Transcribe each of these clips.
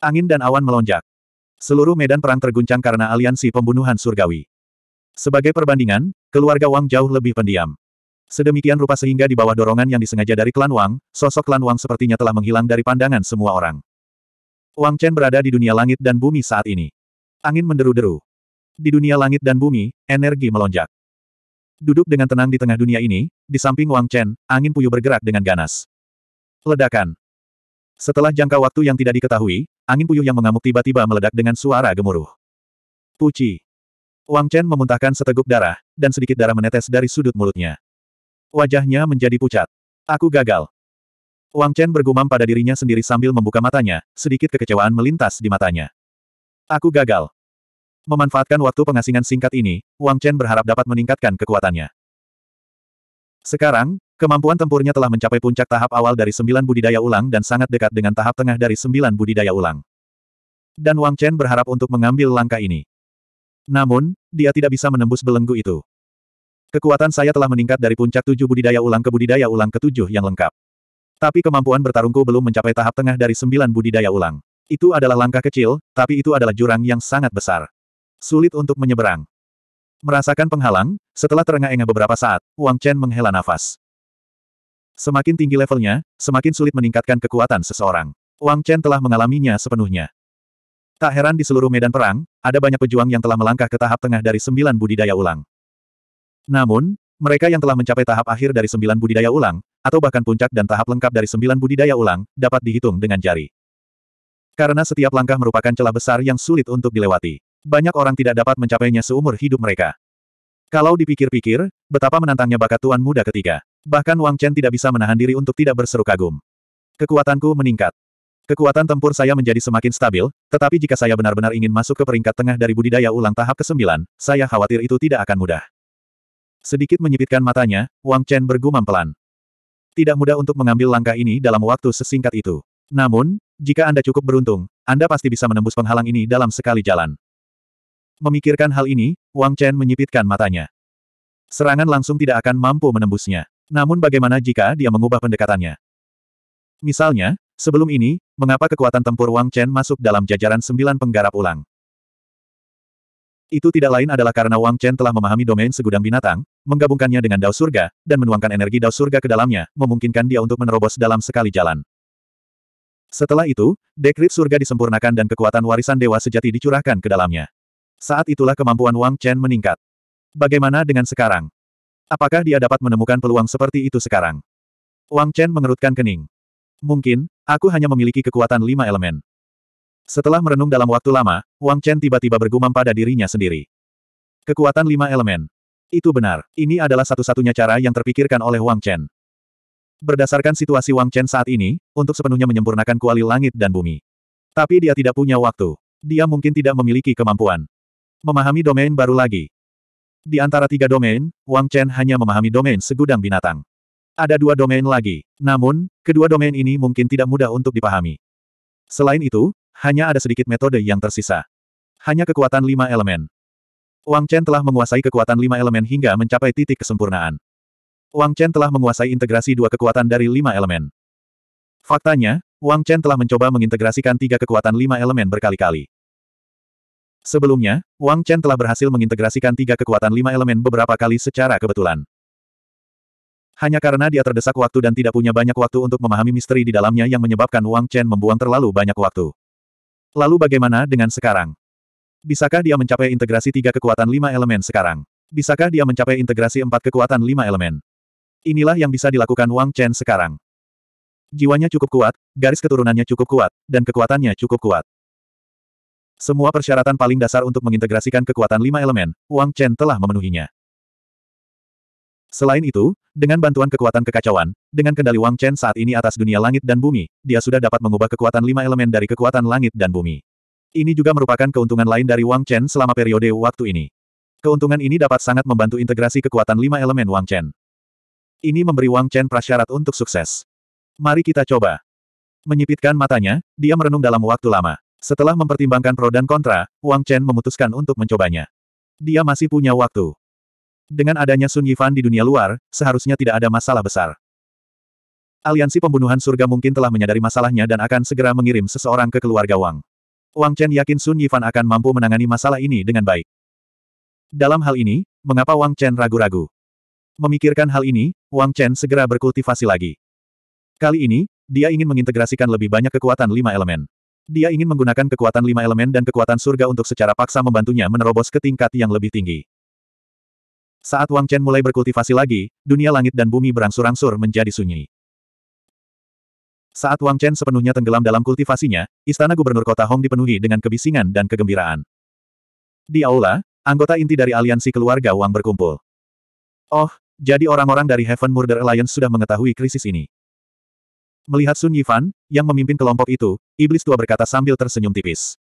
Angin dan awan melonjak. Seluruh medan perang terguncang karena aliansi pembunuhan surgawi. Sebagai perbandingan, keluarga Wang jauh lebih pendiam. Sedemikian rupa sehingga di bawah dorongan yang disengaja dari klan Wang, sosok klan Wang sepertinya telah menghilang dari pandangan semua orang. Wang Chen berada di dunia langit dan bumi saat ini. Angin menderu-deru. Di dunia langit dan bumi, energi melonjak. Duduk dengan tenang di tengah dunia ini, di samping Wang Chen, angin puyuh bergerak dengan ganas. Ledakan. Setelah jangka waktu yang tidak diketahui, angin puyuh yang mengamuk tiba-tiba meledak dengan suara gemuruh. Puci. Wang Chen memuntahkan seteguk darah, dan sedikit darah menetes dari sudut mulutnya. Wajahnya menjadi pucat. Aku gagal. Wang Chen bergumam pada dirinya sendiri sambil membuka matanya, sedikit kekecewaan melintas di matanya. Aku gagal. Memanfaatkan waktu pengasingan singkat ini, Wang Chen berharap dapat meningkatkan kekuatannya. Sekarang, Kemampuan tempurnya telah mencapai puncak tahap awal dari sembilan budidaya ulang dan sangat dekat dengan tahap tengah dari sembilan budidaya ulang. Dan Wang Chen berharap untuk mengambil langkah ini. Namun, dia tidak bisa menembus belenggu itu. Kekuatan saya telah meningkat dari puncak tujuh budidaya ulang ke budidaya ulang ketujuh yang lengkap. Tapi kemampuan bertarungku belum mencapai tahap tengah dari sembilan budidaya ulang. Itu adalah langkah kecil, tapi itu adalah jurang yang sangat besar. Sulit untuk menyeberang. Merasakan penghalang, setelah terengah-engah beberapa saat, Wang Chen menghela nafas. Semakin tinggi levelnya, semakin sulit meningkatkan kekuatan seseorang. Wang Chen telah mengalaminya sepenuhnya. Tak heran di seluruh medan perang, ada banyak pejuang yang telah melangkah ke tahap tengah dari sembilan budidaya ulang. Namun, mereka yang telah mencapai tahap akhir dari sembilan budidaya ulang, atau bahkan puncak dan tahap lengkap dari sembilan budidaya ulang, dapat dihitung dengan jari. Karena setiap langkah merupakan celah besar yang sulit untuk dilewati. Banyak orang tidak dapat mencapainya seumur hidup mereka. Kalau dipikir-pikir, betapa menantangnya bakat tuan muda ketiga. Bahkan Wang Chen tidak bisa menahan diri untuk tidak berseru kagum. Kekuatanku meningkat. Kekuatan tempur saya menjadi semakin stabil, tetapi jika saya benar-benar ingin masuk ke peringkat tengah dari budidaya ulang tahap ke-9, saya khawatir itu tidak akan mudah. Sedikit menyipitkan matanya, Wang Chen bergumam pelan. Tidak mudah untuk mengambil langkah ini dalam waktu sesingkat itu. Namun, jika Anda cukup beruntung, Anda pasti bisa menembus penghalang ini dalam sekali jalan. Memikirkan hal ini, Wang Chen menyipitkan matanya. Serangan langsung tidak akan mampu menembusnya. Namun bagaimana jika dia mengubah pendekatannya? Misalnya, sebelum ini, mengapa kekuatan tempur Wang Chen masuk dalam jajaran sembilan penggarap ulang? Itu tidak lain adalah karena Wang Chen telah memahami domain segudang binatang, menggabungkannya dengan dao surga, dan menuangkan energi dao surga ke dalamnya, memungkinkan dia untuk menerobos dalam sekali jalan. Setelah itu, dekrit surga disempurnakan dan kekuatan warisan dewa sejati dicurahkan ke dalamnya. Saat itulah kemampuan Wang Chen meningkat. Bagaimana dengan sekarang? Apakah dia dapat menemukan peluang seperti itu sekarang? Wang Chen mengerutkan kening. Mungkin, aku hanya memiliki kekuatan lima elemen. Setelah merenung dalam waktu lama, Wang Chen tiba-tiba bergumam pada dirinya sendiri. Kekuatan lima elemen. Itu benar, ini adalah satu-satunya cara yang terpikirkan oleh Wang Chen. Berdasarkan situasi Wang Chen saat ini, untuk sepenuhnya menyempurnakan kuali langit dan bumi. Tapi dia tidak punya waktu. Dia mungkin tidak memiliki kemampuan. Memahami domain baru lagi. Di antara tiga domain, Wang Chen hanya memahami domain segudang binatang. Ada dua domain lagi. Namun, kedua domain ini mungkin tidak mudah untuk dipahami. Selain itu, hanya ada sedikit metode yang tersisa. Hanya kekuatan lima elemen. Wang Chen telah menguasai kekuatan lima elemen hingga mencapai titik kesempurnaan. Wang Chen telah menguasai integrasi dua kekuatan dari lima elemen. Faktanya, Wang Chen telah mencoba mengintegrasikan tiga kekuatan lima elemen berkali-kali. Sebelumnya, Wang Chen telah berhasil mengintegrasikan tiga kekuatan lima elemen beberapa kali secara kebetulan. Hanya karena dia terdesak waktu dan tidak punya banyak waktu untuk memahami misteri di dalamnya yang menyebabkan Wang Chen membuang terlalu banyak waktu. Lalu bagaimana dengan sekarang? Bisakah dia mencapai integrasi tiga kekuatan lima elemen sekarang? Bisakah dia mencapai integrasi empat kekuatan lima elemen? Inilah yang bisa dilakukan Wang Chen sekarang. Jiwanya cukup kuat, garis keturunannya cukup kuat, dan kekuatannya cukup kuat. Semua persyaratan paling dasar untuk mengintegrasikan kekuatan lima elemen, Wang Chen telah memenuhinya. Selain itu, dengan bantuan kekuatan kekacauan, dengan kendali Wang Chen saat ini atas dunia langit dan bumi, dia sudah dapat mengubah kekuatan lima elemen dari kekuatan langit dan bumi. Ini juga merupakan keuntungan lain dari Wang Chen selama periode waktu ini. Keuntungan ini dapat sangat membantu integrasi kekuatan lima elemen Wang Chen. Ini memberi Wang Chen prasyarat untuk sukses. Mari kita coba. Menyipitkan matanya, dia merenung dalam waktu lama. Setelah mempertimbangkan pro dan kontra, Wang Chen memutuskan untuk mencobanya. Dia masih punya waktu. Dengan adanya Sun Yifan di dunia luar, seharusnya tidak ada masalah besar. Aliansi pembunuhan surga mungkin telah menyadari masalahnya dan akan segera mengirim seseorang ke keluarga Wang. Wang Chen yakin Sun Yifan akan mampu menangani masalah ini dengan baik. Dalam hal ini, mengapa Wang Chen ragu-ragu? Memikirkan hal ini, Wang Chen segera berkultivasi lagi. Kali ini, dia ingin mengintegrasikan lebih banyak kekuatan lima elemen. Dia ingin menggunakan kekuatan lima elemen dan kekuatan surga untuk secara paksa membantunya menerobos ke tingkat yang lebih tinggi. Saat Wang Chen mulai berkultivasi lagi, dunia langit dan bumi berangsur-angsur menjadi sunyi. Saat Wang Chen sepenuhnya tenggelam dalam kultivasinya, istana gubernur kota Hong dipenuhi dengan kebisingan dan kegembiraan. Di aula, anggota inti dari aliansi keluarga Wang berkumpul. Oh, jadi orang-orang dari Heaven Murder Alliance sudah mengetahui krisis ini. Melihat Sun Yifan, yang memimpin kelompok itu, iblis tua berkata sambil tersenyum tipis.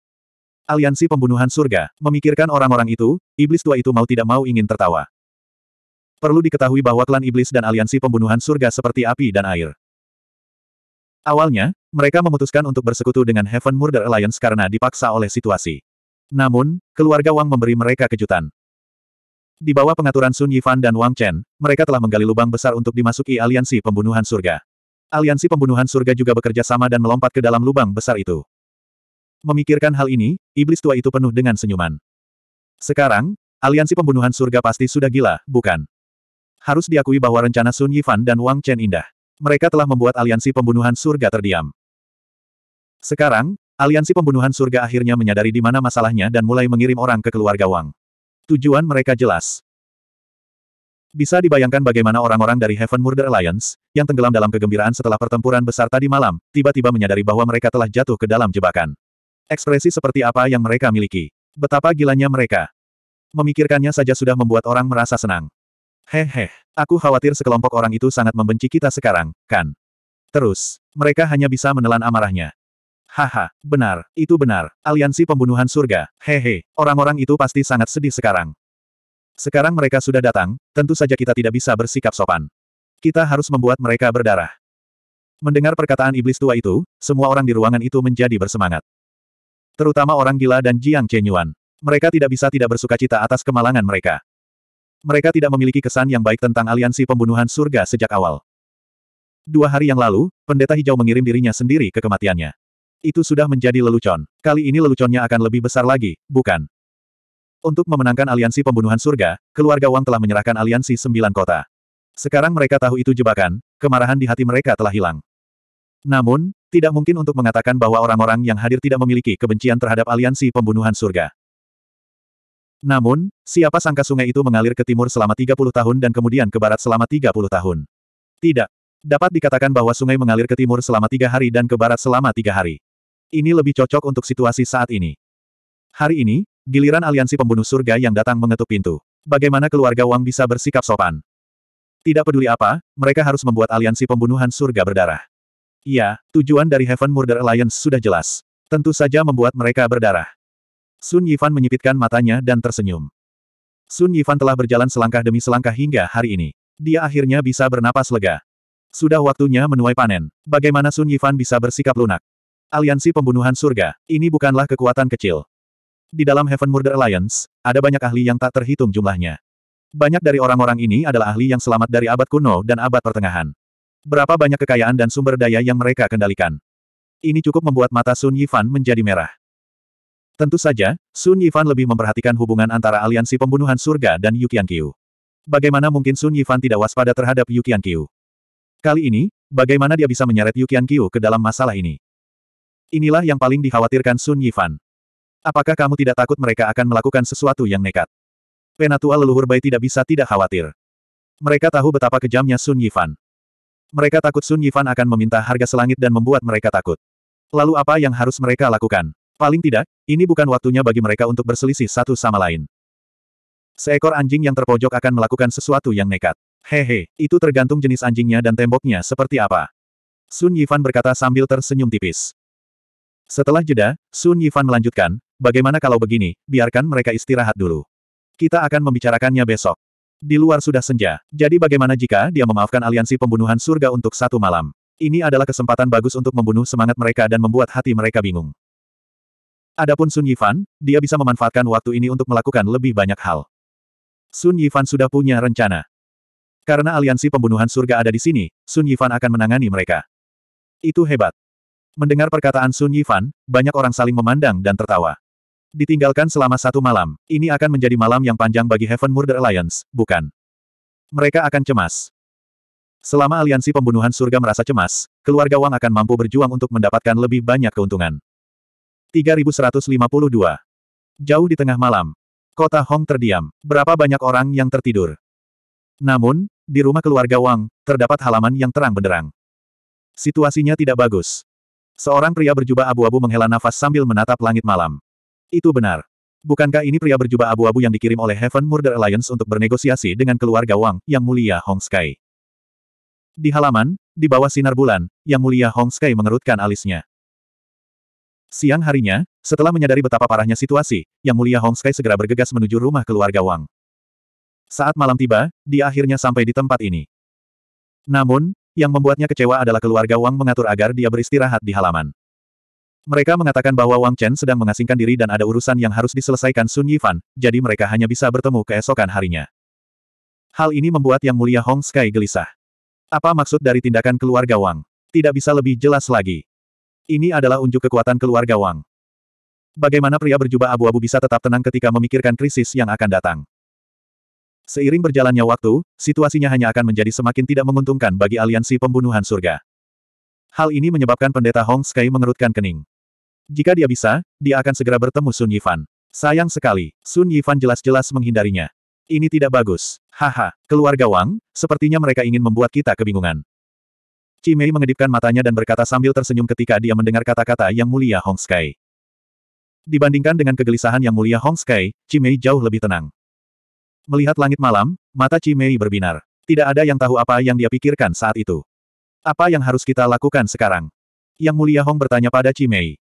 Aliansi pembunuhan surga, memikirkan orang-orang itu, iblis tua itu mau tidak mau ingin tertawa. Perlu diketahui bahwa klan iblis dan aliansi pembunuhan surga seperti api dan air. Awalnya, mereka memutuskan untuk bersekutu dengan Heaven Murder Alliance karena dipaksa oleh situasi. Namun, keluarga Wang memberi mereka kejutan. Di bawah pengaturan Sun Yifan dan Wang Chen, mereka telah menggali lubang besar untuk dimasuki aliansi pembunuhan surga aliansi pembunuhan surga juga bekerja sama dan melompat ke dalam lubang besar itu. Memikirkan hal ini, iblis tua itu penuh dengan senyuman. Sekarang, aliansi pembunuhan surga pasti sudah gila, bukan? Harus diakui bahwa rencana Sun Yifan dan Wang Chen indah. Mereka telah membuat aliansi pembunuhan surga terdiam. Sekarang, aliansi pembunuhan surga akhirnya menyadari di mana masalahnya dan mulai mengirim orang ke keluarga Wang. Tujuan mereka jelas. Bisa dibayangkan bagaimana orang-orang dari Heaven Murder Alliance, yang tenggelam dalam kegembiraan setelah pertempuran besar tadi malam, tiba-tiba menyadari bahwa mereka telah jatuh ke dalam jebakan. Ekspresi seperti apa yang mereka miliki. Betapa gilanya mereka. Memikirkannya saja sudah membuat orang merasa senang. Hehe, aku khawatir sekelompok orang itu sangat membenci kita sekarang, kan? Terus, mereka hanya bisa menelan amarahnya. Haha, benar, itu benar. Aliansi pembunuhan surga, hehe, orang-orang itu pasti sangat sedih sekarang. Sekarang mereka sudah datang, tentu saja kita tidak bisa bersikap sopan. Kita harus membuat mereka berdarah. Mendengar perkataan iblis tua itu, semua orang di ruangan itu menjadi bersemangat. Terutama orang gila dan Jiang Chenyuan. Mereka tidak bisa tidak bersuka cita atas kemalangan mereka. Mereka tidak memiliki kesan yang baik tentang aliansi pembunuhan surga sejak awal. Dua hari yang lalu, pendeta hijau mengirim dirinya sendiri ke kematiannya. Itu sudah menjadi lelucon. Kali ini leluconnya akan lebih besar lagi, bukan? Untuk memenangkan aliansi pembunuhan surga, keluarga Wang telah menyerahkan aliansi sembilan kota. Sekarang mereka tahu itu jebakan, kemarahan di hati mereka telah hilang. Namun, tidak mungkin untuk mengatakan bahwa orang-orang yang hadir tidak memiliki kebencian terhadap aliansi pembunuhan surga. Namun, siapa sangka sungai itu mengalir ke timur selama 30 tahun dan kemudian ke barat selama 30 tahun. Tidak. Dapat dikatakan bahwa sungai mengalir ke timur selama tiga hari dan ke barat selama tiga hari. Ini lebih cocok untuk situasi saat ini. Hari ini, Giliran aliansi pembunuh surga yang datang mengetuk pintu. Bagaimana keluarga Wang bisa bersikap sopan? Tidak peduli apa, mereka harus membuat aliansi pembunuhan surga berdarah. Iya, tujuan dari Heaven Murder Alliance sudah jelas. Tentu saja membuat mereka berdarah. Sun Yifan menyipitkan matanya dan tersenyum. Sun Yifan telah berjalan selangkah demi selangkah hingga hari ini. Dia akhirnya bisa bernapas lega. Sudah waktunya menuai panen. Bagaimana Sun Yifan bisa bersikap lunak? Aliansi pembunuhan surga, ini bukanlah kekuatan kecil. Di dalam Heaven Murder Alliance, ada banyak ahli yang tak terhitung jumlahnya. Banyak dari orang-orang ini adalah ahli yang selamat dari abad kuno dan abad pertengahan. Berapa banyak kekayaan dan sumber daya yang mereka kendalikan. Ini cukup membuat mata Sun Yifan menjadi merah. Tentu saja, Sun Yifan lebih memperhatikan hubungan antara aliansi pembunuhan surga dan Yu Qiankyu. Bagaimana mungkin Sun Yifan tidak waspada terhadap Yu Qiankyu? Kali ini, bagaimana dia bisa menyeret Yu Qiankyu ke dalam masalah ini? Inilah yang paling dikhawatirkan Sun Yifan. Apakah kamu tidak takut mereka akan melakukan sesuatu yang nekat? Penatua leluhur bayi tidak bisa tidak khawatir. Mereka tahu betapa kejamnya Sun Yifan. Mereka takut Sun Yifan akan meminta harga selangit dan membuat mereka takut. Lalu apa yang harus mereka lakukan? Paling tidak, ini bukan waktunya bagi mereka untuk berselisih satu sama lain. Seekor anjing yang terpojok akan melakukan sesuatu yang nekat. Hehe, itu tergantung jenis anjingnya dan temboknya seperti apa. Sun Yifan berkata sambil tersenyum tipis. Setelah jeda, Sun Yifan melanjutkan, bagaimana kalau begini, biarkan mereka istirahat dulu. Kita akan membicarakannya besok. Di luar sudah senja, jadi bagaimana jika dia memaafkan aliansi pembunuhan surga untuk satu malam? Ini adalah kesempatan bagus untuk membunuh semangat mereka dan membuat hati mereka bingung. Adapun Sun Yifan, dia bisa memanfaatkan waktu ini untuk melakukan lebih banyak hal. Sun Yifan sudah punya rencana. Karena aliansi pembunuhan surga ada di sini, Sun Yifan akan menangani mereka. Itu hebat. Mendengar perkataan Sun Yifan, banyak orang saling memandang dan tertawa. Ditinggalkan selama satu malam, ini akan menjadi malam yang panjang bagi Heaven Murder Alliance, bukan? Mereka akan cemas. Selama aliansi pembunuhan surga merasa cemas, keluarga Wang akan mampu berjuang untuk mendapatkan lebih banyak keuntungan. 3152 Jauh di tengah malam, kota Hong terdiam. Berapa banyak orang yang tertidur? Namun, di rumah keluarga Wang, terdapat halaman yang terang benderang. Situasinya tidak bagus. Seorang pria berjubah abu-abu menghela nafas sambil menatap langit malam. Itu benar. Bukankah ini pria berjubah abu-abu yang dikirim oleh Heaven Murder Alliance untuk bernegosiasi dengan keluarga Wang, Yang Mulia Hong Sky? Di halaman, di bawah sinar bulan, Yang Mulia Hong Sky mengerutkan alisnya. Siang harinya, setelah menyadari betapa parahnya situasi, Yang Mulia Hong Sky segera bergegas menuju rumah keluarga Wang. Saat malam tiba, dia akhirnya sampai di tempat ini. Namun, yang membuatnya kecewa adalah keluarga Wang mengatur agar dia beristirahat di halaman. Mereka mengatakan bahwa Wang Chen sedang mengasingkan diri dan ada urusan yang harus diselesaikan Sun Yifan, jadi mereka hanya bisa bertemu keesokan harinya. Hal ini membuat Yang Mulia Hong Sky gelisah. Apa maksud dari tindakan keluarga Wang? Tidak bisa lebih jelas lagi. Ini adalah unjuk kekuatan keluarga Wang. Bagaimana pria berjubah abu-abu bisa tetap tenang ketika memikirkan krisis yang akan datang? Seiring berjalannya waktu, situasinya hanya akan menjadi semakin tidak menguntungkan bagi aliansi pembunuhan surga. Hal ini menyebabkan pendeta Hong Sky mengerutkan kening. Jika dia bisa, dia akan segera bertemu Sun Yifan. Sayang sekali, Sun Yifan jelas-jelas menghindarinya. Ini tidak bagus. Haha, keluarga Wang, sepertinya mereka ingin membuat kita kebingungan. Cimei mengedipkan matanya dan berkata sambil tersenyum ketika dia mendengar kata-kata yang mulia Hong Sky. Dibandingkan dengan kegelisahan yang mulia Hong Sky, Cimei jauh lebih tenang. Melihat langit malam, mata Cimei berbinar. Tidak ada yang tahu apa yang dia pikirkan saat itu. Apa yang harus kita lakukan sekarang? Yang mulia Hong bertanya pada Cimei.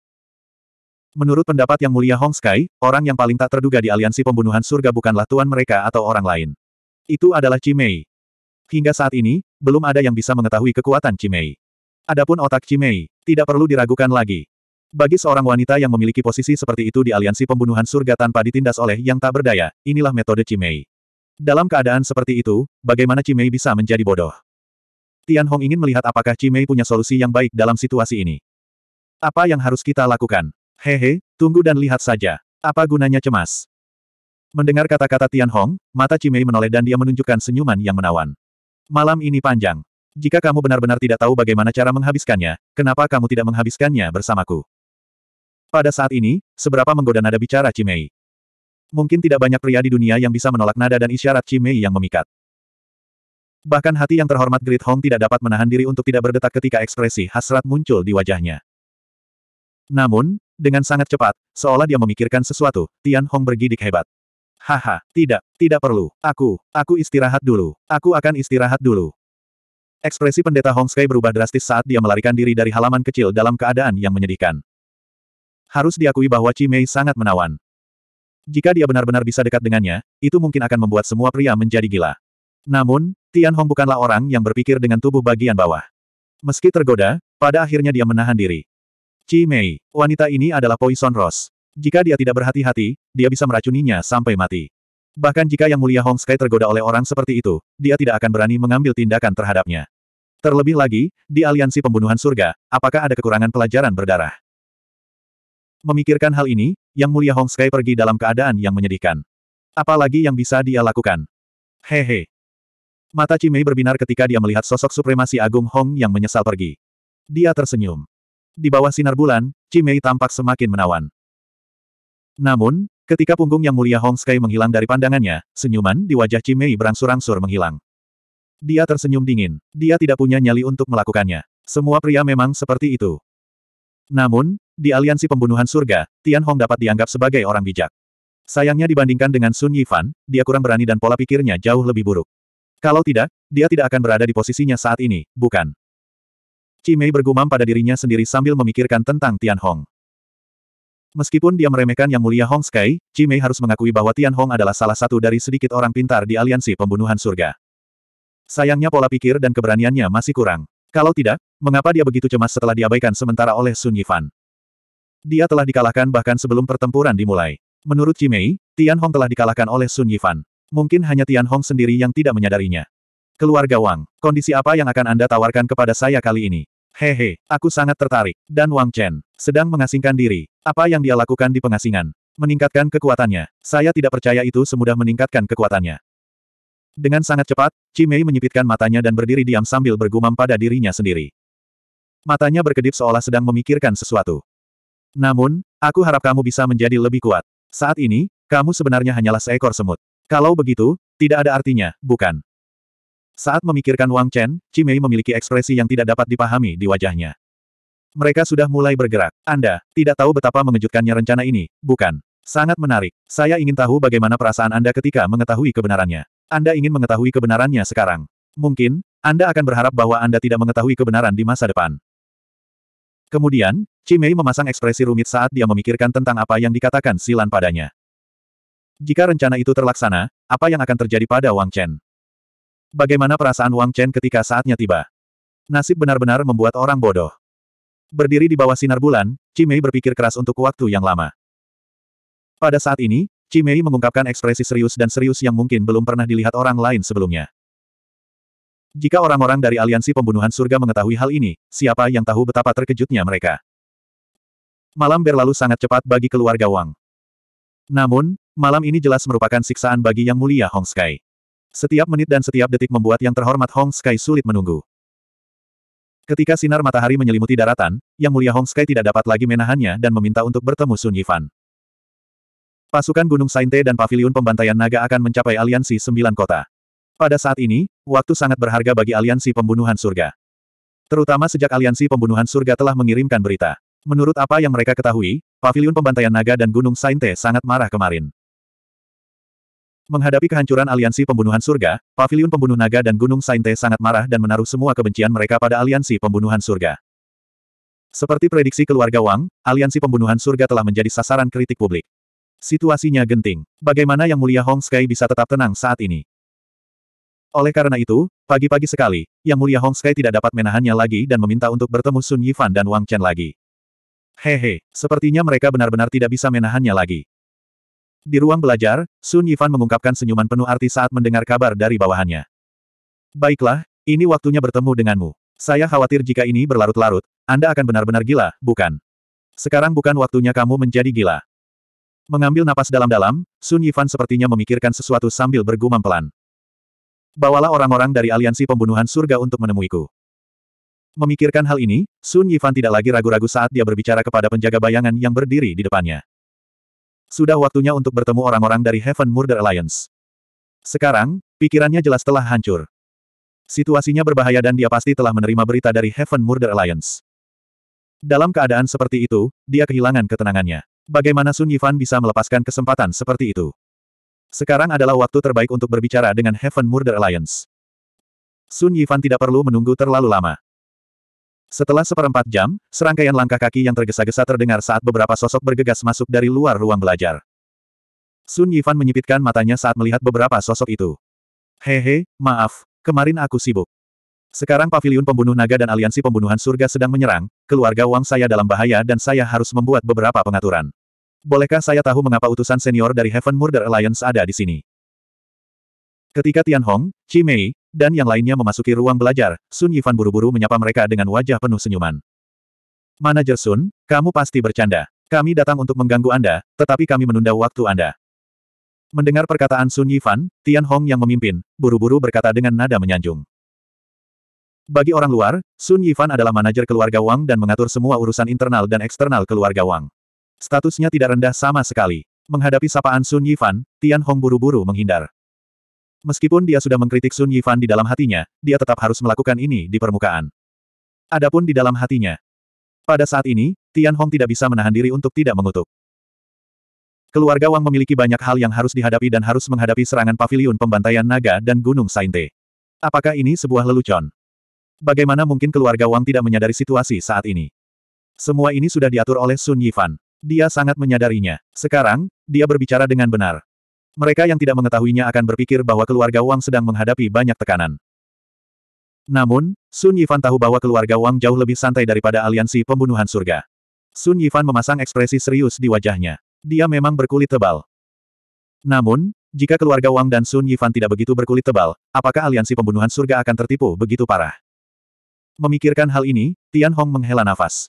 Menurut pendapat yang mulia Hong Sky, orang yang paling tak terduga di aliansi pembunuhan surga bukanlah tuan mereka atau orang lain. Itu adalah Cimei. Hingga saat ini, belum ada yang bisa mengetahui kekuatan Cimei. Adapun otak Cimei, tidak perlu diragukan lagi. Bagi seorang wanita yang memiliki posisi seperti itu di aliansi pembunuhan surga tanpa ditindas oleh yang tak berdaya, inilah metode Cimei. Dalam keadaan seperti itu, bagaimana Cimei bisa menjadi bodoh? Tian Hong ingin melihat apakah Cimei punya solusi yang baik dalam situasi ini. Apa yang harus kita lakukan? Hehe, tunggu dan lihat saja. Apa gunanya cemas? Mendengar kata-kata Tian Hong, mata Cimei menoleh dan dia menunjukkan senyuman yang menawan. Malam ini panjang. Jika kamu benar-benar tidak tahu bagaimana cara menghabiskannya, kenapa kamu tidak menghabiskannya bersamaku? Pada saat ini, seberapa menggoda nada bicara Cimei. Mungkin tidak banyak pria di dunia yang bisa menolak nada dan isyarat Cimei yang memikat. Bahkan hati yang terhormat Great Hong tidak dapat menahan diri untuk tidak berdetak ketika ekspresi hasrat muncul di wajahnya. Namun, dengan sangat cepat, seolah dia memikirkan sesuatu, Tian Hong bergidik hebat. Haha, tidak, tidak perlu. Aku, aku istirahat dulu. Aku akan istirahat dulu. Ekspresi pendeta Hong Sky berubah drastis saat dia melarikan diri dari halaman kecil dalam keadaan yang menyedihkan. Harus diakui bahwa Chi Mei sangat menawan. Jika dia benar-benar bisa dekat dengannya, itu mungkin akan membuat semua pria menjadi gila. Namun, Tian Hong bukanlah orang yang berpikir dengan tubuh bagian bawah. Meski tergoda, pada akhirnya dia menahan diri. Chi Mei, wanita ini adalah Poison Rose. Jika dia tidak berhati-hati, dia bisa meracuninya sampai mati. Bahkan jika Yang Mulia Hong Sky tergoda oleh orang seperti itu, dia tidak akan berani mengambil tindakan terhadapnya. Terlebih lagi, di aliansi pembunuhan surga, apakah ada kekurangan pelajaran berdarah? Memikirkan hal ini, Yang Mulia Hong Sky pergi dalam keadaan yang menyedihkan. Apalagi yang bisa dia lakukan? Hehe. Mata Cimei berbinar ketika dia melihat sosok supremasi agung Hong yang menyesal pergi. Dia tersenyum. Di bawah sinar bulan, Cimei tampak semakin menawan. Namun, ketika punggung yang mulia Hong Sky menghilang dari pandangannya, senyuman di wajah Cimei berangsur-angsur menghilang. Dia tersenyum dingin. Dia tidak punya nyali untuk melakukannya. Semua pria memang seperti itu. Namun, di aliansi pembunuhan surga, Tian Hong dapat dianggap sebagai orang bijak. Sayangnya dibandingkan dengan Sun Yifan, dia kurang berani dan pola pikirnya jauh lebih buruk. Kalau tidak, dia tidak akan berada di posisinya saat ini, bukan? Cimei bergumam pada dirinya sendiri sambil memikirkan tentang Tian Hong. Meskipun dia meremehkan Yang Mulia Hong Sky, Cimei harus mengakui bahwa Tian Hong adalah salah satu dari sedikit orang pintar di aliansi pembunuhan surga. Sayangnya pola pikir dan keberaniannya masih kurang. Kalau tidak, mengapa dia begitu cemas setelah diabaikan sementara oleh Sun Yifan? Dia telah dikalahkan bahkan sebelum pertempuran dimulai. Menurut Cimei, Tian Hong telah dikalahkan oleh Sun Yifan. Mungkin hanya Tian Hong sendiri yang tidak menyadarinya. Keluarga Wang, kondisi apa yang akan Anda tawarkan kepada saya kali ini? Hehe, aku sangat tertarik. Dan Wang Chen, sedang mengasingkan diri. Apa yang dia lakukan di pengasingan? Meningkatkan kekuatannya. Saya tidak percaya itu semudah meningkatkan kekuatannya. Dengan sangat cepat, Cimei menyipitkan matanya dan berdiri diam sambil bergumam pada dirinya sendiri. Matanya berkedip seolah sedang memikirkan sesuatu. Namun, aku harap kamu bisa menjadi lebih kuat. Saat ini, kamu sebenarnya hanyalah seekor semut. Kalau begitu, tidak ada artinya, bukan? Saat memikirkan Wang Chen, Cimei memiliki ekspresi yang tidak dapat dipahami di wajahnya. Mereka sudah mulai bergerak. Anda, tidak tahu betapa mengejutkannya rencana ini, bukan? Sangat menarik. Saya ingin tahu bagaimana perasaan Anda ketika mengetahui kebenarannya. Anda ingin mengetahui kebenarannya sekarang. Mungkin, Anda akan berharap bahwa Anda tidak mengetahui kebenaran di masa depan. Kemudian, Cimei memasang ekspresi rumit saat dia memikirkan tentang apa yang dikatakan Silan padanya. Jika rencana itu terlaksana, apa yang akan terjadi pada Wang Chen? Bagaimana perasaan Wang Chen ketika saatnya tiba? Nasib benar-benar membuat orang bodoh. Berdiri di bawah sinar bulan, Cimei berpikir keras untuk waktu yang lama. Pada saat ini, Cimei mengungkapkan ekspresi serius dan serius yang mungkin belum pernah dilihat orang lain sebelumnya. Jika orang-orang dari aliansi pembunuhan surga mengetahui hal ini, siapa yang tahu betapa terkejutnya mereka. Malam berlalu sangat cepat bagi keluarga Wang. Namun, malam ini jelas merupakan siksaan bagi Yang Mulia Hong Sky. Setiap menit dan setiap detik membuat yang terhormat Hong Sky sulit menunggu. Ketika sinar matahari menyelimuti daratan, Yang Mulia Hong Sky tidak dapat lagi menahannya dan meminta untuk bertemu Sun Yifan. Pasukan Gunung Sainte dan Paviliun Pembantaian Naga akan mencapai aliansi sembilan kota. Pada saat ini, waktu sangat berharga bagi aliansi pembunuhan surga. Terutama sejak aliansi pembunuhan surga telah mengirimkan berita. Menurut apa yang mereka ketahui, Paviliun Pembantaian Naga dan Gunung Sainte sangat marah kemarin. Menghadapi kehancuran aliansi pembunuhan surga, paviliun pembunuh naga dan gunung Sainte sangat marah dan menaruh semua kebencian mereka pada aliansi pembunuhan surga. Seperti prediksi keluarga Wang, aliansi pembunuhan surga telah menjadi sasaran kritik publik. Situasinya genting. Bagaimana Yang Mulia Hong Sky bisa tetap tenang saat ini? Oleh karena itu, pagi-pagi sekali, Yang Mulia Hong Sky tidak dapat menahannya lagi dan meminta untuk bertemu Sun Yifan dan Wang Chen lagi. Hehe, sepertinya mereka benar-benar tidak bisa menahannya lagi. Di ruang belajar, Sun Yifan mengungkapkan senyuman penuh arti saat mendengar kabar dari bawahannya. Baiklah, ini waktunya bertemu denganmu. Saya khawatir jika ini berlarut-larut, Anda akan benar-benar gila, bukan? Sekarang bukan waktunya kamu menjadi gila. Mengambil napas dalam-dalam, Sun Yifan sepertinya memikirkan sesuatu sambil bergumam pelan. Bawalah orang-orang dari aliansi pembunuhan surga untuk menemuiku. Memikirkan hal ini, Sun Yifan tidak lagi ragu-ragu saat dia berbicara kepada penjaga bayangan yang berdiri di depannya. Sudah waktunya untuk bertemu orang-orang dari Heaven Murder Alliance. Sekarang, pikirannya jelas telah hancur. Situasinya berbahaya dan dia pasti telah menerima berita dari Heaven Murder Alliance. Dalam keadaan seperti itu, dia kehilangan ketenangannya. Bagaimana Sun Yifan bisa melepaskan kesempatan seperti itu? Sekarang adalah waktu terbaik untuk berbicara dengan Heaven Murder Alliance. Sun Yifan tidak perlu menunggu terlalu lama. Setelah seperempat jam, serangkaian langkah kaki yang tergesa-gesa terdengar saat beberapa sosok bergegas masuk dari luar ruang belajar. Sun Yifan menyipitkan matanya saat melihat beberapa sosok itu. Hehe, maaf, kemarin aku sibuk. Sekarang paviliun pembunuh naga dan aliansi pembunuhan surga sedang menyerang, keluarga Wang saya dalam bahaya dan saya harus membuat beberapa pengaturan. Bolehkah saya tahu mengapa utusan senior dari Heaven Murder Alliance ada di sini? Ketika Tian Hong, Chi Mei, dan yang lainnya memasuki ruang belajar, Sun Yifan buru-buru menyapa mereka dengan wajah penuh senyuman. Manajer Sun, kamu pasti bercanda. Kami datang untuk mengganggu Anda, tetapi kami menunda waktu Anda. Mendengar perkataan Sun Yifan, Tian Hong yang memimpin, buru-buru berkata dengan nada menyanjung. Bagi orang luar, Sun Yifan adalah manajer keluarga Wang dan mengatur semua urusan internal dan eksternal keluarga Wang. Statusnya tidak rendah sama sekali. Menghadapi sapaan Sun Yifan, Tian Hong buru-buru menghindar. Meskipun dia sudah mengkritik Sun Yifan di dalam hatinya, dia tetap harus melakukan ini di permukaan. Adapun di dalam hatinya. Pada saat ini, Tian Hong tidak bisa menahan diri untuk tidak mengutuk. Keluarga Wang memiliki banyak hal yang harus dihadapi dan harus menghadapi serangan pavilion pembantaian naga dan gunung Sainte. Apakah ini sebuah lelucon? Bagaimana mungkin keluarga Wang tidak menyadari situasi saat ini? Semua ini sudah diatur oleh Sun Yifan. Dia sangat menyadarinya. Sekarang, dia berbicara dengan benar. Mereka yang tidak mengetahuinya akan berpikir bahwa keluarga Wang sedang menghadapi banyak tekanan. Namun, Sun Yifan tahu bahwa keluarga Wang jauh lebih santai daripada aliansi pembunuhan surga. Sun Yifan memasang ekspresi serius di wajahnya. Dia memang berkulit tebal. Namun, jika keluarga Wang dan Sun Yifan tidak begitu berkulit tebal, apakah aliansi pembunuhan surga akan tertipu begitu parah? Memikirkan hal ini, Tian Hong menghela nafas.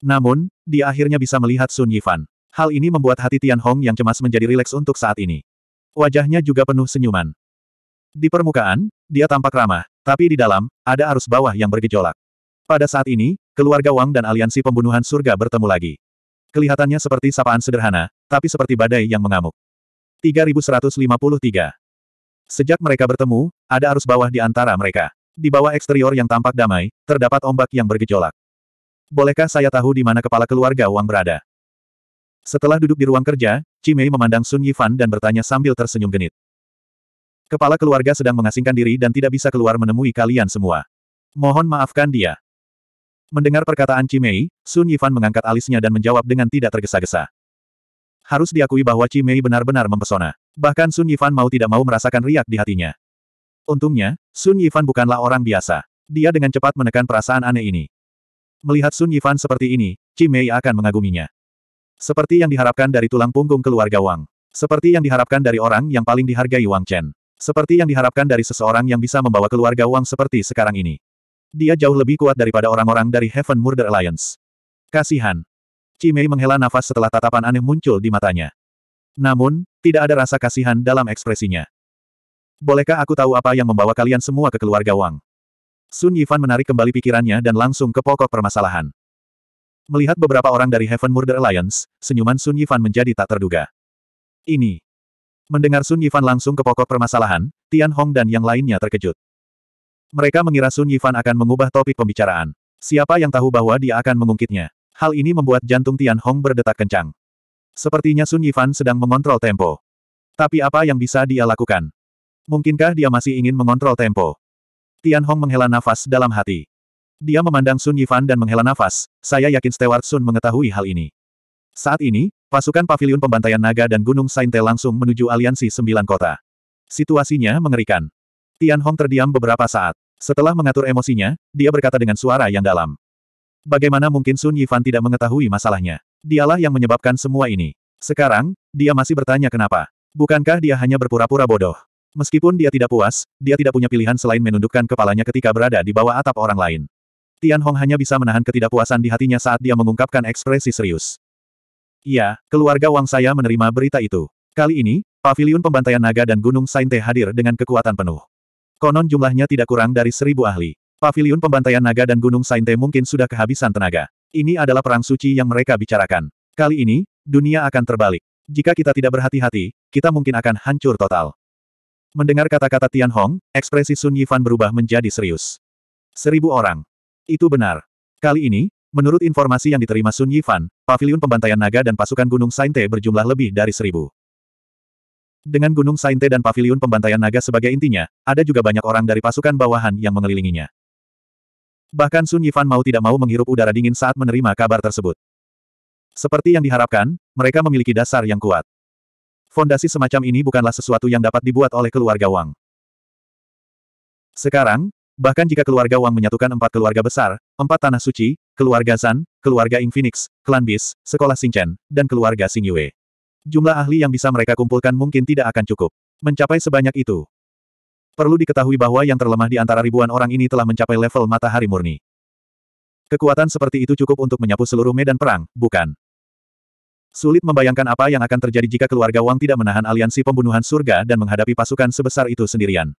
Namun, dia akhirnya bisa melihat Sun Yifan. Hal ini membuat hati Tian Hong yang cemas menjadi rileks untuk saat ini. Wajahnya juga penuh senyuman. Di permukaan, dia tampak ramah, tapi di dalam, ada arus bawah yang bergejolak. Pada saat ini, keluarga Wang dan aliansi pembunuhan surga bertemu lagi. Kelihatannya seperti sapaan sederhana, tapi seperti badai yang mengamuk. 3153 Sejak mereka bertemu, ada arus bawah di antara mereka. Di bawah eksterior yang tampak damai, terdapat ombak yang bergejolak. Bolehkah saya tahu di mana kepala keluarga Wang berada? Setelah duduk di ruang kerja, Cimei memandang Sun Yifan dan bertanya sambil tersenyum genit. Kepala keluarga sedang mengasingkan diri dan tidak bisa keluar menemui kalian semua. Mohon maafkan dia. Mendengar perkataan Cimei, Sun Yifan mengangkat alisnya dan menjawab dengan tidak tergesa-gesa. Harus diakui bahwa Cimei benar-benar mempesona. Bahkan Sun Yifan mau tidak mau merasakan riak di hatinya. Untungnya, Sun Yifan bukanlah orang biasa. Dia dengan cepat menekan perasaan aneh ini. Melihat Sun Yifan seperti ini, Cimei akan mengaguminya. Seperti yang diharapkan dari tulang punggung keluarga Wang. Seperti yang diharapkan dari orang yang paling dihargai Wang Chen. Seperti yang diharapkan dari seseorang yang bisa membawa keluarga Wang seperti sekarang ini. Dia jauh lebih kuat daripada orang-orang dari Heaven Murder Alliance. Kasihan. Cimei menghela nafas setelah tatapan aneh muncul di matanya. Namun, tidak ada rasa kasihan dalam ekspresinya. Bolehkah aku tahu apa yang membawa kalian semua ke keluarga Wang? Sun Yifan menarik kembali pikirannya dan langsung ke pokok permasalahan. Melihat beberapa orang dari Heaven Murder Alliance, senyuman Sun Yifan menjadi tak terduga. Ini. Mendengar Sun Yifan langsung ke pokok permasalahan, Tian Hong dan yang lainnya terkejut. Mereka mengira Sun Yifan akan mengubah topik pembicaraan. Siapa yang tahu bahwa dia akan mengungkitnya? Hal ini membuat jantung Tian Hong berdetak kencang. Sepertinya Sun Yifan sedang mengontrol tempo. Tapi apa yang bisa dia lakukan? Mungkinkah dia masih ingin mengontrol tempo? Tian Hong menghela nafas dalam hati. Dia memandang Sun Yifan dan menghela nafas, saya yakin Stewart Sun mengetahui hal ini. Saat ini, pasukan Paviliun pembantaian naga dan Gunung Sainte langsung menuju aliansi sembilan kota. Situasinya mengerikan. Tian Hong terdiam beberapa saat. Setelah mengatur emosinya, dia berkata dengan suara yang dalam. Bagaimana mungkin Sun Yifan tidak mengetahui masalahnya? Dialah yang menyebabkan semua ini. Sekarang, dia masih bertanya kenapa. Bukankah dia hanya berpura-pura bodoh? Meskipun dia tidak puas, dia tidak punya pilihan selain menundukkan kepalanya ketika berada di bawah atap orang lain. Tian Hong hanya bisa menahan ketidakpuasan di hatinya saat dia mengungkapkan ekspresi serius. Iya, keluarga Wang saya menerima berita itu. Kali ini, pavilion pembantaian naga dan Gunung Sainte hadir dengan kekuatan penuh. Konon jumlahnya tidak kurang dari seribu ahli. Pavilion pembantaian naga dan Gunung Sainte mungkin sudah kehabisan tenaga. Ini adalah perang suci yang mereka bicarakan. Kali ini, dunia akan terbalik. Jika kita tidak berhati-hati, kita mungkin akan hancur total. Mendengar kata-kata Tian Hong, ekspresi Sun Yifan berubah menjadi serius. Seribu orang, itu benar. Kali ini, menurut informasi yang diterima Sun Yifan, pavilion pembantaian naga dan pasukan Gunung Sainte berjumlah lebih dari seribu. Dengan Gunung Sainte dan pavilion pembantaian naga sebagai intinya, ada juga banyak orang dari pasukan bawahan yang mengelilinginya. Bahkan Sun Yifan mau tidak mau menghirup udara dingin saat menerima kabar tersebut. Seperti yang diharapkan, mereka memiliki dasar yang kuat. Fondasi semacam ini bukanlah sesuatu yang dapat dibuat oleh keluarga Wang. Sekarang, Bahkan jika keluarga Wang menyatukan empat keluarga besar, empat tanah suci, keluarga Zan, keluarga Ing Phoenix, klan Bis, sekolah Xingchen, dan keluarga Xing Yue. Jumlah ahli yang bisa mereka kumpulkan mungkin tidak akan cukup. Mencapai sebanyak itu. Perlu diketahui bahwa yang terlemah di antara ribuan orang ini telah mencapai level matahari murni. Kekuatan seperti itu cukup untuk menyapu seluruh medan perang, bukan? Sulit membayangkan apa yang akan terjadi jika keluarga Wang tidak menahan aliansi pembunuhan surga dan menghadapi pasukan sebesar itu sendirian.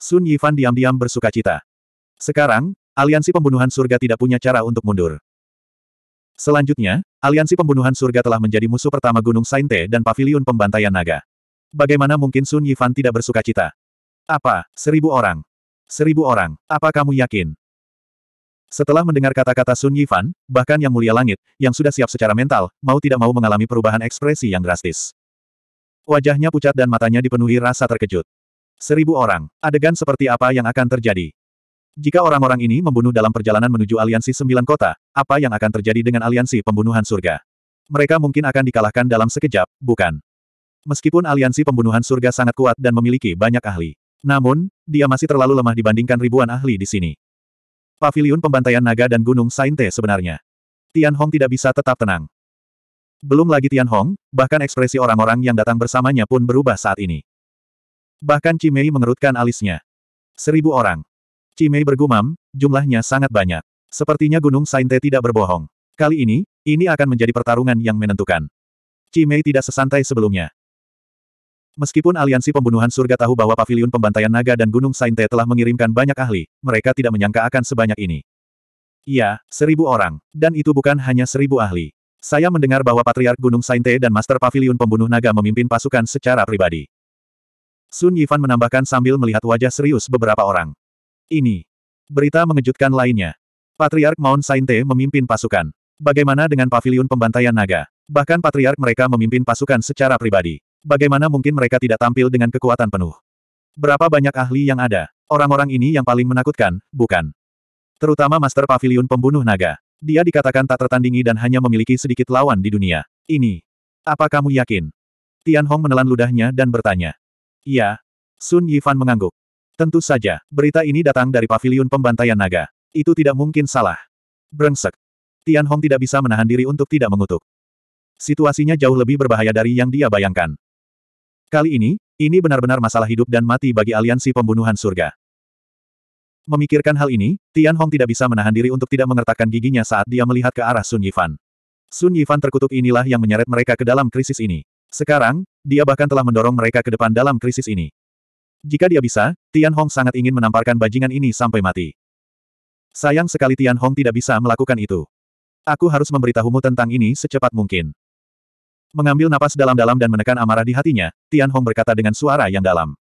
Sun Yifan diam-diam bersuka cita. Sekarang, aliansi pembunuhan surga tidak punya cara untuk mundur. Selanjutnya, aliansi pembunuhan surga telah menjadi musuh pertama Gunung Sainte dan Paviliun Pembantaian Naga. Bagaimana mungkin Sun Yifan tidak bersuka cita? Apa, seribu orang? Seribu orang, apa kamu yakin? Setelah mendengar kata-kata Sun Yifan, bahkan Yang Mulia Langit, yang sudah siap secara mental, mau tidak mau mengalami perubahan ekspresi yang drastis. Wajahnya pucat dan matanya dipenuhi rasa terkejut. Seribu orang. Adegan seperti apa yang akan terjadi? Jika orang-orang ini membunuh dalam perjalanan menuju aliansi sembilan kota, apa yang akan terjadi dengan aliansi pembunuhan surga? Mereka mungkin akan dikalahkan dalam sekejap, bukan? Meskipun aliansi pembunuhan surga sangat kuat dan memiliki banyak ahli. Namun, dia masih terlalu lemah dibandingkan ribuan ahli di sini. Paviliun pembantaian naga dan gunung Sainte sebenarnya. Tian Hong tidak bisa tetap tenang. Belum lagi Tian Hong, bahkan ekspresi orang-orang yang datang bersamanya pun berubah saat ini. Bahkan Cimei mengerutkan alisnya. Seribu orang. Cimei bergumam, jumlahnya sangat banyak. Sepertinya Gunung Sainte tidak berbohong. Kali ini, ini akan menjadi pertarungan yang menentukan. Cimei tidak sesantai sebelumnya. Meskipun aliansi pembunuhan surga tahu bahwa paviliun pembantaian naga dan Gunung Sainte telah mengirimkan banyak ahli, mereka tidak menyangka akan sebanyak ini. Iya, seribu orang. Dan itu bukan hanya seribu ahli. Saya mendengar bahwa Patriark Gunung Sainte dan Master Paviliun Pembunuh Naga memimpin pasukan secara pribadi. Sun Yifan menambahkan sambil melihat wajah serius beberapa orang. Ini. Berita mengejutkan lainnya. Patriark Mount Sainte memimpin pasukan. Bagaimana dengan pavilion pembantaian naga? Bahkan patriark mereka memimpin pasukan secara pribadi. Bagaimana mungkin mereka tidak tampil dengan kekuatan penuh? Berapa banyak ahli yang ada? Orang-orang ini yang paling menakutkan, bukan? Terutama Master Pavilion Pembunuh Naga. Dia dikatakan tak tertandingi dan hanya memiliki sedikit lawan di dunia. Ini. Apa kamu yakin? Tian Hong menelan ludahnya dan bertanya. Iya. Sun Yifan mengangguk. Tentu saja, berita ini datang dari Paviliun pembantaian naga. Itu tidak mungkin salah. Brengsek. Tian Hong tidak bisa menahan diri untuk tidak mengutuk. Situasinya jauh lebih berbahaya dari yang dia bayangkan. Kali ini, ini benar-benar masalah hidup dan mati bagi aliansi pembunuhan surga. Memikirkan hal ini, Tian Hong tidak bisa menahan diri untuk tidak mengertakkan giginya saat dia melihat ke arah Sun Yifan. Sun Yifan terkutuk inilah yang menyeret mereka ke dalam krisis ini. Sekarang, dia bahkan telah mendorong mereka ke depan dalam krisis ini. Jika dia bisa, Tian Hong sangat ingin menamparkan bajingan ini sampai mati. Sayang sekali Tian Hong tidak bisa melakukan itu. Aku harus memberitahumu tentang ini secepat mungkin. Mengambil napas dalam-dalam dan menekan amarah di hatinya, Tian Hong berkata dengan suara yang dalam.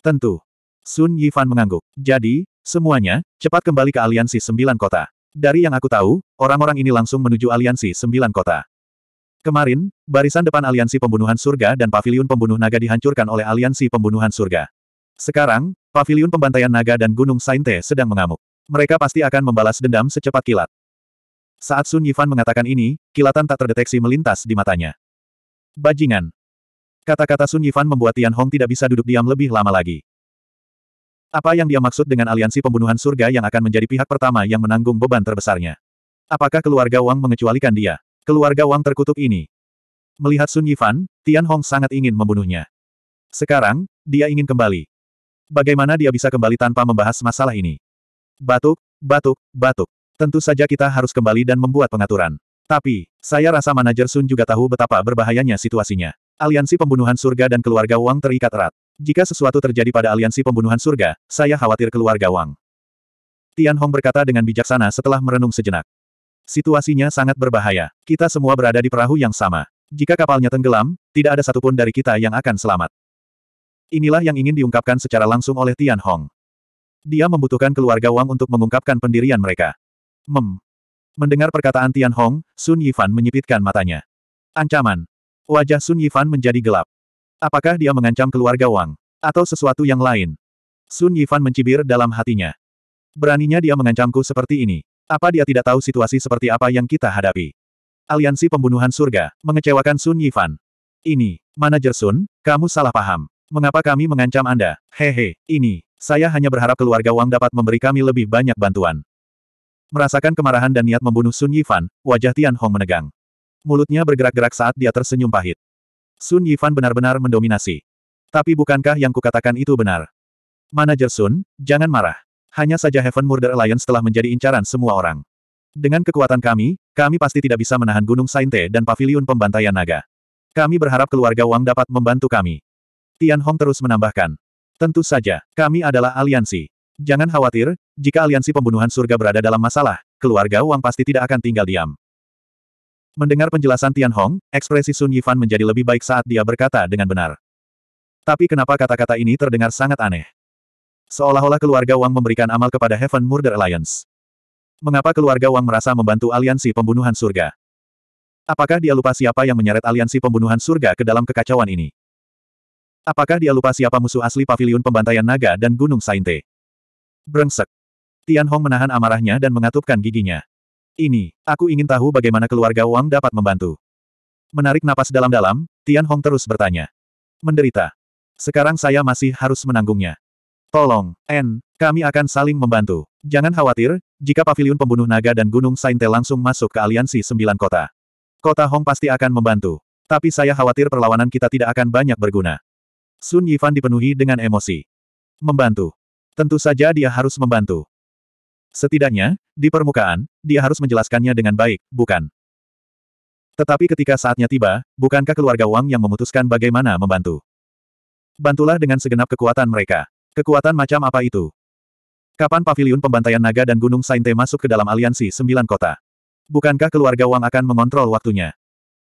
Tentu. Sun Yifan mengangguk. Jadi, semuanya, cepat kembali ke aliansi sembilan kota. Dari yang aku tahu, orang-orang ini langsung menuju aliansi sembilan kota. Kemarin, barisan depan aliansi pembunuhan surga dan pavilion pembunuh naga dihancurkan oleh aliansi pembunuhan surga. Sekarang, pavilion pembantaian naga dan gunung Sainte sedang mengamuk. Mereka pasti akan membalas dendam secepat kilat. Saat Sun Yifan mengatakan ini, kilatan tak terdeteksi melintas di matanya. Bajingan. Kata-kata Sun Yifan membuat Tian Hong tidak bisa duduk diam lebih lama lagi. Apa yang dia maksud dengan aliansi pembunuhan surga yang akan menjadi pihak pertama yang menanggung beban terbesarnya? Apakah keluarga Wang mengecualikan dia? Keluarga Wang terkutuk ini. Melihat Sun Yifan, Tian Hong sangat ingin membunuhnya. Sekarang, dia ingin kembali. Bagaimana dia bisa kembali tanpa membahas masalah ini? Batuk, batuk, batuk. Tentu saja kita harus kembali dan membuat pengaturan. Tapi, saya rasa manajer Sun juga tahu betapa berbahayanya situasinya. Aliansi pembunuhan surga dan keluarga Wang terikat erat. Jika sesuatu terjadi pada aliansi pembunuhan surga, saya khawatir keluarga Wang. Tian Hong berkata dengan bijaksana setelah merenung sejenak. Situasinya sangat berbahaya. Kita semua berada di perahu yang sama. Jika kapalnya tenggelam, tidak ada satupun dari kita yang akan selamat. Inilah yang ingin diungkapkan secara langsung oleh Tian Hong. Dia membutuhkan keluarga Wang untuk mengungkapkan pendirian mereka. Mem. Mendengar perkataan Tian Hong, Sun Yifan menyipitkan matanya. Ancaman. Wajah Sun Yifan menjadi gelap. Apakah dia mengancam keluarga Wang? Atau sesuatu yang lain? Sun Yifan mencibir dalam hatinya. Beraninya dia mengancamku seperti ini. Apa dia tidak tahu situasi seperti apa yang kita hadapi? Aliansi Pembunuhan Surga, mengecewakan Sun Yifan. Ini, manajer Sun, kamu salah paham. Mengapa kami mengancam Anda? Hehe, ini, saya hanya berharap keluarga Wang dapat memberi kami lebih banyak bantuan. Merasakan kemarahan dan niat membunuh Sun Yifan, wajah Tian Hong menegang. Mulutnya bergerak-gerak saat dia tersenyum pahit. Sun Yifan benar-benar mendominasi. Tapi bukankah yang kukatakan itu benar? Manajer Sun, jangan marah. Hanya saja Heaven Murder Alliance telah menjadi incaran semua orang. Dengan kekuatan kami, kami pasti tidak bisa menahan Gunung Sainte dan Paviliun Pembantaian Naga. Kami berharap keluarga Wang dapat membantu kami. Tian Hong terus menambahkan. Tentu saja, kami adalah aliansi. Jangan khawatir, jika aliansi pembunuhan surga berada dalam masalah, keluarga Wang pasti tidak akan tinggal diam. Mendengar penjelasan Tian Hong, ekspresi Sun Yifan menjadi lebih baik saat dia berkata dengan benar. Tapi kenapa kata-kata ini terdengar sangat aneh? Seolah-olah keluarga Wang memberikan amal kepada Heaven Murder Alliance. Mengapa keluarga Wang merasa membantu aliansi pembunuhan surga? Apakah dia lupa siapa yang menyeret aliansi pembunuhan surga ke dalam kekacauan ini? Apakah dia lupa siapa musuh asli paviliun pembantaian naga dan gunung Sainte? Brengsek. Tian Hong menahan amarahnya dan mengatupkan giginya. Ini, aku ingin tahu bagaimana keluarga Wang dapat membantu. Menarik napas dalam-dalam, Tian Hong terus bertanya. Menderita. Sekarang saya masih harus menanggungnya. Tolong, N, kami akan saling membantu. Jangan khawatir, jika Pavilion pembunuh naga dan Gunung Sainte langsung masuk ke aliansi sembilan kota. Kota Hong pasti akan membantu. Tapi saya khawatir perlawanan kita tidak akan banyak berguna. Sun Yifan dipenuhi dengan emosi. Membantu. Tentu saja dia harus membantu. Setidaknya, di permukaan, dia harus menjelaskannya dengan baik, bukan? Tetapi ketika saatnya tiba, bukankah keluarga Wang yang memutuskan bagaimana membantu? Bantulah dengan segenap kekuatan mereka. Kekuatan macam apa itu? Kapan pavilion pembantaian naga dan Gunung Sainte masuk ke dalam aliansi sembilan kota? Bukankah keluarga Wang akan mengontrol waktunya?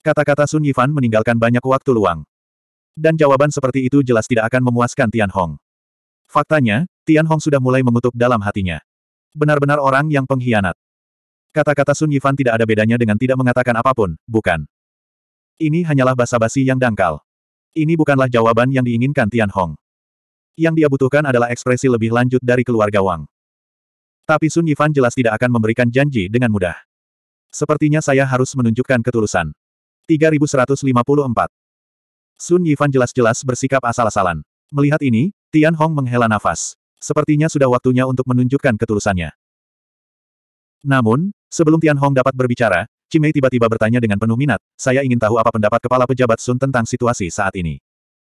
Kata-kata Sun Yifan meninggalkan banyak waktu luang. Dan jawaban seperti itu jelas tidak akan memuaskan Tian Hong. Faktanya, Tian Hong sudah mulai mengutuk dalam hatinya. Benar-benar orang yang pengkhianat. Kata-kata Sun Yifan tidak ada bedanya dengan tidak mengatakan apapun, bukan? Ini hanyalah basa-basi yang dangkal. Ini bukanlah jawaban yang diinginkan Tian Hong. Yang dia butuhkan adalah ekspresi lebih lanjut dari keluarga Wang. Tapi Sun Yifan jelas tidak akan memberikan janji dengan mudah. Sepertinya saya harus menunjukkan ketulusan. 3154 Sun Yifan jelas-jelas bersikap asal-asalan. Melihat ini, Tian Hong menghela nafas. Sepertinya sudah waktunya untuk menunjukkan ketulusannya. Namun, sebelum Tian Hong dapat berbicara, Cimei tiba-tiba bertanya dengan penuh minat, saya ingin tahu apa pendapat kepala pejabat Sun tentang situasi saat ini.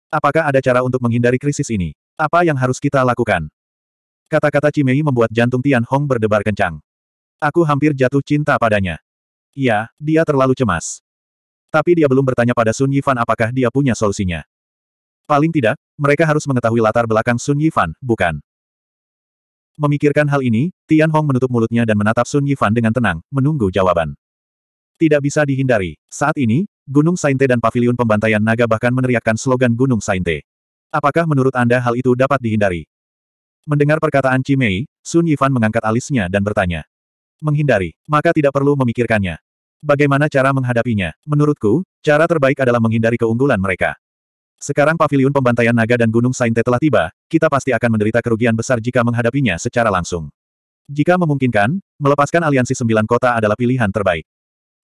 Apakah ada cara untuk menghindari krisis ini? Apa yang harus kita lakukan? Kata-kata Cimei membuat jantung Tian Hong berdebar kencang. Aku hampir jatuh cinta padanya. Ya, dia terlalu cemas. Tapi dia belum bertanya pada Sun Yifan apakah dia punya solusinya. Paling tidak, mereka harus mengetahui latar belakang Sun Yifan, bukan? Memikirkan hal ini, Tian Hong menutup mulutnya dan menatap Sun Yifan dengan tenang, menunggu jawaban. Tidak bisa dihindari. Saat ini, Gunung Sainte dan Paviliun Pembantaian Naga bahkan meneriakkan slogan Gunung Sainte. Apakah menurut Anda hal itu dapat dihindari? Mendengar perkataan Cimei, Sun Yifan mengangkat alisnya dan bertanya. Menghindari, maka tidak perlu memikirkannya. Bagaimana cara menghadapinya? Menurutku, cara terbaik adalah menghindari keunggulan mereka. Sekarang paviliun pembantaian naga dan gunung Sainte telah tiba, kita pasti akan menderita kerugian besar jika menghadapinya secara langsung. Jika memungkinkan, melepaskan aliansi sembilan kota adalah pilihan terbaik.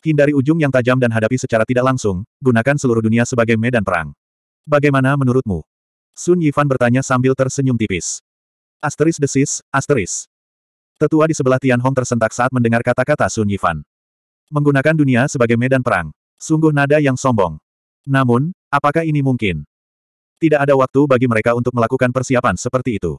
Hindari ujung yang tajam dan hadapi secara tidak langsung, gunakan seluruh dunia sebagai medan perang. Bagaimana menurutmu? Sun Yifan bertanya sambil tersenyum tipis. Asteris desis, asteris. Tetua di sebelah Tian Hong tersentak saat mendengar kata-kata Sun Yifan. Menggunakan dunia sebagai medan perang. Sungguh nada yang sombong. Namun, apakah ini mungkin? Tidak ada waktu bagi mereka untuk melakukan persiapan seperti itu.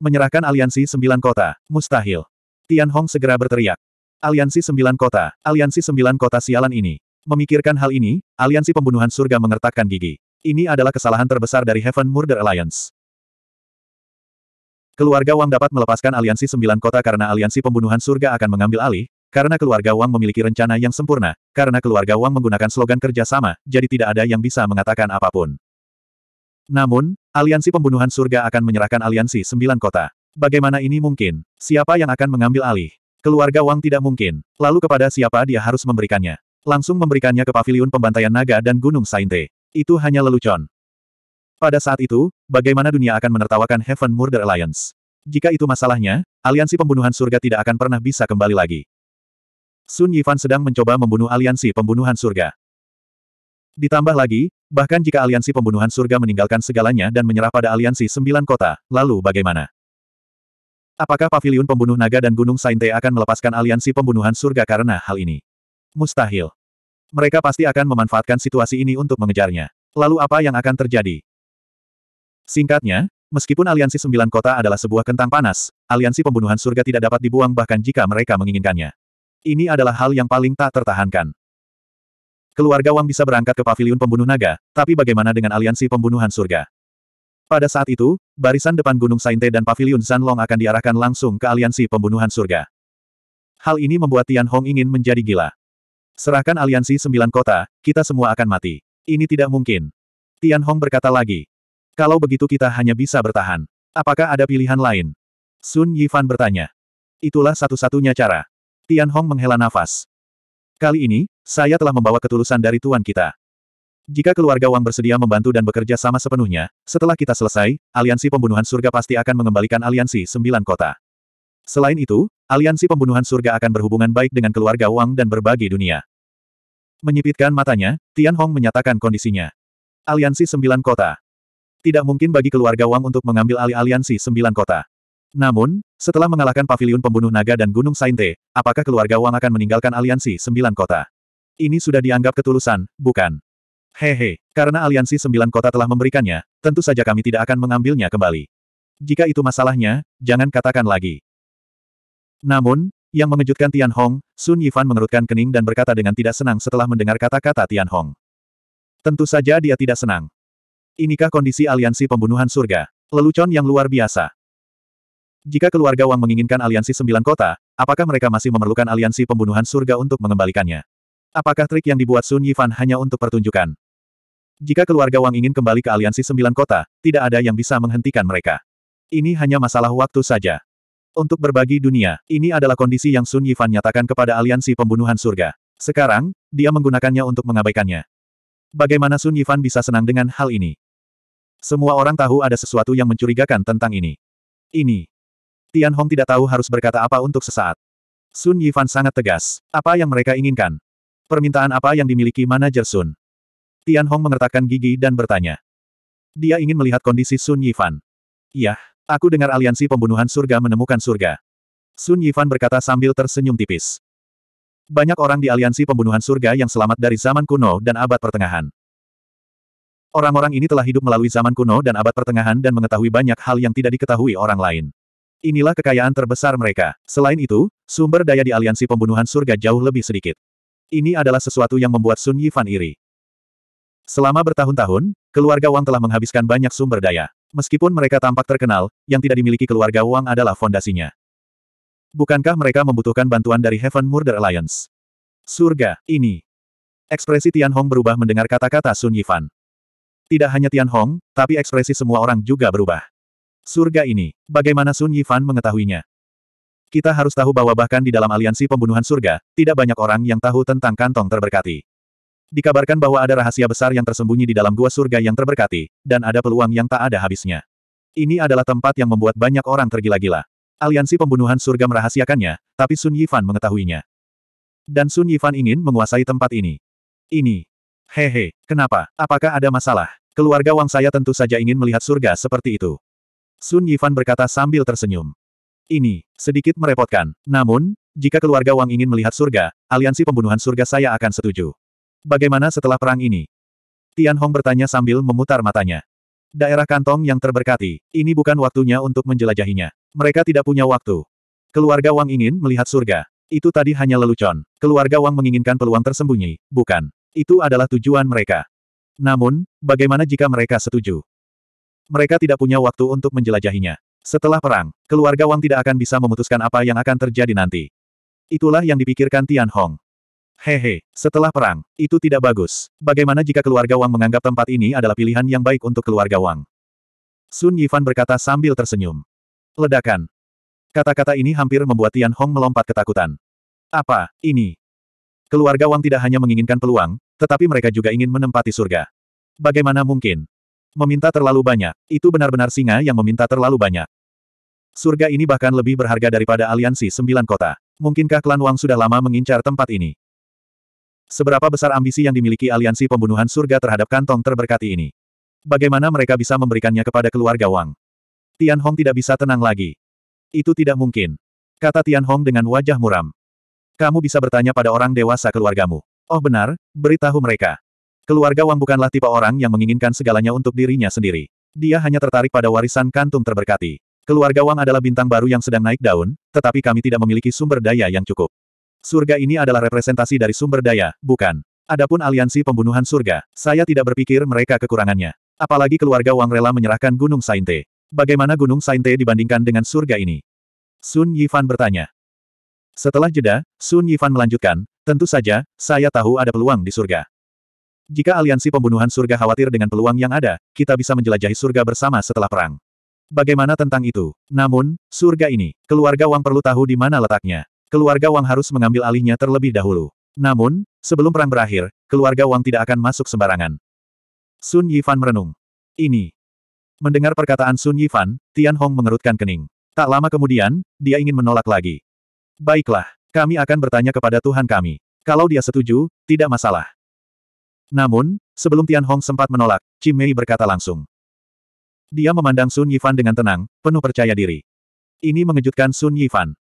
Menyerahkan aliansi sembilan kota, mustahil. Tian Hong segera berteriak. Aliansi sembilan kota, aliansi sembilan kota sialan ini. Memikirkan hal ini, aliansi pembunuhan surga mengertakkan gigi. Ini adalah kesalahan terbesar dari Heaven Murder Alliance. Keluarga Wang dapat melepaskan aliansi sembilan kota karena aliansi pembunuhan surga akan mengambil alih, karena keluarga Wang memiliki rencana yang sempurna, karena keluarga Wang menggunakan slogan kerjasama, jadi tidak ada yang bisa mengatakan apapun. Namun, aliansi pembunuhan surga akan menyerahkan aliansi sembilan kota. Bagaimana ini mungkin? Siapa yang akan mengambil alih? Keluarga Wang tidak mungkin. Lalu kepada siapa dia harus memberikannya? Langsung memberikannya ke Paviliun pembantaian naga dan gunung Sainte. Itu hanya lelucon. Pada saat itu, bagaimana dunia akan menertawakan Heaven Murder Alliance? Jika itu masalahnya, aliansi pembunuhan surga tidak akan pernah bisa kembali lagi. Sun Yifan sedang mencoba membunuh aliansi pembunuhan surga. Ditambah lagi, bahkan jika aliansi pembunuhan surga meninggalkan segalanya dan menyerah pada aliansi sembilan kota, lalu bagaimana? Apakah paviliun pembunuh naga dan gunung Sainte akan melepaskan aliansi pembunuhan surga karena hal ini? Mustahil. Mereka pasti akan memanfaatkan situasi ini untuk mengejarnya. Lalu apa yang akan terjadi? Singkatnya, meskipun aliansi sembilan kota adalah sebuah kentang panas, aliansi pembunuhan surga tidak dapat dibuang bahkan jika mereka menginginkannya. Ini adalah hal yang paling tak tertahankan. Keluarga Wang bisa berangkat ke paviliun pembunuh naga, tapi bagaimana dengan aliansi pembunuhan surga? Pada saat itu, barisan depan Gunung Sainte dan paviliun Zanlong akan diarahkan langsung ke aliansi pembunuhan surga. Hal ini membuat Tian Hong ingin menjadi gila. Serahkan aliansi sembilan kota, kita semua akan mati. Ini tidak mungkin. Tian Hong berkata lagi. Kalau begitu kita hanya bisa bertahan. Apakah ada pilihan lain? Sun Yifan bertanya. Itulah satu-satunya cara. Tian Hong menghela nafas. Kali ini, saya telah membawa ketulusan dari tuan kita. Jika keluarga Wang bersedia membantu dan bekerja sama sepenuhnya, setelah kita selesai, aliansi pembunuhan surga pasti akan mengembalikan aliansi sembilan kota. Selain itu, aliansi pembunuhan surga akan berhubungan baik dengan keluarga Wang dan berbagi dunia. Menyipitkan matanya, Tian Hong menyatakan kondisinya. Aliansi Sembilan Kota. Tidak mungkin bagi keluarga Wang untuk mengambil alih aliansi sembilan kota. Namun, setelah mengalahkan paviliun pembunuh naga dan Gunung Sainte, apakah keluarga Wang akan meninggalkan aliansi sembilan kota? Ini sudah dianggap ketulusan, bukan? Hehe, karena aliansi sembilan kota telah memberikannya, tentu saja kami tidak akan mengambilnya kembali. Jika itu masalahnya, jangan katakan lagi. Namun, yang mengejutkan Tian Hong, Sun Yifan mengerutkan kening dan berkata dengan tidak senang setelah mendengar kata-kata Tian Hong. Tentu saja dia tidak senang. Inikah kondisi aliansi pembunuhan surga? Lelucon yang luar biasa. Jika keluarga Wang menginginkan aliansi sembilan kota, apakah mereka masih memerlukan aliansi pembunuhan surga untuk mengembalikannya? Apakah trik yang dibuat Sun Yifan hanya untuk pertunjukan? Jika keluarga Wang ingin kembali ke aliansi sembilan kota, tidak ada yang bisa menghentikan mereka. Ini hanya masalah waktu saja. Untuk berbagi dunia, ini adalah kondisi yang Sun Yifan nyatakan kepada aliansi pembunuhan surga. Sekarang, dia menggunakannya untuk mengabaikannya. Bagaimana Sun Yifan bisa senang dengan hal ini? Semua orang tahu ada sesuatu yang mencurigakan tentang ini. Ini. Tian Hong tidak tahu harus berkata apa untuk sesaat. Sun Yifan sangat tegas. Apa yang mereka inginkan? Permintaan apa yang dimiliki manajer Sun? Tian Hong mengertakkan gigi dan bertanya. Dia ingin melihat kondisi Sun Yifan. Yah. Aku dengar aliansi pembunuhan surga menemukan surga. Sun Yifan berkata sambil tersenyum tipis. Banyak orang di aliansi pembunuhan surga yang selamat dari zaman kuno dan abad pertengahan. Orang-orang ini telah hidup melalui zaman kuno dan abad pertengahan dan mengetahui banyak hal yang tidak diketahui orang lain. Inilah kekayaan terbesar mereka. Selain itu, sumber daya di aliansi pembunuhan surga jauh lebih sedikit. Ini adalah sesuatu yang membuat Sun Yifan iri. Selama bertahun-tahun, keluarga Wang telah menghabiskan banyak sumber daya. Meskipun mereka tampak terkenal, yang tidak dimiliki keluarga Wang adalah fondasinya. Bukankah mereka membutuhkan bantuan dari Heaven Murder Alliance? Surga, ini. Ekspresi Tian Hong berubah mendengar kata-kata Sun Yifan. Tidak hanya Tian Hong, tapi ekspresi semua orang juga berubah. Surga ini, bagaimana Sun Yifan mengetahuinya? Kita harus tahu bahwa bahkan di dalam aliansi pembunuhan surga, tidak banyak orang yang tahu tentang kantong terberkati. Dikabarkan bahwa ada rahasia besar yang tersembunyi di dalam gua surga yang terberkati, dan ada peluang yang tak ada habisnya. Ini adalah tempat yang membuat banyak orang tergila-gila. Aliansi pembunuhan surga merahasiakannya, tapi Sun Yifan mengetahuinya. Dan Sun Yifan ingin menguasai tempat ini. Ini. Hehe, kenapa? Apakah ada masalah? Keluarga Wang saya tentu saja ingin melihat surga seperti itu. Sun Yifan berkata sambil tersenyum. Ini, sedikit merepotkan. Namun, jika keluarga Wang ingin melihat surga, aliansi pembunuhan surga saya akan setuju. Bagaimana setelah perang ini? Tian Hong bertanya sambil memutar matanya. Daerah kantong yang terberkati, ini bukan waktunya untuk menjelajahinya. Mereka tidak punya waktu. Keluarga Wang ingin melihat surga. Itu tadi hanya lelucon. Keluarga Wang menginginkan peluang tersembunyi, bukan. Itu adalah tujuan mereka. Namun, bagaimana jika mereka setuju? Mereka tidak punya waktu untuk menjelajahinya. Setelah perang, keluarga Wang tidak akan bisa memutuskan apa yang akan terjadi nanti. Itulah yang dipikirkan Tian Hong. Hehe, setelah perang, itu tidak bagus. Bagaimana jika keluarga Wang menganggap tempat ini adalah pilihan yang baik untuk keluarga Wang? Sun Yifan berkata sambil tersenyum. Ledakan. Kata-kata ini hampir membuat Tian Hong melompat ketakutan. Apa, ini? Keluarga Wang tidak hanya menginginkan peluang, tetapi mereka juga ingin menempati surga. Bagaimana mungkin? Meminta terlalu banyak, itu benar-benar singa yang meminta terlalu banyak. Surga ini bahkan lebih berharga daripada aliansi sembilan kota. Mungkinkah klan Wang sudah lama mengincar tempat ini? Seberapa besar ambisi yang dimiliki aliansi pembunuhan surga terhadap kantong terberkati ini? Bagaimana mereka bisa memberikannya kepada keluarga Wang? Tian Hong tidak bisa tenang lagi. Itu tidak mungkin. Kata Tian Hong dengan wajah muram. Kamu bisa bertanya pada orang dewasa keluargamu. Oh benar, beritahu mereka. Keluarga Wang bukanlah tipe orang yang menginginkan segalanya untuk dirinya sendiri. Dia hanya tertarik pada warisan kantung terberkati. Keluarga Wang adalah bintang baru yang sedang naik daun, tetapi kami tidak memiliki sumber daya yang cukup. Surga ini adalah representasi dari sumber daya, bukan. Adapun aliansi pembunuhan surga, saya tidak berpikir mereka kekurangannya. Apalagi keluarga Wang rela menyerahkan Gunung Sainte. Bagaimana Gunung Sainte dibandingkan dengan surga ini? Sun Yifan bertanya. Setelah jeda, Sun Yifan melanjutkan, tentu saja, saya tahu ada peluang di surga. Jika aliansi pembunuhan surga khawatir dengan peluang yang ada, kita bisa menjelajahi surga bersama setelah perang. Bagaimana tentang itu? Namun, surga ini, keluarga Wang perlu tahu di mana letaknya. Keluarga Wang harus mengambil alihnya terlebih dahulu. Namun, sebelum perang berakhir, keluarga Wang tidak akan masuk sembarangan. Sun Yifan merenung. Ini. Mendengar perkataan Sun Yifan, Tian Hong mengerutkan kening. Tak lama kemudian, dia ingin menolak lagi. Baiklah, kami akan bertanya kepada Tuhan kami. Kalau dia setuju, tidak masalah. Namun, sebelum Tian Hong sempat menolak, Mei berkata langsung. Dia memandang Sun Yifan dengan tenang, penuh percaya diri. Ini mengejutkan Sun Yifan.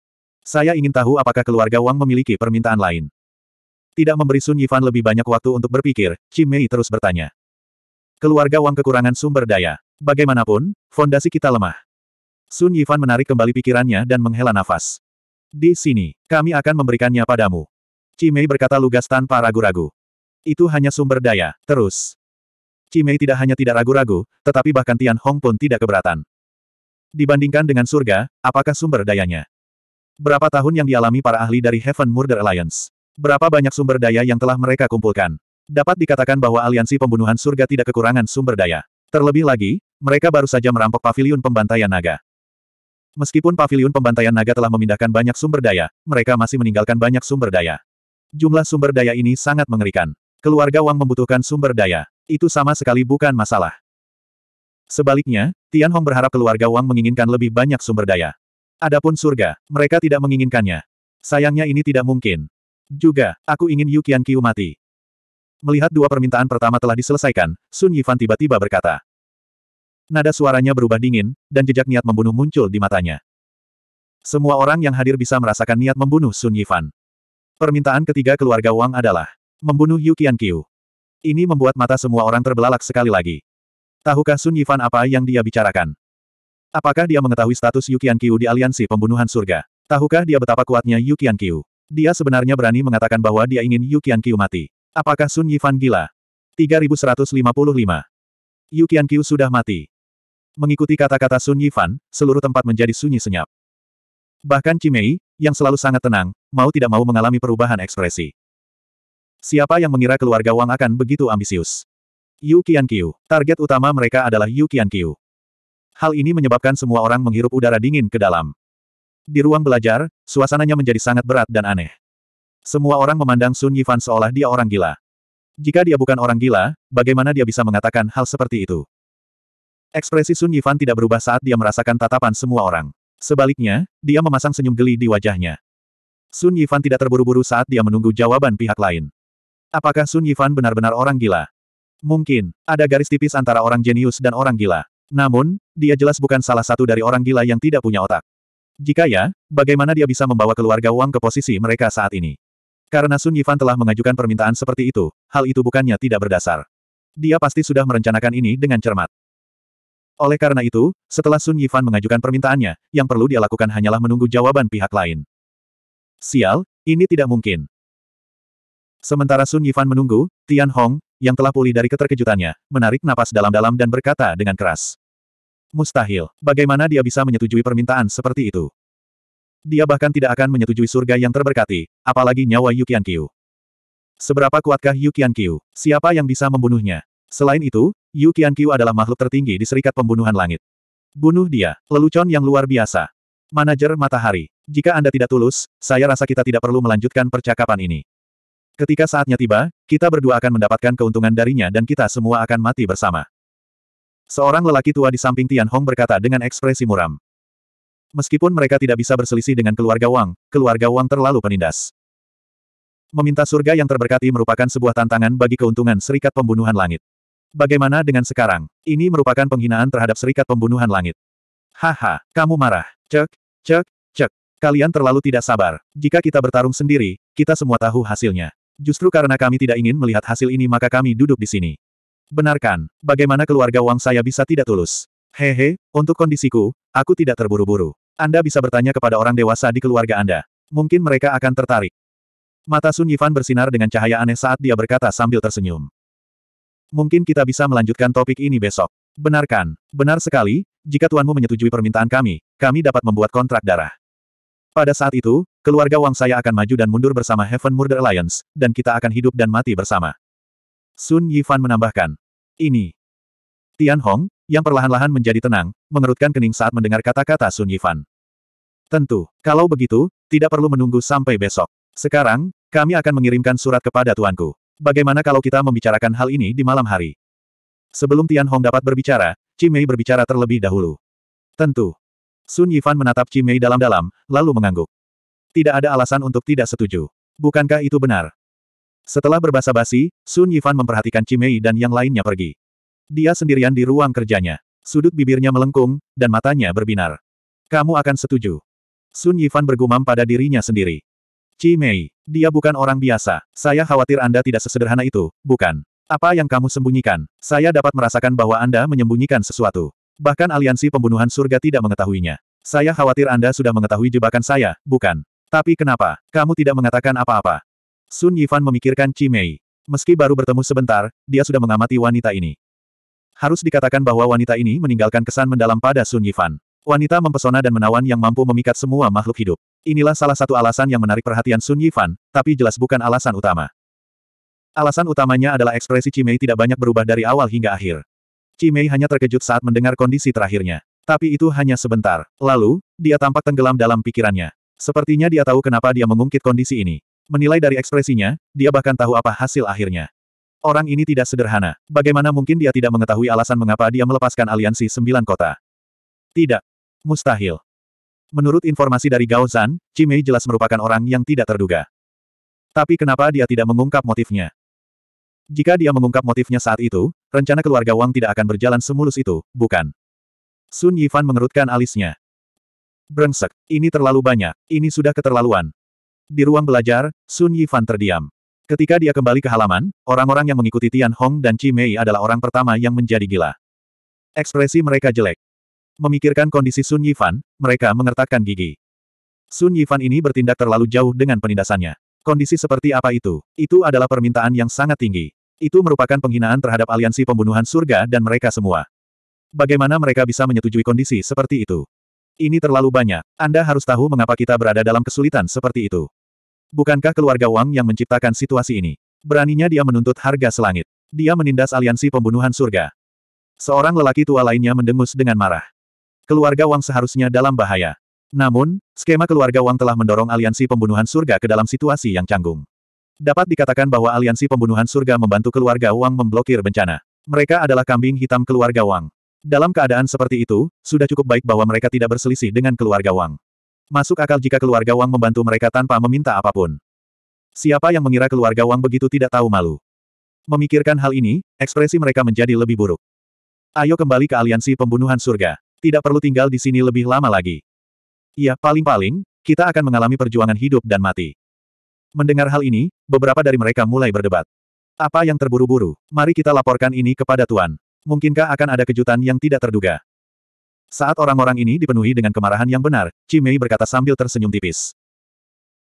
Saya ingin tahu apakah keluarga Wang memiliki permintaan lain. Tidak memberi Sun Yifan lebih banyak waktu untuk berpikir, Qi Mei terus bertanya. Keluarga Wang kekurangan sumber daya. Bagaimanapun, fondasi kita lemah. Sun Yifan menarik kembali pikirannya dan menghela nafas. Di sini, kami akan memberikannya padamu. Qi Mei berkata lugas tanpa ragu-ragu. Itu hanya sumber daya, terus. Qi Mei tidak hanya tidak ragu-ragu, tetapi bahkan Tian Hong pun tidak keberatan. Dibandingkan dengan surga, apakah sumber dayanya? Berapa tahun yang dialami para ahli dari Heaven Murder Alliance? Berapa banyak sumber daya yang telah mereka kumpulkan? Dapat dikatakan bahwa aliansi pembunuhan surga tidak kekurangan sumber daya. Terlebih lagi, mereka baru saja merampok pavilion pembantaian naga. Meskipun pavilion pembantaian naga telah memindahkan banyak sumber daya, mereka masih meninggalkan banyak sumber daya. Jumlah sumber daya ini sangat mengerikan. Keluarga Wang membutuhkan sumber daya. Itu sama sekali bukan masalah. Sebaliknya, Tian Hong berharap keluarga Wang menginginkan lebih banyak sumber daya. Adapun surga, mereka tidak menginginkannya. Sayangnya ini tidak mungkin. Juga, aku ingin Yu Qian Qiu mati. Melihat dua permintaan pertama telah diselesaikan, Sun Yifan tiba-tiba berkata. Nada suaranya berubah dingin, dan jejak niat membunuh muncul di matanya. Semua orang yang hadir bisa merasakan niat membunuh Sun Yifan. Permintaan ketiga keluarga Wang adalah membunuh Yu Qian Qiu. Ini membuat mata semua orang terbelalak sekali lagi. Tahukah Sun Yifan apa yang dia bicarakan? Apakah dia mengetahui status Yukian Kyu di aliansi pembunuhan surga? Tahukah dia betapa kuatnya Yukian Kyu? Dia sebenarnya berani mengatakan bahwa dia ingin Yukian Kyu mati. Apakah Sun Yifan gila? 3155 Yukian Kyu sudah mati. Mengikuti kata-kata Sun Yifan, seluruh tempat menjadi sunyi senyap. Bahkan Cimei, yang selalu sangat tenang, mau tidak mau mengalami perubahan ekspresi. Siapa yang mengira keluarga Wang akan begitu ambisius? Yu Qiu, Target utama mereka adalah Yu Qiu. Hal ini menyebabkan semua orang menghirup udara dingin ke dalam. Di ruang belajar, suasananya menjadi sangat berat dan aneh. Semua orang memandang Sun Yifan seolah dia orang gila. Jika dia bukan orang gila, bagaimana dia bisa mengatakan hal seperti itu? Ekspresi Sun Yifan tidak berubah saat dia merasakan tatapan semua orang. Sebaliknya, dia memasang senyum geli di wajahnya. Sun Yifan tidak terburu-buru saat dia menunggu jawaban pihak lain. Apakah Sun Yifan benar-benar orang gila? Mungkin, ada garis tipis antara orang jenius dan orang gila. Namun, dia jelas bukan salah satu dari orang gila yang tidak punya otak. Jika ya, bagaimana dia bisa membawa keluarga Wang ke posisi mereka saat ini? Karena Sun Yifan telah mengajukan permintaan seperti itu, hal itu bukannya tidak berdasar. Dia pasti sudah merencanakan ini dengan cermat. Oleh karena itu, setelah Sun Yifan mengajukan permintaannya, yang perlu dia lakukan hanyalah menunggu jawaban pihak lain. Sial, ini tidak mungkin. Sementara Sun Yifan menunggu, Tian Hong, yang telah pulih dari keterkejutannya, menarik napas dalam-dalam dan berkata dengan keras. Mustahil, bagaimana dia bisa menyetujui permintaan seperti itu? Dia bahkan tidak akan menyetujui surga yang terberkati, apalagi nyawa Yukian Kiu. Seberapa kuatkah Yukian Kiu? Siapa yang bisa membunuhnya? Selain itu, Yukian Kiu adalah makhluk tertinggi di Serikat Pembunuhan Langit. Bunuh dia, lelucon yang luar biasa. Manajer Matahari, jika Anda tidak tulus, saya rasa kita tidak perlu melanjutkan percakapan ini. Ketika saatnya tiba, kita berdua akan mendapatkan keuntungan darinya dan kita semua akan mati bersama. Seorang lelaki tua di samping Tian Hong berkata dengan ekspresi muram. Meskipun mereka tidak bisa berselisih dengan keluarga Wang, keluarga Wang terlalu penindas. Meminta surga yang terberkati merupakan sebuah tantangan bagi keuntungan Serikat Pembunuhan Langit. Bagaimana dengan sekarang? Ini merupakan penghinaan terhadap Serikat Pembunuhan Langit. Haha, kamu marah. Cek, cek, cek. Kalian terlalu tidak sabar. Jika kita bertarung sendiri, kita semua tahu hasilnya. Justru karena kami tidak ingin melihat hasil ini maka kami duduk di sini. Benarkan, bagaimana keluarga Wang saya bisa tidak tulus? Hehe, untuk kondisiku, aku tidak terburu-buru. Anda bisa bertanya kepada orang dewasa di keluarga Anda. Mungkin mereka akan tertarik. Mata Sun Yifan bersinar dengan cahaya aneh saat dia berkata sambil tersenyum. Mungkin kita bisa melanjutkan topik ini besok. Benarkan, benar sekali, jika tuanmu menyetujui permintaan kami, kami dapat membuat kontrak darah. Pada saat itu, Keluarga Wang saya akan maju dan mundur bersama Heaven Murder Alliance, dan kita akan hidup dan mati bersama. Sun Yifan menambahkan. Ini. Tian Hong, yang perlahan-lahan menjadi tenang, mengerutkan kening saat mendengar kata-kata Sun Yifan. Tentu, kalau begitu, tidak perlu menunggu sampai besok. Sekarang, kami akan mengirimkan surat kepada tuanku. Bagaimana kalau kita membicarakan hal ini di malam hari? Sebelum Tian Hong dapat berbicara, Cimei berbicara terlebih dahulu. Tentu. Sun Yifan menatap Cimei dalam-dalam, lalu mengangguk. Tidak ada alasan untuk tidak setuju. Bukankah itu benar? Setelah berbahasa basi, Sun Yifan memperhatikan Cimei dan yang lainnya pergi. Dia sendirian di ruang kerjanya. Sudut bibirnya melengkung, dan matanya berbinar. Kamu akan setuju. Sun Yifan bergumam pada dirinya sendiri. Cimei, dia bukan orang biasa. Saya khawatir Anda tidak sesederhana itu, bukan? Apa yang kamu sembunyikan? Saya dapat merasakan bahwa Anda menyembunyikan sesuatu. Bahkan aliansi pembunuhan surga tidak mengetahuinya. Saya khawatir Anda sudah mengetahui jebakan saya, bukan? Tapi kenapa, kamu tidak mengatakan apa-apa? Sun Yifan memikirkan Chi Mei. Meski baru bertemu sebentar, dia sudah mengamati wanita ini. Harus dikatakan bahwa wanita ini meninggalkan kesan mendalam pada Sun Yifan. Wanita mempesona dan menawan yang mampu memikat semua makhluk hidup. Inilah salah satu alasan yang menarik perhatian Sun Yifan, tapi jelas bukan alasan utama. Alasan utamanya adalah ekspresi Cimei tidak banyak berubah dari awal hingga akhir. Cimei hanya terkejut saat mendengar kondisi terakhirnya. Tapi itu hanya sebentar. Lalu, dia tampak tenggelam dalam pikirannya. Sepertinya dia tahu kenapa dia mengungkit kondisi ini. Menilai dari ekspresinya, dia bahkan tahu apa hasil akhirnya. Orang ini tidak sederhana. Bagaimana mungkin dia tidak mengetahui alasan mengapa dia melepaskan aliansi sembilan kota? Tidak. Mustahil. Menurut informasi dari Gao Zan, Cimei jelas merupakan orang yang tidak terduga. Tapi kenapa dia tidak mengungkap motifnya? Jika dia mengungkap motifnya saat itu, rencana keluarga Wang tidak akan berjalan semulus itu, bukan? Sun Yifan mengerutkan alisnya. Brengsek, ini terlalu banyak, ini sudah keterlaluan. Di ruang belajar, Sun Yifan terdiam. Ketika dia kembali ke halaman, orang-orang yang mengikuti Tian Hong dan Chi Mei adalah orang pertama yang menjadi gila. Ekspresi mereka jelek. Memikirkan kondisi Sun Yifan, mereka mengertakkan gigi. Sun Yifan ini bertindak terlalu jauh dengan penindasannya. Kondisi seperti apa itu? Itu adalah permintaan yang sangat tinggi. Itu merupakan penghinaan terhadap aliansi pembunuhan surga dan mereka semua. Bagaimana mereka bisa menyetujui kondisi seperti itu? Ini terlalu banyak. Anda harus tahu mengapa kita berada dalam kesulitan seperti itu. Bukankah keluarga Wang yang menciptakan situasi ini? Beraninya dia menuntut harga selangit. Dia menindas aliansi pembunuhan surga. Seorang lelaki tua lainnya mendengus dengan marah. Keluarga Wang seharusnya dalam bahaya. Namun, skema keluarga Wang telah mendorong aliansi pembunuhan surga ke dalam situasi yang canggung. Dapat dikatakan bahwa aliansi pembunuhan surga membantu keluarga Wang memblokir bencana. Mereka adalah kambing hitam keluarga Wang. Dalam keadaan seperti itu, sudah cukup baik bahwa mereka tidak berselisih dengan keluarga Wang. Masuk akal jika keluarga Wang membantu mereka tanpa meminta apapun. Siapa yang mengira keluarga Wang begitu tidak tahu malu? Memikirkan hal ini, ekspresi mereka menjadi lebih buruk. Ayo kembali ke aliansi pembunuhan surga. Tidak perlu tinggal di sini lebih lama lagi. Ya, paling-paling, kita akan mengalami perjuangan hidup dan mati. Mendengar hal ini, beberapa dari mereka mulai berdebat. Apa yang terburu-buru? Mari kita laporkan ini kepada Tuan mungkinkah akan ada kejutan yang tidak terduga? Saat orang-orang ini dipenuhi dengan kemarahan yang benar, Cimei berkata sambil tersenyum tipis.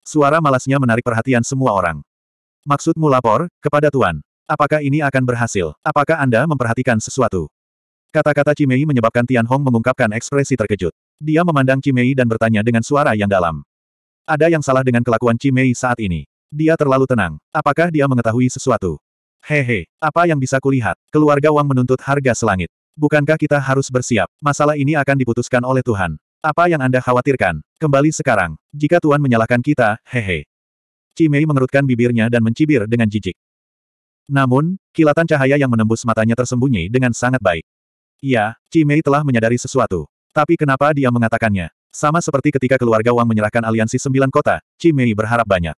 Suara malasnya menarik perhatian semua orang. Maksudmu lapor, kepada Tuan. Apakah ini akan berhasil? Apakah Anda memperhatikan sesuatu? Kata-kata Cimei menyebabkan Tian Hong mengungkapkan ekspresi terkejut. Dia memandang Cimei dan bertanya dengan suara yang dalam. Ada yang salah dengan kelakuan Cimei saat ini. Dia terlalu tenang. Apakah dia mengetahui sesuatu? Hehe, apa yang bisa kulihat? Keluarga Wang menuntut harga selangit. Bukankah kita harus bersiap? Masalah ini akan diputuskan oleh Tuhan. Apa yang Anda khawatirkan? Kembali sekarang. Jika Tuhan menyalahkan kita, hehe. Cimei mengerutkan bibirnya dan mencibir dengan jijik. Namun, kilatan cahaya yang menembus matanya tersembunyi dengan sangat baik. Ya, Cimei telah menyadari sesuatu. Tapi kenapa dia mengatakannya? Sama seperti ketika keluarga Wang menyerahkan aliansi sembilan kota, Cimei berharap banyak.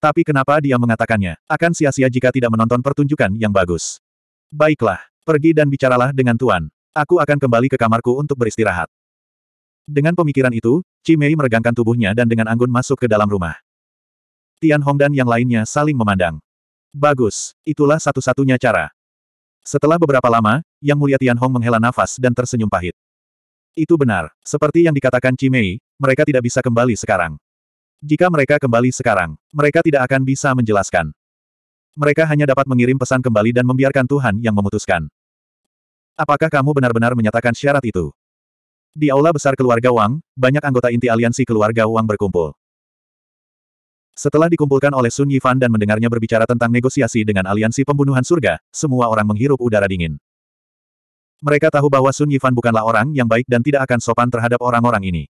Tapi kenapa dia mengatakannya? Akan sia-sia jika tidak menonton pertunjukan yang bagus. Baiklah, pergi dan bicaralah dengan Tuan. Aku akan kembali ke kamarku untuk beristirahat. Dengan pemikiran itu, Cimei meregangkan tubuhnya dan dengan anggun masuk ke dalam rumah. Tian Hong dan yang lainnya saling memandang. Bagus, itulah satu-satunya cara. Setelah beberapa lama, Yang Mulia Tian Hong menghela nafas dan tersenyum pahit. Itu benar, seperti yang dikatakan Cimei, mereka tidak bisa kembali sekarang. Jika mereka kembali sekarang, mereka tidak akan bisa menjelaskan. Mereka hanya dapat mengirim pesan kembali dan membiarkan Tuhan yang memutuskan. Apakah kamu benar-benar menyatakan syarat itu? Di aula besar keluarga Wang, banyak anggota inti aliansi keluarga Wang berkumpul. Setelah dikumpulkan oleh Sun Yifan dan mendengarnya berbicara tentang negosiasi dengan aliansi pembunuhan surga, semua orang menghirup udara dingin. Mereka tahu bahwa Sun Yifan bukanlah orang yang baik dan tidak akan sopan terhadap orang-orang ini.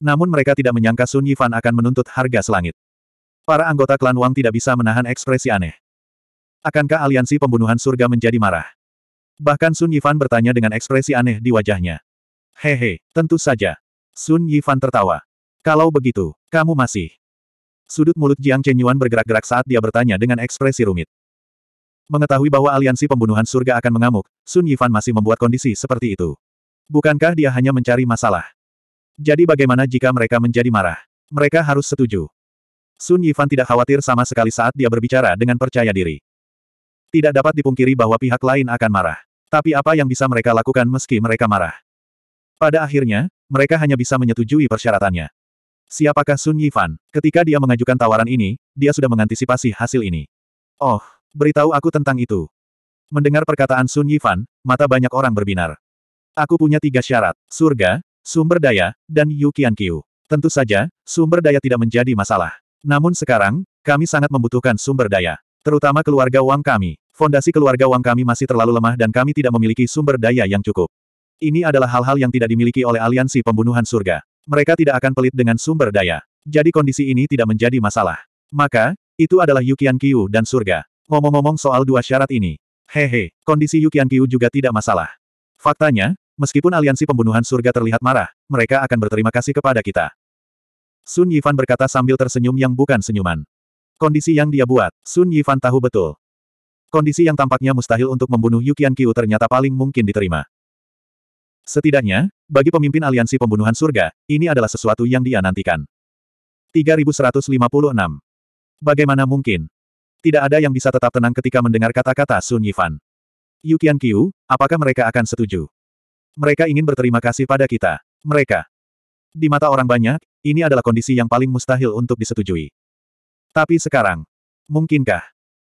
Namun mereka tidak menyangka Sun Yifan akan menuntut harga selangit. Para anggota klan Wang tidak bisa menahan ekspresi aneh. Akankah aliansi pembunuhan surga menjadi marah? Bahkan Sun Yifan bertanya dengan ekspresi aneh di wajahnya. Hehe, tentu saja. Sun Yifan tertawa. Kalau begitu, kamu masih. Sudut mulut Jiang Chenyuan bergerak-gerak saat dia bertanya dengan ekspresi rumit. Mengetahui bahwa aliansi pembunuhan surga akan mengamuk, Sun Yifan masih membuat kondisi seperti itu. Bukankah dia hanya mencari masalah? Jadi bagaimana jika mereka menjadi marah? Mereka harus setuju. Sun Yifan tidak khawatir sama sekali saat dia berbicara dengan percaya diri. Tidak dapat dipungkiri bahwa pihak lain akan marah. Tapi apa yang bisa mereka lakukan meski mereka marah? Pada akhirnya, mereka hanya bisa menyetujui persyaratannya. Siapakah Sun Yifan? Ketika dia mengajukan tawaran ini, dia sudah mengantisipasi hasil ini. Oh, beritahu aku tentang itu. Mendengar perkataan Sun Yifan, mata banyak orang berbinar. Aku punya tiga syarat, surga, sumber daya, dan Yu Qiankyu. Tentu saja, sumber daya tidak menjadi masalah. Namun sekarang, kami sangat membutuhkan sumber daya. Terutama keluarga Wang kami. Fondasi keluarga Wang kami masih terlalu lemah dan kami tidak memiliki sumber daya yang cukup. Ini adalah hal-hal yang tidak dimiliki oleh aliansi pembunuhan surga. Mereka tidak akan pelit dengan sumber daya. Jadi kondisi ini tidak menjadi masalah. Maka, itu adalah Yukian Kyu dan surga. Ngomong-ngomong soal dua syarat ini. Hehe, kondisi Yukian Kyu juga tidak masalah. Faktanya, Meskipun aliansi pembunuhan surga terlihat marah, mereka akan berterima kasih kepada kita. Sun Yifan berkata sambil tersenyum yang bukan senyuman. Kondisi yang dia buat, Sun Yifan tahu betul. Kondisi yang tampaknya mustahil untuk membunuh Yukian Qiu ternyata paling mungkin diterima. Setidaknya, bagi pemimpin aliansi pembunuhan surga, ini adalah sesuatu yang dia nantikan. 3156. Bagaimana mungkin? Tidak ada yang bisa tetap tenang ketika mendengar kata-kata Sun Yifan. Yukian Qiu, apakah mereka akan setuju? Mereka ingin berterima kasih pada kita. Mereka. Di mata orang banyak, ini adalah kondisi yang paling mustahil untuk disetujui. Tapi sekarang, mungkinkah?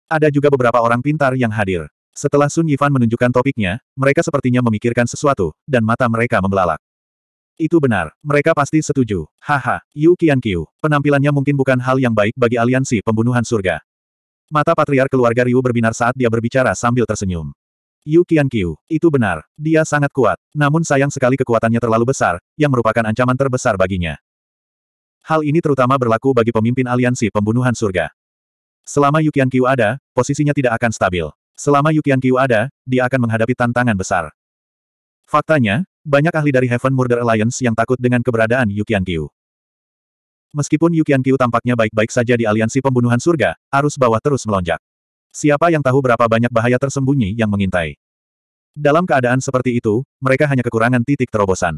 Ada juga beberapa orang pintar yang hadir. Setelah Sun Yifan menunjukkan topiknya, mereka sepertinya memikirkan sesuatu, dan mata mereka membelalak. Itu benar, mereka pasti setuju. Haha, Yu Qianqiu, penampilannya mungkin bukan hal yang baik bagi aliansi pembunuhan surga. Mata patriar keluarga Ryu berbinar saat dia berbicara sambil tersenyum. Yu Qian Qiu, itu benar. Dia sangat kuat. Namun sayang sekali kekuatannya terlalu besar, yang merupakan ancaman terbesar baginya. Hal ini terutama berlaku bagi pemimpin aliansi pembunuhan surga. Selama Yu Qian Qiu ada, posisinya tidak akan stabil. Selama Yu Qian Qiu ada, dia akan menghadapi tantangan besar. Faktanya, banyak ahli dari Heaven Murder Alliance yang takut dengan keberadaan Yu Qian Qiu. Meskipun Yu Qian Qiu tampaknya baik-baik saja di aliansi pembunuhan surga, arus bawah terus melonjak. Siapa yang tahu berapa banyak bahaya tersembunyi yang mengintai? Dalam keadaan seperti itu, mereka hanya kekurangan titik terobosan.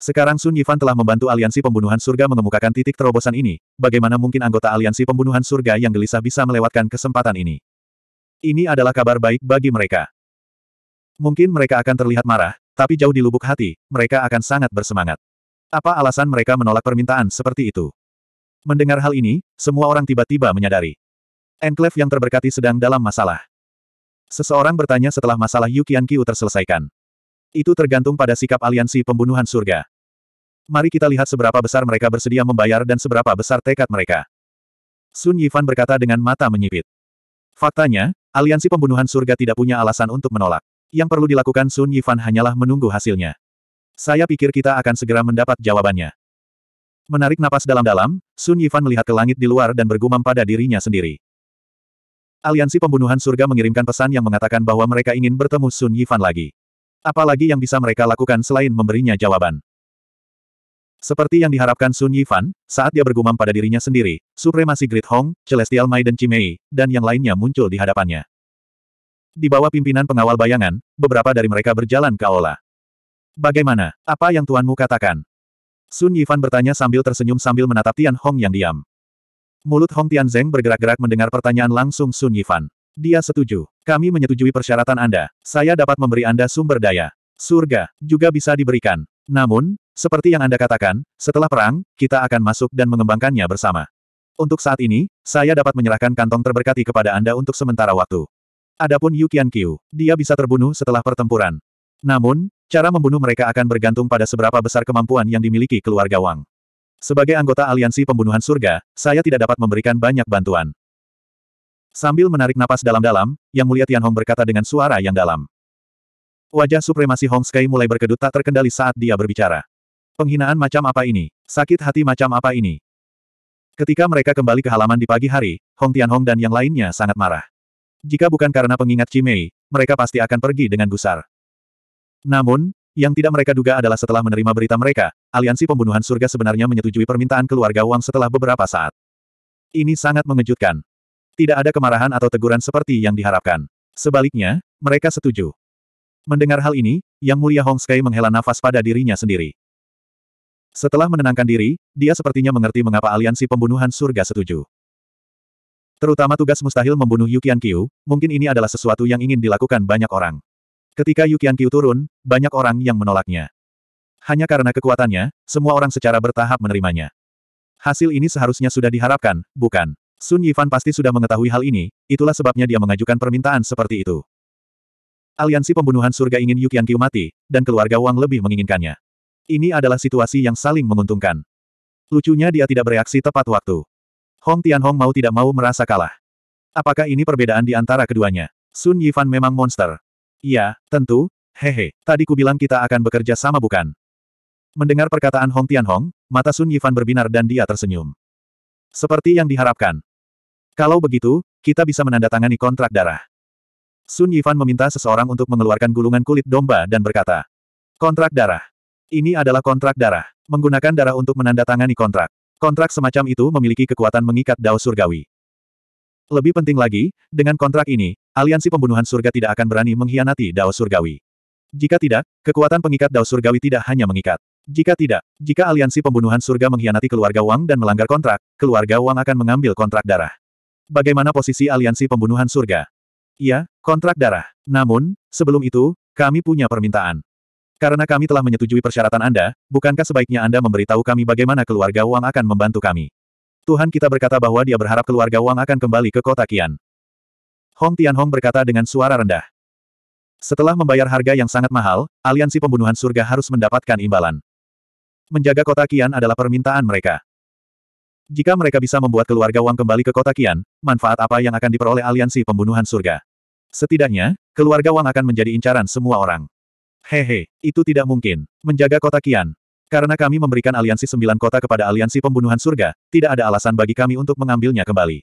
Sekarang Sun Yifan telah membantu aliansi pembunuhan surga mengemukakan titik terobosan ini, bagaimana mungkin anggota aliansi pembunuhan surga yang gelisah bisa melewatkan kesempatan ini? Ini adalah kabar baik bagi mereka. Mungkin mereka akan terlihat marah, tapi jauh di lubuk hati, mereka akan sangat bersemangat. Apa alasan mereka menolak permintaan seperti itu? Mendengar hal ini, semua orang tiba-tiba menyadari. Enclave yang terberkati sedang dalam masalah. Seseorang bertanya setelah masalah Yu Qiu terselesaikan. Itu tergantung pada sikap aliansi pembunuhan surga. Mari kita lihat seberapa besar mereka bersedia membayar dan seberapa besar tekad mereka. Sun Yifan berkata dengan mata menyipit. Faktanya, aliansi pembunuhan surga tidak punya alasan untuk menolak. Yang perlu dilakukan Sun Yifan hanyalah menunggu hasilnya. Saya pikir kita akan segera mendapat jawabannya. Menarik napas dalam-dalam, Sun Yifan melihat ke langit di luar dan bergumam pada dirinya sendiri. Aliansi Pembunuhan Surga mengirimkan pesan yang mengatakan bahwa mereka ingin bertemu Sun Yifan lagi. Apalagi yang bisa mereka lakukan selain memberinya jawaban. Seperti yang diharapkan Sun Yifan, saat dia bergumam pada dirinya sendiri, supremasi Great Hong, Celestial Maiden Cimei, dan yang lainnya muncul di hadapannya. Di bawah pimpinan pengawal bayangan, beberapa dari mereka berjalan ke aula. Bagaimana? Apa yang tuanmu katakan? Sun Yifan bertanya sambil tersenyum sambil menatap Tian Hong yang diam. Mulut Hong Tianzeng bergerak-gerak mendengar pertanyaan langsung Sun Yifan. Dia setuju. Kami menyetujui persyaratan Anda. Saya dapat memberi Anda sumber daya. Surga, juga bisa diberikan. Namun, seperti yang Anda katakan, setelah perang, kita akan masuk dan mengembangkannya bersama. Untuk saat ini, saya dapat menyerahkan kantong terberkati kepada Anda untuk sementara waktu. Adapun Yu Qianqiu, dia bisa terbunuh setelah pertempuran. Namun, cara membunuh mereka akan bergantung pada seberapa besar kemampuan yang dimiliki keluarga Wang. Sebagai anggota aliansi pembunuhan surga, saya tidak dapat memberikan banyak bantuan. Sambil menarik napas dalam-dalam, Yang Mulia Tianhong berkata dengan suara yang dalam. Wajah supremasi Hong Sky mulai berkedut tak terkendali saat dia berbicara. Penghinaan macam apa ini? Sakit hati macam apa ini? Ketika mereka kembali ke halaman di pagi hari, Hong Tianhong dan yang lainnya sangat marah. Jika bukan karena pengingat Cimei, mereka pasti akan pergi dengan gusar. Namun, yang tidak mereka duga adalah setelah menerima berita mereka, aliansi pembunuhan surga sebenarnya menyetujui permintaan keluarga Wang setelah beberapa saat. Ini sangat mengejutkan. Tidak ada kemarahan atau teguran seperti yang diharapkan. Sebaliknya, mereka setuju. Mendengar hal ini, Yang Mulia Hong Sky menghela nafas pada dirinya sendiri. Setelah menenangkan diri, dia sepertinya mengerti mengapa aliansi pembunuhan surga setuju. Terutama tugas mustahil membunuh Yukian Qiu, mungkin ini adalah sesuatu yang ingin dilakukan banyak orang. Ketika Yukian Qiu turun, banyak orang yang menolaknya. Hanya karena kekuatannya, semua orang secara bertahap menerimanya. Hasil ini seharusnya sudah diharapkan, bukan? Sun Yifan pasti sudah mengetahui hal ini, itulah sebabnya dia mengajukan permintaan seperti itu. Aliansi pembunuhan surga ingin Yukian Qiu mati, dan keluarga Wang lebih menginginkannya. Ini adalah situasi yang saling menguntungkan. Lucunya dia tidak bereaksi tepat waktu. Hong Tianhong mau tidak mau merasa kalah. Apakah ini perbedaan di antara keduanya? Sun Yifan memang monster. Iya, tentu, hehe, tadi ku bilang kita akan bekerja sama bukan? Mendengar perkataan Hong Tianhong, mata Sun Yifan berbinar dan dia tersenyum. Seperti yang diharapkan. Kalau begitu, kita bisa menandatangani kontrak darah. Sun Yifan meminta seseorang untuk mengeluarkan gulungan kulit domba dan berkata, Kontrak darah. Ini adalah kontrak darah. Menggunakan darah untuk menandatangani kontrak. Kontrak semacam itu memiliki kekuatan mengikat dao surgawi. Lebih penting lagi, dengan kontrak ini, aliansi pembunuhan surga tidak akan berani mengkhianati Dao Surgawi. Jika tidak, kekuatan pengikat Dao Surgawi tidak hanya mengikat. Jika tidak, jika aliansi pembunuhan surga mengkhianati keluarga Wang dan melanggar kontrak, keluarga Wang akan mengambil kontrak darah. Bagaimana posisi aliansi pembunuhan surga? Iya, kontrak darah. Namun, sebelum itu, kami punya permintaan. Karena kami telah menyetujui persyaratan Anda, bukankah sebaiknya Anda memberitahu kami bagaimana keluarga Wang akan membantu kami? Tuhan kita berkata bahwa dia berharap keluarga Wang akan kembali ke kota Qian. Hong Tianhong berkata dengan suara rendah. Setelah membayar harga yang sangat mahal, aliansi pembunuhan surga harus mendapatkan imbalan. Menjaga kota Qian adalah permintaan mereka. Jika mereka bisa membuat keluarga Wang kembali ke kota Qian, manfaat apa yang akan diperoleh aliansi pembunuhan surga? Setidaknya, keluarga Wang akan menjadi incaran semua orang. Hehe, itu tidak mungkin. Menjaga kota Qian, karena kami memberikan aliansi sembilan kota kepada aliansi pembunuhan surga, tidak ada alasan bagi kami untuk mengambilnya kembali.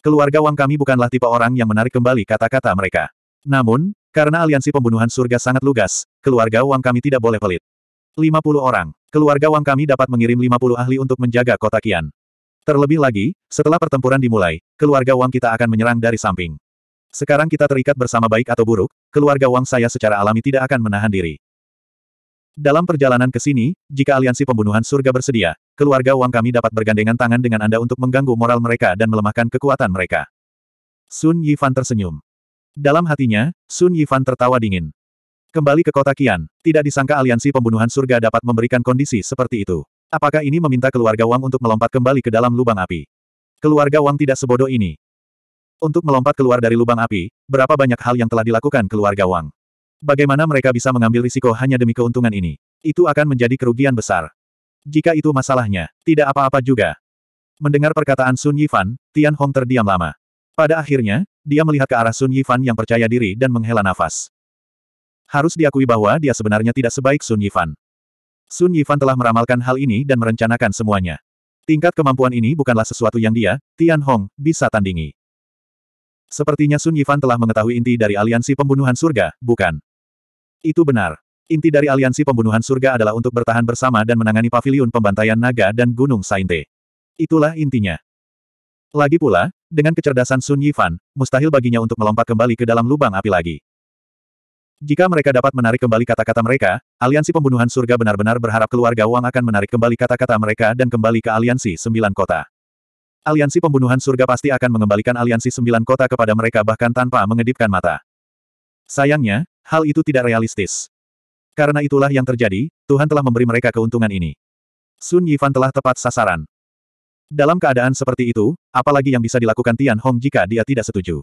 Keluarga Wang kami bukanlah tipe orang yang menarik kembali kata-kata mereka. Namun, karena aliansi pembunuhan surga sangat lugas, keluarga Wang kami tidak boleh pelit. 50 orang. Keluarga Wang kami dapat mengirim 50 ahli untuk menjaga kota Kian. Terlebih lagi, setelah pertempuran dimulai, keluarga Wang kita akan menyerang dari samping. Sekarang kita terikat bersama baik atau buruk, keluarga Wang saya secara alami tidak akan menahan diri. Dalam perjalanan ke sini, jika aliansi pembunuhan surga bersedia, keluarga Wang kami dapat bergandengan tangan dengan Anda untuk mengganggu moral mereka dan melemahkan kekuatan mereka. Sun Yifan tersenyum. Dalam hatinya, Sun Yifan tertawa dingin. Kembali ke kota Kian, tidak disangka aliansi pembunuhan surga dapat memberikan kondisi seperti itu. Apakah ini meminta keluarga Wang untuk melompat kembali ke dalam lubang api? Keluarga Wang tidak sebodoh ini. Untuk melompat keluar dari lubang api, berapa banyak hal yang telah dilakukan keluarga Wang. Bagaimana mereka bisa mengambil risiko hanya demi keuntungan ini? Itu akan menjadi kerugian besar. Jika itu masalahnya, tidak apa-apa juga. Mendengar perkataan Sun Yifan, Tian Hong terdiam lama. Pada akhirnya, dia melihat ke arah Sun Yifan yang percaya diri dan menghela nafas. Harus diakui bahwa dia sebenarnya tidak sebaik Sun Yifan. Sun Yifan telah meramalkan hal ini dan merencanakan semuanya. Tingkat kemampuan ini bukanlah sesuatu yang dia, Tian Hong, bisa tandingi. Sepertinya Sun Yifan telah mengetahui inti dari aliansi pembunuhan surga, bukan? Itu benar. Inti dari aliansi pembunuhan surga adalah untuk bertahan bersama dan menangani paviliun pembantaian naga dan gunung Sainte. Itulah intinya. Lagi pula, dengan kecerdasan Sun Yifan, mustahil baginya untuk melompat kembali ke dalam lubang api lagi. Jika mereka dapat menarik kembali kata-kata mereka, aliansi pembunuhan surga benar-benar berharap keluarga Wang akan menarik kembali kata-kata mereka dan kembali ke aliansi sembilan kota aliansi pembunuhan surga pasti akan mengembalikan aliansi sembilan kota kepada mereka bahkan tanpa mengedipkan mata. Sayangnya, hal itu tidak realistis. Karena itulah yang terjadi, Tuhan telah memberi mereka keuntungan ini. Sun Yifan telah tepat sasaran. Dalam keadaan seperti itu, apalagi yang bisa dilakukan Tian Hong jika dia tidak setuju.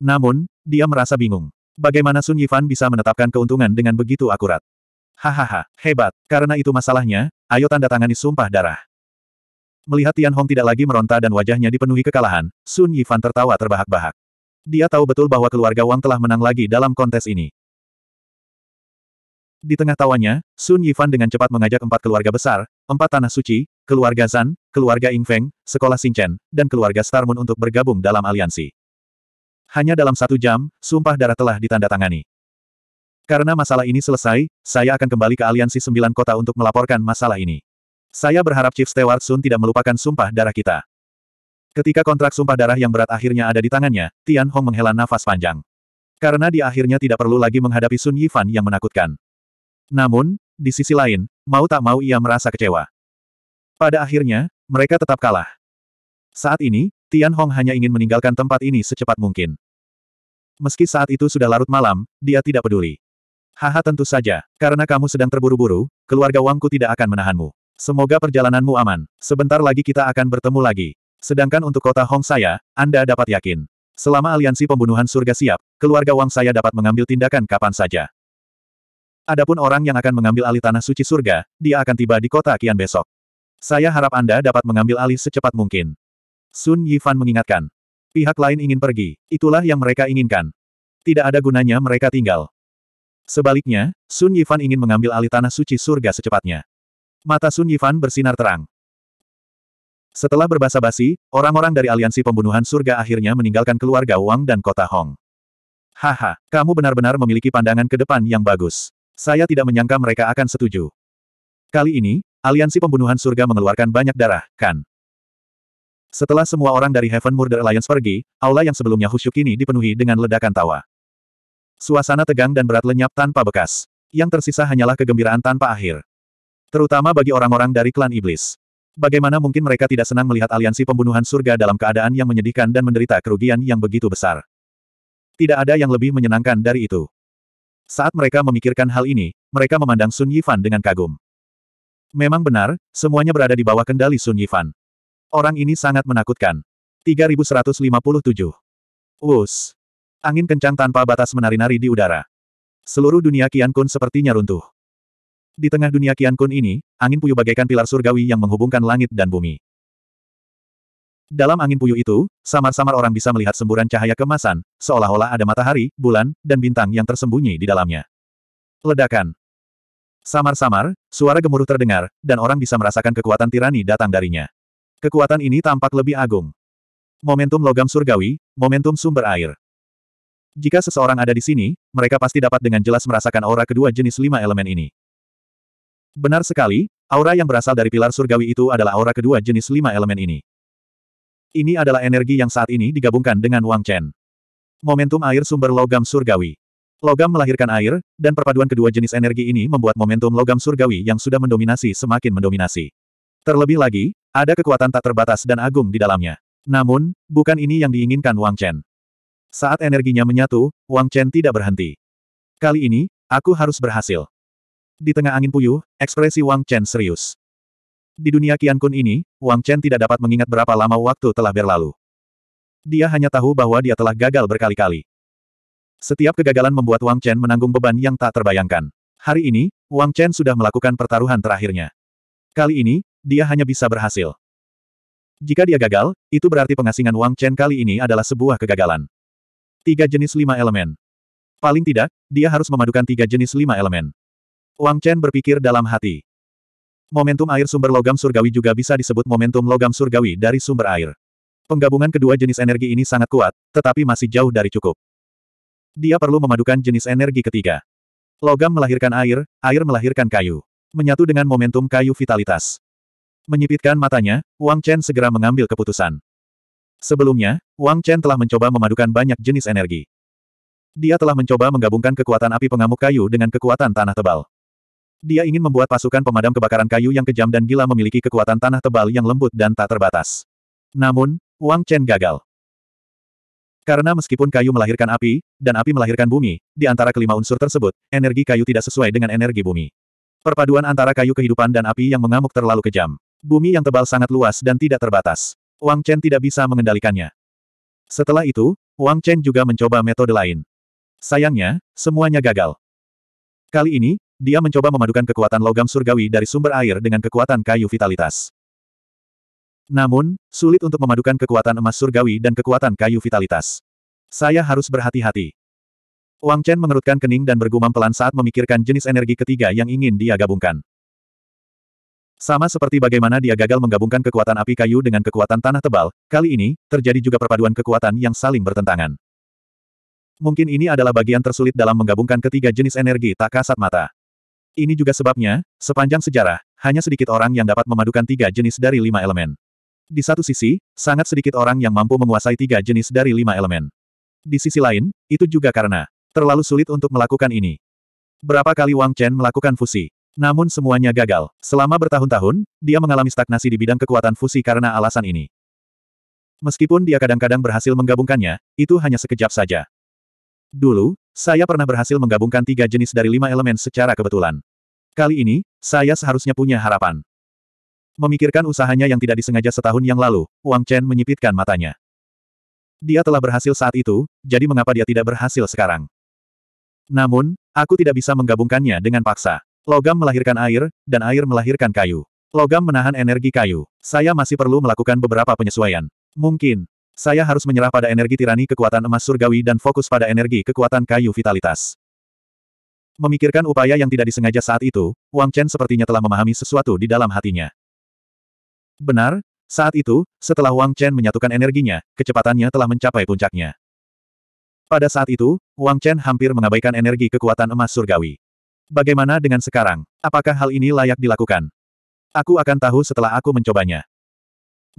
Namun, dia merasa bingung. Bagaimana Sun Yifan bisa menetapkan keuntungan dengan begitu akurat? Hahaha, hebat. Karena itu masalahnya, ayo tanda tangani sumpah darah. Melihat Tian Hong tidak lagi meronta dan wajahnya dipenuhi kekalahan, Sun Yifan tertawa terbahak-bahak. Dia tahu betul bahwa keluarga Wang telah menang lagi dalam kontes ini. Di tengah tawanya, Sun Yifan dengan cepat mengajak empat keluarga besar, empat tanah suci, keluarga Zan, keluarga Feng, sekolah Xingchen, dan keluarga Star Moon untuk bergabung dalam aliansi. Hanya dalam satu jam, sumpah darah telah ditandatangani. Karena masalah ini selesai, saya akan kembali ke aliansi sembilan kota untuk melaporkan masalah ini. Saya berharap Chief Stewart Sun tidak melupakan sumpah darah kita. Ketika kontrak sumpah darah yang berat akhirnya ada di tangannya, Tian Hong menghela nafas panjang. Karena dia akhirnya tidak perlu lagi menghadapi Sun Yifan yang menakutkan. Namun, di sisi lain, mau tak mau ia merasa kecewa. Pada akhirnya, mereka tetap kalah. Saat ini, Tian Hong hanya ingin meninggalkan tempat ini secepat mungkin. Meski saat itu sudah larut malam, dia tidak peduli. Haha tentu saja, karena kamu sedang terburu-buru, keluarga Wangku tidak akan menahanmu. Semoga perjalananmu aman. Sebentar lagi kita akan bertemu lagi. Sedangkan untuk kota Hong saya, Anda dapat yakin. Selama aliansi pembunuhan surga siap, keluarga Wang saya dapat mengambil tindakan kapan saja. Adapun orang yang akan mengambil alih tanah suci surga, dia akan tiba di kota Kian besok. Saya harap Anda dapat mengambil alih secepat mungkin. Sun Yifan mengingatkan. Pihak lain ingin pergi, itulah yang mereka inginkan. Tidak ada gunanya mereka tinggal. Sebaliknya, Sun Yifan ingin mengambil alih tanah suci surga secepatnya. Mata Sun Yifan bersinar terang. Setelah berbahasa basi orang-orang dari aliansi pembunuhan surga akhirnya meninggalkan keluarga Wang dan kota Hong. Haha, kamu benar-benar memiliki pandangan ke depan yang bagus. Saya tidak menyangka mereka akan setuju. Kali ini, aliansi pembunuhan surga mengeluarkan banyak darah, kan? Setelah semua orang dari Heaven Murder Alliance pergi, aula yang sebelumnya khusyuk ini dipenuhi dengan ledakan tawa. Suasana tegang dan berat lenyap tanpa bekas. Yang tersisa hanyalah kegembiraan tanpa akhir. Terutama bagi orang-orang dari klan iblis. Bagaimana mungkin mereka tidak senang melihat aliansi pembunuhan surga dalam keadaan yang menyedihkan dan menderita kerugian yang begitu besar. Tidak ada yang lebih menyenangkan dari itu. Saat mereka memikirkan hal ini, mereka memandang Sun Yifan dengan kagum. Memang benar, semuanya berada di bawah kendali Sun Yifan. Orang ini sangat menakutkan. 3157. Wus. Angin kencang tanpa batas menari-nari di udara. Seluruh dunia Kian Kun sepertinya runtuh. Di tengah dunia Kian Kun ini, angin puyuh bagaikan pilar surgawi yang menghubungkan langit dan bumi. Dalam angin puyuh itu, samar-samar orang bisa melihat semburan cahaya kemasan, seolah-olah ada matahari, bulan, dan bintang yang tersembunyi di dalamnya. Ledakan. Samar-samar, suara gemuruh terdengar, dan orang bisa merasakan kekuatan tirani datang darinya. Kekuatan ini tampak lebih agung. Momentum logam surgawi, momentum sumber air. Jika seseorang ada di sini, mereka pasti dapat dengan jelas merasakan aura kedua jenis lima elemen ini. Benar sekali, aura yang berasal dari pilar surgawi itu adalah aura kedua jenis lima elemen ini. Ini adalah energi yang saat ini digabungkan dengan Wang Chen. Momentum air sumber logam surgawi. Logam melahirkan air, dan perpaduan kedua jenis energi ini membuat momentum logam surgawi yang sudah mendominasi semakin mendominasi. Terlebih lagi, ada kekuatan tak terbatas dan agung di dalamnya. Namun, bukan ini yang diinginkan Wang Chen. Saat energinya menyatu, Wang Chen tidak berhenti. Kali ini, aku harus berhasil. Di tengah angin puyuh, ekspresi Wang Chen serius. Di dunia Qian Kun ini, Wang Chen tidak dapat mengingat berapa lama waktu telah berlalu. Dia hanya tahu bahwa dia telah gagal berkali-kali. Setiap kegagalan membuat Wang Chen menanggung beban yang tak terbayangkan. Hari ini, Wang Chen sudah melakukan pertaruhan terakhirnya. Kali ini, dia hanya bisa berhasil. Jika dia gagal, itu berarti pengasingan Wang Chen kali ini adalah sebuah kegagalan. Tiga jenis lima elemen. Paling tidak, dia harus memadukan tiga jenis lima elemen. Wang Chen berpikir dalam hati. Momentum air sumber logam surgawi juga bisa disebut momentum logam surgawi dari sumber air. Penggabungan kedua jenis energi ini sangat kuat, tetapi masih jauh dari cukup. Dia perlu memadukan jenis energi ketiga. Logam melahirkan air, air melahirkan kayu. Menyatu dengan momentum kayu vitalitas. Menyipitkan matanya, Wang Chen segera mengambil keputusan. Sebelumnya, Wang Chen telah mencoba memadukan banyak jenis energi. Dia telah mencoba menggabungkan kekuatan api pengamuk kayu dengan kekuatan tanah tebal. Dia ingin membuat pasukan pemadam kebakaran kayu yang kejam dan gila memiliki kekuatan tanah tebal yang lembut dan tak terbatas. Namun, Wang Chen gagal. Karena meskipun kayu melahirkan api, dan api melahirkan bumi, di antara kelima unsur tersebut, energi kayu tidak sesuai dengan energi bumi. Perpaduan antara kayu kehidupan dan api yang mengamuk terlalu kejam. Bumi yang tebal sangat luas dan tidak terbatas. Wang Chen tidak bisa mengendalikannya. Setelah itu, Wang Chen juga mencoba metode lain. Sayangnya, semuanya gagal. Kali ini, dia mencoba memadukan kekuatan logam surgawi dari sumber air dengan kekuatan kayu vitalitas. Namun, sulit untuk memadukan kekuatan emas surgawi dan kekuatan kayu vitalitas. Saya harus berhati-hati. Wang Chen mengerutkan kening dan bergumam pelan saat memikirkan jenis energi ketiga yang ingin dia gabungkan. Sama seperti bagaimana dia gagal menggabungkan kekuatan api kayu dengan kekuatan tanah tebal, kali ini, terjadi juga perpaduan kekuatan yang saling bertentangan. Mungkin ini adalah bagian tersulit dalam menggabungkan ketiga jenis energi tak kasat mata. Ini juga sebabnya, sepanjang sejarah, hanya sedikit orang yang dapat memadukan tiga jenis dari lima elemen. Di satu sisi, sangat sedikit orang yang mampu menguasai tiga jenis dari lima elemen. Di sisi lain, itu juga karena terlalu sulit untuk melakukan ini. Berapa kali Wang Chen melakukan fusi? Namun semuanya gagal. Selama bertahun-tahun, dia mengalami stagnasi di bidang kekuatan fusi karena alasan ini. Meskipun dia kadang-kadang berhasil menggabungkannya, itu hanya sekejap saja. Dulu, saya pernah berhasil menggabungkan tiga jenis dari lima elemen secara kebetulan. Kali ini, saya seharusnya punya harapan. Memikirkan usahanya yang tidak disengaja setahun yang lalu, Wang Chen menyipitkan matanya. Dia telah berhasil saat itu, jadi mengapa dia tidak berhasil sekarang? Namun, aku tidak bisa menggabungkannya dengan paksa. Logam melahirkan air, dan air melahirkan kayu. Logam menahan energi kayu. Saya masih perlu melakukan beberapa penyesuaian. Mungkin, saya harus menyerah pada energi tirani kekuatan emas surgawi dan fokus pada energi kekuatan kayu vitalitas. Memikirkan upaya yang tidak disengaja saat itu, Wang Chen sepertinya telah memahami sesuatu di dalam hatinya. Benar, saat itu, setelah Wang Chen menyatukan energinya, kecepatannya telah mencapai puncaknya. Pada saat itu, Wang Chen hampir mengabaikan energi kekuatan emas surgawi. Bagaimana dengan sekarang? Apakah hal ini layak dilakukan? Aku akan tahu setelah aku mencobanya.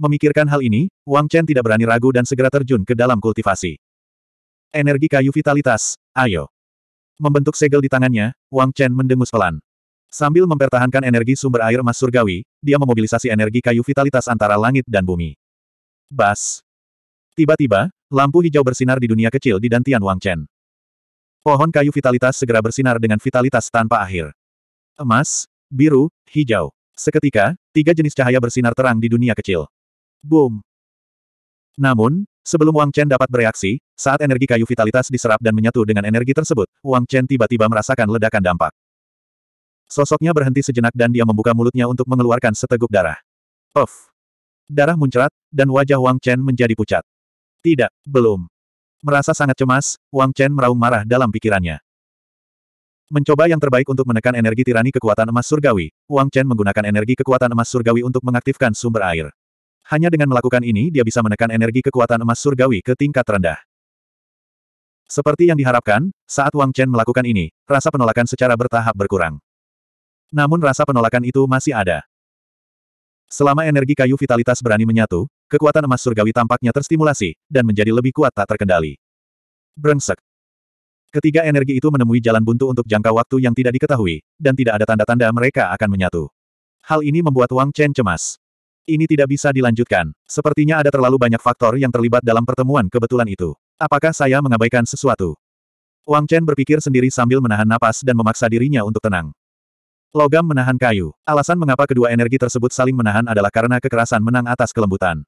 Memikirkan hal ini, Wang Chen tidak berani ragu dan segera terjun ke dalam kultivasi. Energi kayu vitalitas, ayo. Membentuk segel di tangannya, Wang Chen mendengus pelan. Sambil mempertahankan energi sumber air emas surgawi, dia memobilisasi energi kayu vitalitas antara langit dan bumi. Bas. Tiba-tiba, lampu hijau bersinar di dunia kecil di dantian Wang Chen. Pohon kayu vitalitas segera bersinar dengan vitalitas tanpa akhir. Emas, biru, hijau. Seketika, tiga jenis cahaya bersinar terang di dunia kecil. Boom! Namun, sebelum Wang Chen dapat bereaksi, saat energi kayu vitalitas diserap dan menyatu dengan energi tersebut, Wang Chen tiba-tiba merasakan ledakan dampak. Sosoknya berhenti sejenak dan dia membuka mulutnya untuk mengeluarkan seteguk darah. Of! Darah muncrat, dan wajah Wang Chen menjadi pucat. Tidak, belum. Merasa sangat cemas, Wang Chen meraung marah dalam pikirannya. Mencoba yang terbaik untuk menekan energi tirani kekuatan emas surgawi, Wang Chen menggunakan energi kekuatan emas surgawi untuk mengaktifkan sumber air. Hanya dengan melakukan ini dia bisa menekan energi kekuatan emas surgawi ke tingkat rendah. Seperti yang diharapkan, saat Wang Chen melakukan ini, rasa penolakan secara bertahap berkurang. Namun rasa penolakan itu masih ada. Selama energi kayu vitalitas berani menyatu, kekuatan emas surgawi tampaknya terstimulasi, dan menjadi lebih kuat tak terkendali. Brengsek. Ketiga energi itu menemui jalan buntu untuk jangka waktu yang tidak diketahui, dan tidak ada tanda-tanda mereka akan menyatu. Hal ini membuat Wang Chen cemas. Ini tidak bisa dilanjutkan. Sepertinya ada terlalu banyak faktor yang terlibat dalam pertemuan kebetulan itu. Apakah saya mengabaikan sesuatu? Wang Chen berpikir sendiri sambil menahan napas dan memaksa dirinya untuk tenang. Logam menahan kayu. Alasan mengapa kedua energi tersebut saling menahan adalah karena kekerasan menang atas kelembutan.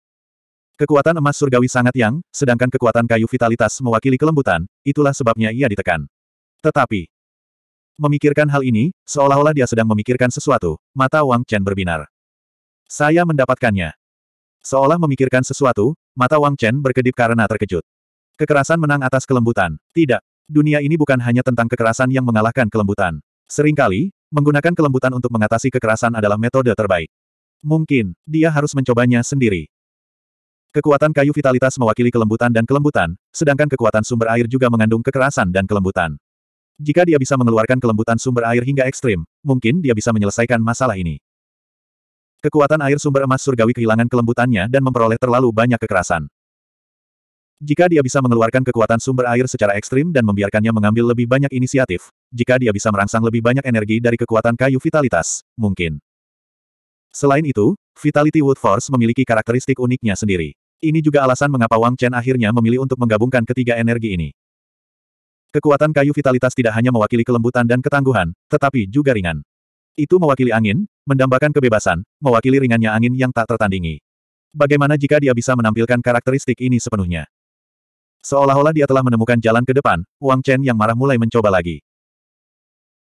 Kekuatan emas surgawi sangat yang, sedangkan kekuatan kayu vitalitas mewakili kelembutan, itulah sebabnya ia ditekan. Tetapi, memikirkan hal ini, seolah-olah dia sedang memikirkan sesuatu, mata Wang Chen berbinar. Saya mendapatkannya. Seolah memikirkan sesuatu, mata Wang Chen berkedip karena terkejut. Kekerasan menang atas kelembutan. Tidak. Dunia ini bukan hanya tentang kekerasan yang mengalahkan kelembutan. Seringkali, menggunakan kelembutan untuk mengatasi kekerasan adalah metode terbaik. Mungkin, dia harus mencobanya sendiri. Kekuatan kayu vitalitas mewakili kelembutan dan kelembutan, sedangkan kekuatan sumber air juga mengandung kekerasan dan kelembutan. Jika dia bisa mengeluarkan kelembutan sumber air hingga ekstrim, mungkin dia bisa menyelesaikan masalah ini. Kekuatan air sumber emas surgawi kehilangan kelembutannya dan memperoleh terlalu banyak kekerasan. Jika dia bisa mengeluarkan kekuatan sumber air secara ekstrim dan membiarkannya mengambil lebih banyak inisiatif, jika dia bisa merangsang lebih banyak energi dari kekuatan kayu vitalitas, mungkin. Selain itu, Vitality Wood Force memiliki karakteristik uniknya sendiri. Ini juga alasan mengapa Wang Chen akhirnya memilih untuk menggabungkan ketiga energi ini. Kekuatan kayu vitalitas tidak hanya mewakili kelembutan dan ketangguhan, tetapi juga ringan. Itu mewakili angin, mendambakan kebebasan, mewakili ringannya angin yang tak tertandingi. Bagaimana jika dia bisa menampilkan karakteristik ini sepenuhnya? Seolah-olah dia telah menemukan jalan ke depan, Wang Chen yang marah mulai mencoba lagi.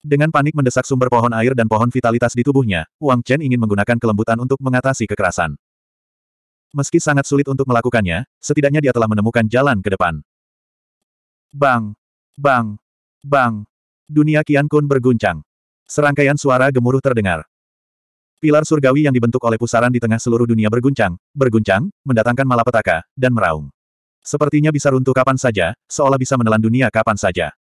Dengan panik mendesak sumber pohon air dan pohon vitalitas di tubuhnya, Wang Chen ingin menggunakan kelembutan untuk mengatasi kekerasan. Meski sangat sulit untuk melakukannya, setidaknya dia telah menemukan jalan ke depan. Bang! Bang! Bang! Dunia Qian Kun berguncang. Serangkaian suara gemuruh terdengar. Pilar surgawi yang dibentuk oleh pusaran di tengah seluruh dunia berguncang, berguncang, mendatangkan malapetaka, dan meraung. Sepertinya bisa runtuh kapan saja, seolah bisa menelan dunia kapan saja.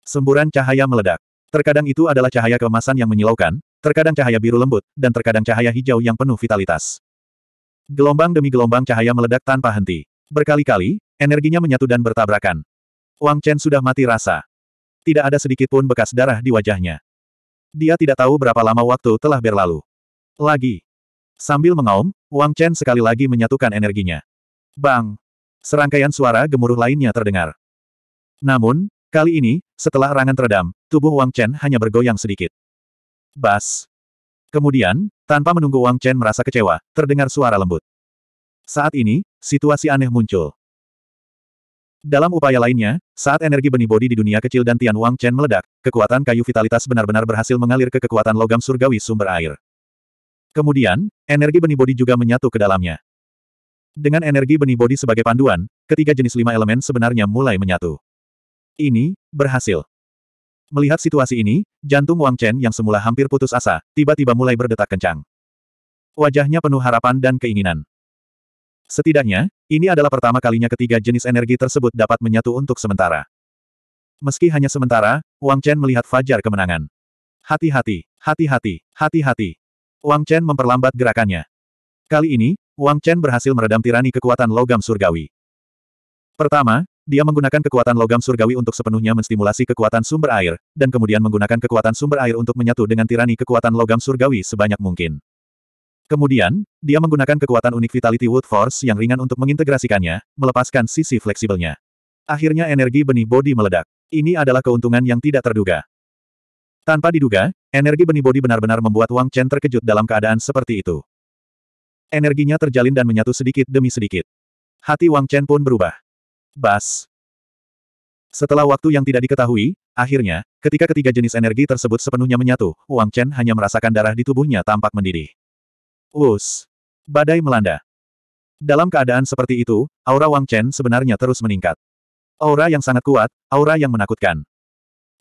Semburan cahaya meledak. Terkadang itu adalah cahaya keemasan yang menyilaukan, terkadang cahaya biru lembut, dan terkadang cahaya hijau yang penuh vitalitas. Gelombang demi gelombang cahaya meledak tanpa henti. Berkali-kali, energinya menyatu dan bertabrakan. Wang Chen sudah mati rasa. Tidak ada sedikit pun bekas darah di wajahnya. Dia tidak tahu berapa lama waktu telah berlalu. Lagi. Sambil mengaum, Wang Chen sekali lagi menyatukan energinya. Bang! Serangkaian suara gemuruh lainnya terdengar. Namun, kali ini, setelah rangan teredam, tubuh Wang Chen hanya bergoyang sedikit. Bas! Kemudian, tanpa menunggu Wang Chen merasa kecewa, terdengar suara lembut. Saat ini, situasi aneh muncul. Dalam upaya lainnya, saat energi benih bodi di dunia kecil dan Tian Wang Chen meledak, kekuatan kayu vitalitas benar-benar berhasil mengalir ke kekuatan logam surgawi sumber air. Kemudian, energi benih bodi juga menyatu ke dalamnya. Dengan energi benih bodi sebagai panduan, ketiga jenis lima elemen sebenarnya mulai menyatu. Ini, berhasil. Melihat situasi ini, jantung Wang Chen yang semula hampir putus asa, tiba-tiba mulai berdetak kencang. Wajahnya penuh harapan dan keinginan. Setidaknya, ini adalah pertama kalinya ketiga jenis energi tersebut dapat menyatu untuk sementara. Meski hanya sementara, Wang Chen melihat Fajar kemenangan. Hati-hati, hati-hati, hati-hati. Wang Chen memperlambat gerakannya. Kali ini, Wang Chen berhasil meredam tirani kekuatan logam surgawi. Pertama, dia menggunakan kekuatan logam surgawi untuk sepenuhnya menstimulasi kekuatan sumber air, dan kemudian menggunakan kekuatan sumber air untuk menyatu dengan tirani kekuatan logam surgawi sebanyak mungkin. Kemudian, dia menggunakan kekuatan unik Vitality Wood Force yang ringan untuk mengintegrasikannya, melepaskan sisi fleksibelnya. Akhirnya energi benih bodi meledak. Ini adalah keuntungan yang tidak terduga. Tanpa diduga, energi benih bodi benar-benar membuat Wang Chen terkejut dalam keadaan seperti itu. Energinya terjalin dan menyatu sedikit demi sedikit. Hati Wang Chen pun berubah. Bas. Setelah waktu yang tidak diketahui, akhirnya, ketika ketiga jenis energi tersebut sepenuhnya menyatu, Wang Chen hanya merasakan darah di tubuhnya tampak mendidih. Us. Badai melanda. Dalam keadaan seperti itu, aura Wang Chen sebenarnya terus meningkat. Aura yang sangat kuat, aura yang menakutkan.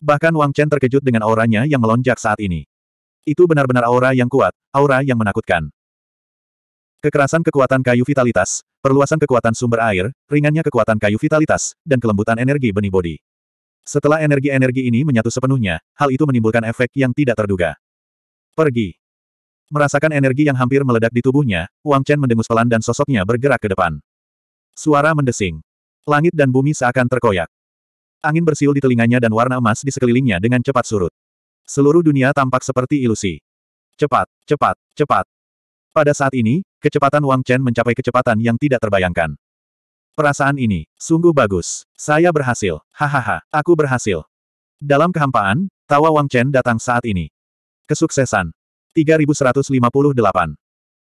Bahkan Wang Chen terkejut dengan auranya yang melonjak saat ini. Itu benar-benar aura yang kuat, aura yang menakutkan. Kekerasan kekuatan kayu vitalitas, perluasan kekuatan sumber air, ringannya kekuatan kayu vitalitas, dan kelembutan energi benih bodi. Setelah energi-energi ini menyatu sepenuhnya, hal itu menimbulkan efek yang tidak terduga. Pergi. Merasakan energi yang hampir meledak di tubuhnya, Wang Chen mendengus pelan dan sosoknya bergerak ke depan. Suara mendesing. Langit dan bumi seakan terkoyak. Angin bersiul di telinganya dan warna emas di sekelilingnya dengan cepat surut. Seluruh dunia tampak seperti ilusi. Cepat, cepat, cepat. Pada saat ini, kecepatan Wang Chen mencapai kecepatan yang tidak terbayangkan. Perasaan ini, sungguh bagus. Saya berhasil. Hahaha, aku berhasil. Dalam kehampaan, tawa Wang Chen datang saat ini. Kesuksesan. 3158.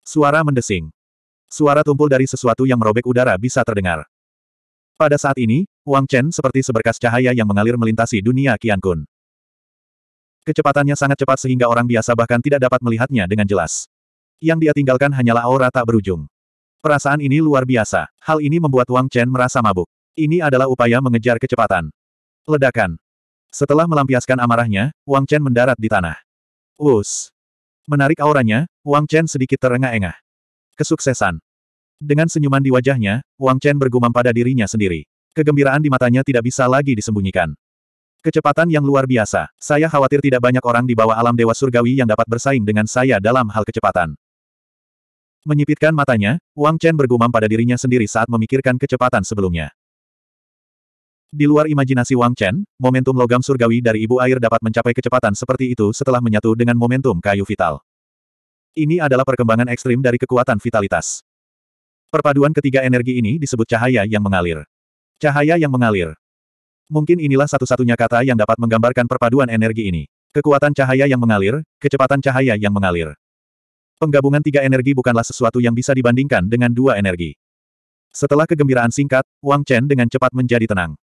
Suara mendesing. Suara tumpul dari sesuatu yang merobek udara bisa terdengar. Pada saat ini, Wang Chen seperti seberkas cahaya yang mengalir melintasi dunia Qian Kun. Kecepatannya sangat cepat sehingga orang biasa bahkan tidak dapat melihatnya dengan jelas. Yang dia tinggalkan hanyalah aura tak berujung. Perasaan ini luar biasa. Hal ini membuat Wang Chen merasa mabuk. Ini adalah upaya mengejar kecepatan. Ledakan. Setelah melampiaskan amarahnya, Wang Chen mendarat di tanah. Wus. Menarik auranya, Wang Chen sedikit terengah-engah. Kesuksesan. Dengan senyuman di wajahnya, Wang Chen bergumam pada dirinya sendiri. Kegembiraan di matanya tidak bisa lagi disembunyikan. Kecepatan yang luar biasa. Saya khawatir tidak banyak orang di bawah alam dewa surgawi yang dapat bersaing dengan saya dalam hal kecepatan. Menyipitkan matanya, Wang Chen bergumam pada dirinya sendiri saat memikirkan kecepatan sebelumnya. Di luar imajinasi Wang Chen, momentum logam surgawi dari ibu air dapat mencapai kecepatan seperti itu setelah menyatu dengan momentum kayu vital. Ini adalah perkembangan ekstrim dari kekuatan vitalitas. Perpaduan ketiga energi ini disebut cahaya yang mengalir. Cahaya yang mengalir. Mungkin inilah satu-satunya kata yang dapat menggambarkan perpaduan energi ini. Kekuatan cahaya yang mengalir, kecepatan cahaya yang mengalir. Penggabungan tiga energi bukanlah sesuatu yang bisa dibandingkan dengan dua energi. Setelah kegembiraan singkat, Wang Chen dengan cepat menjadi tenang.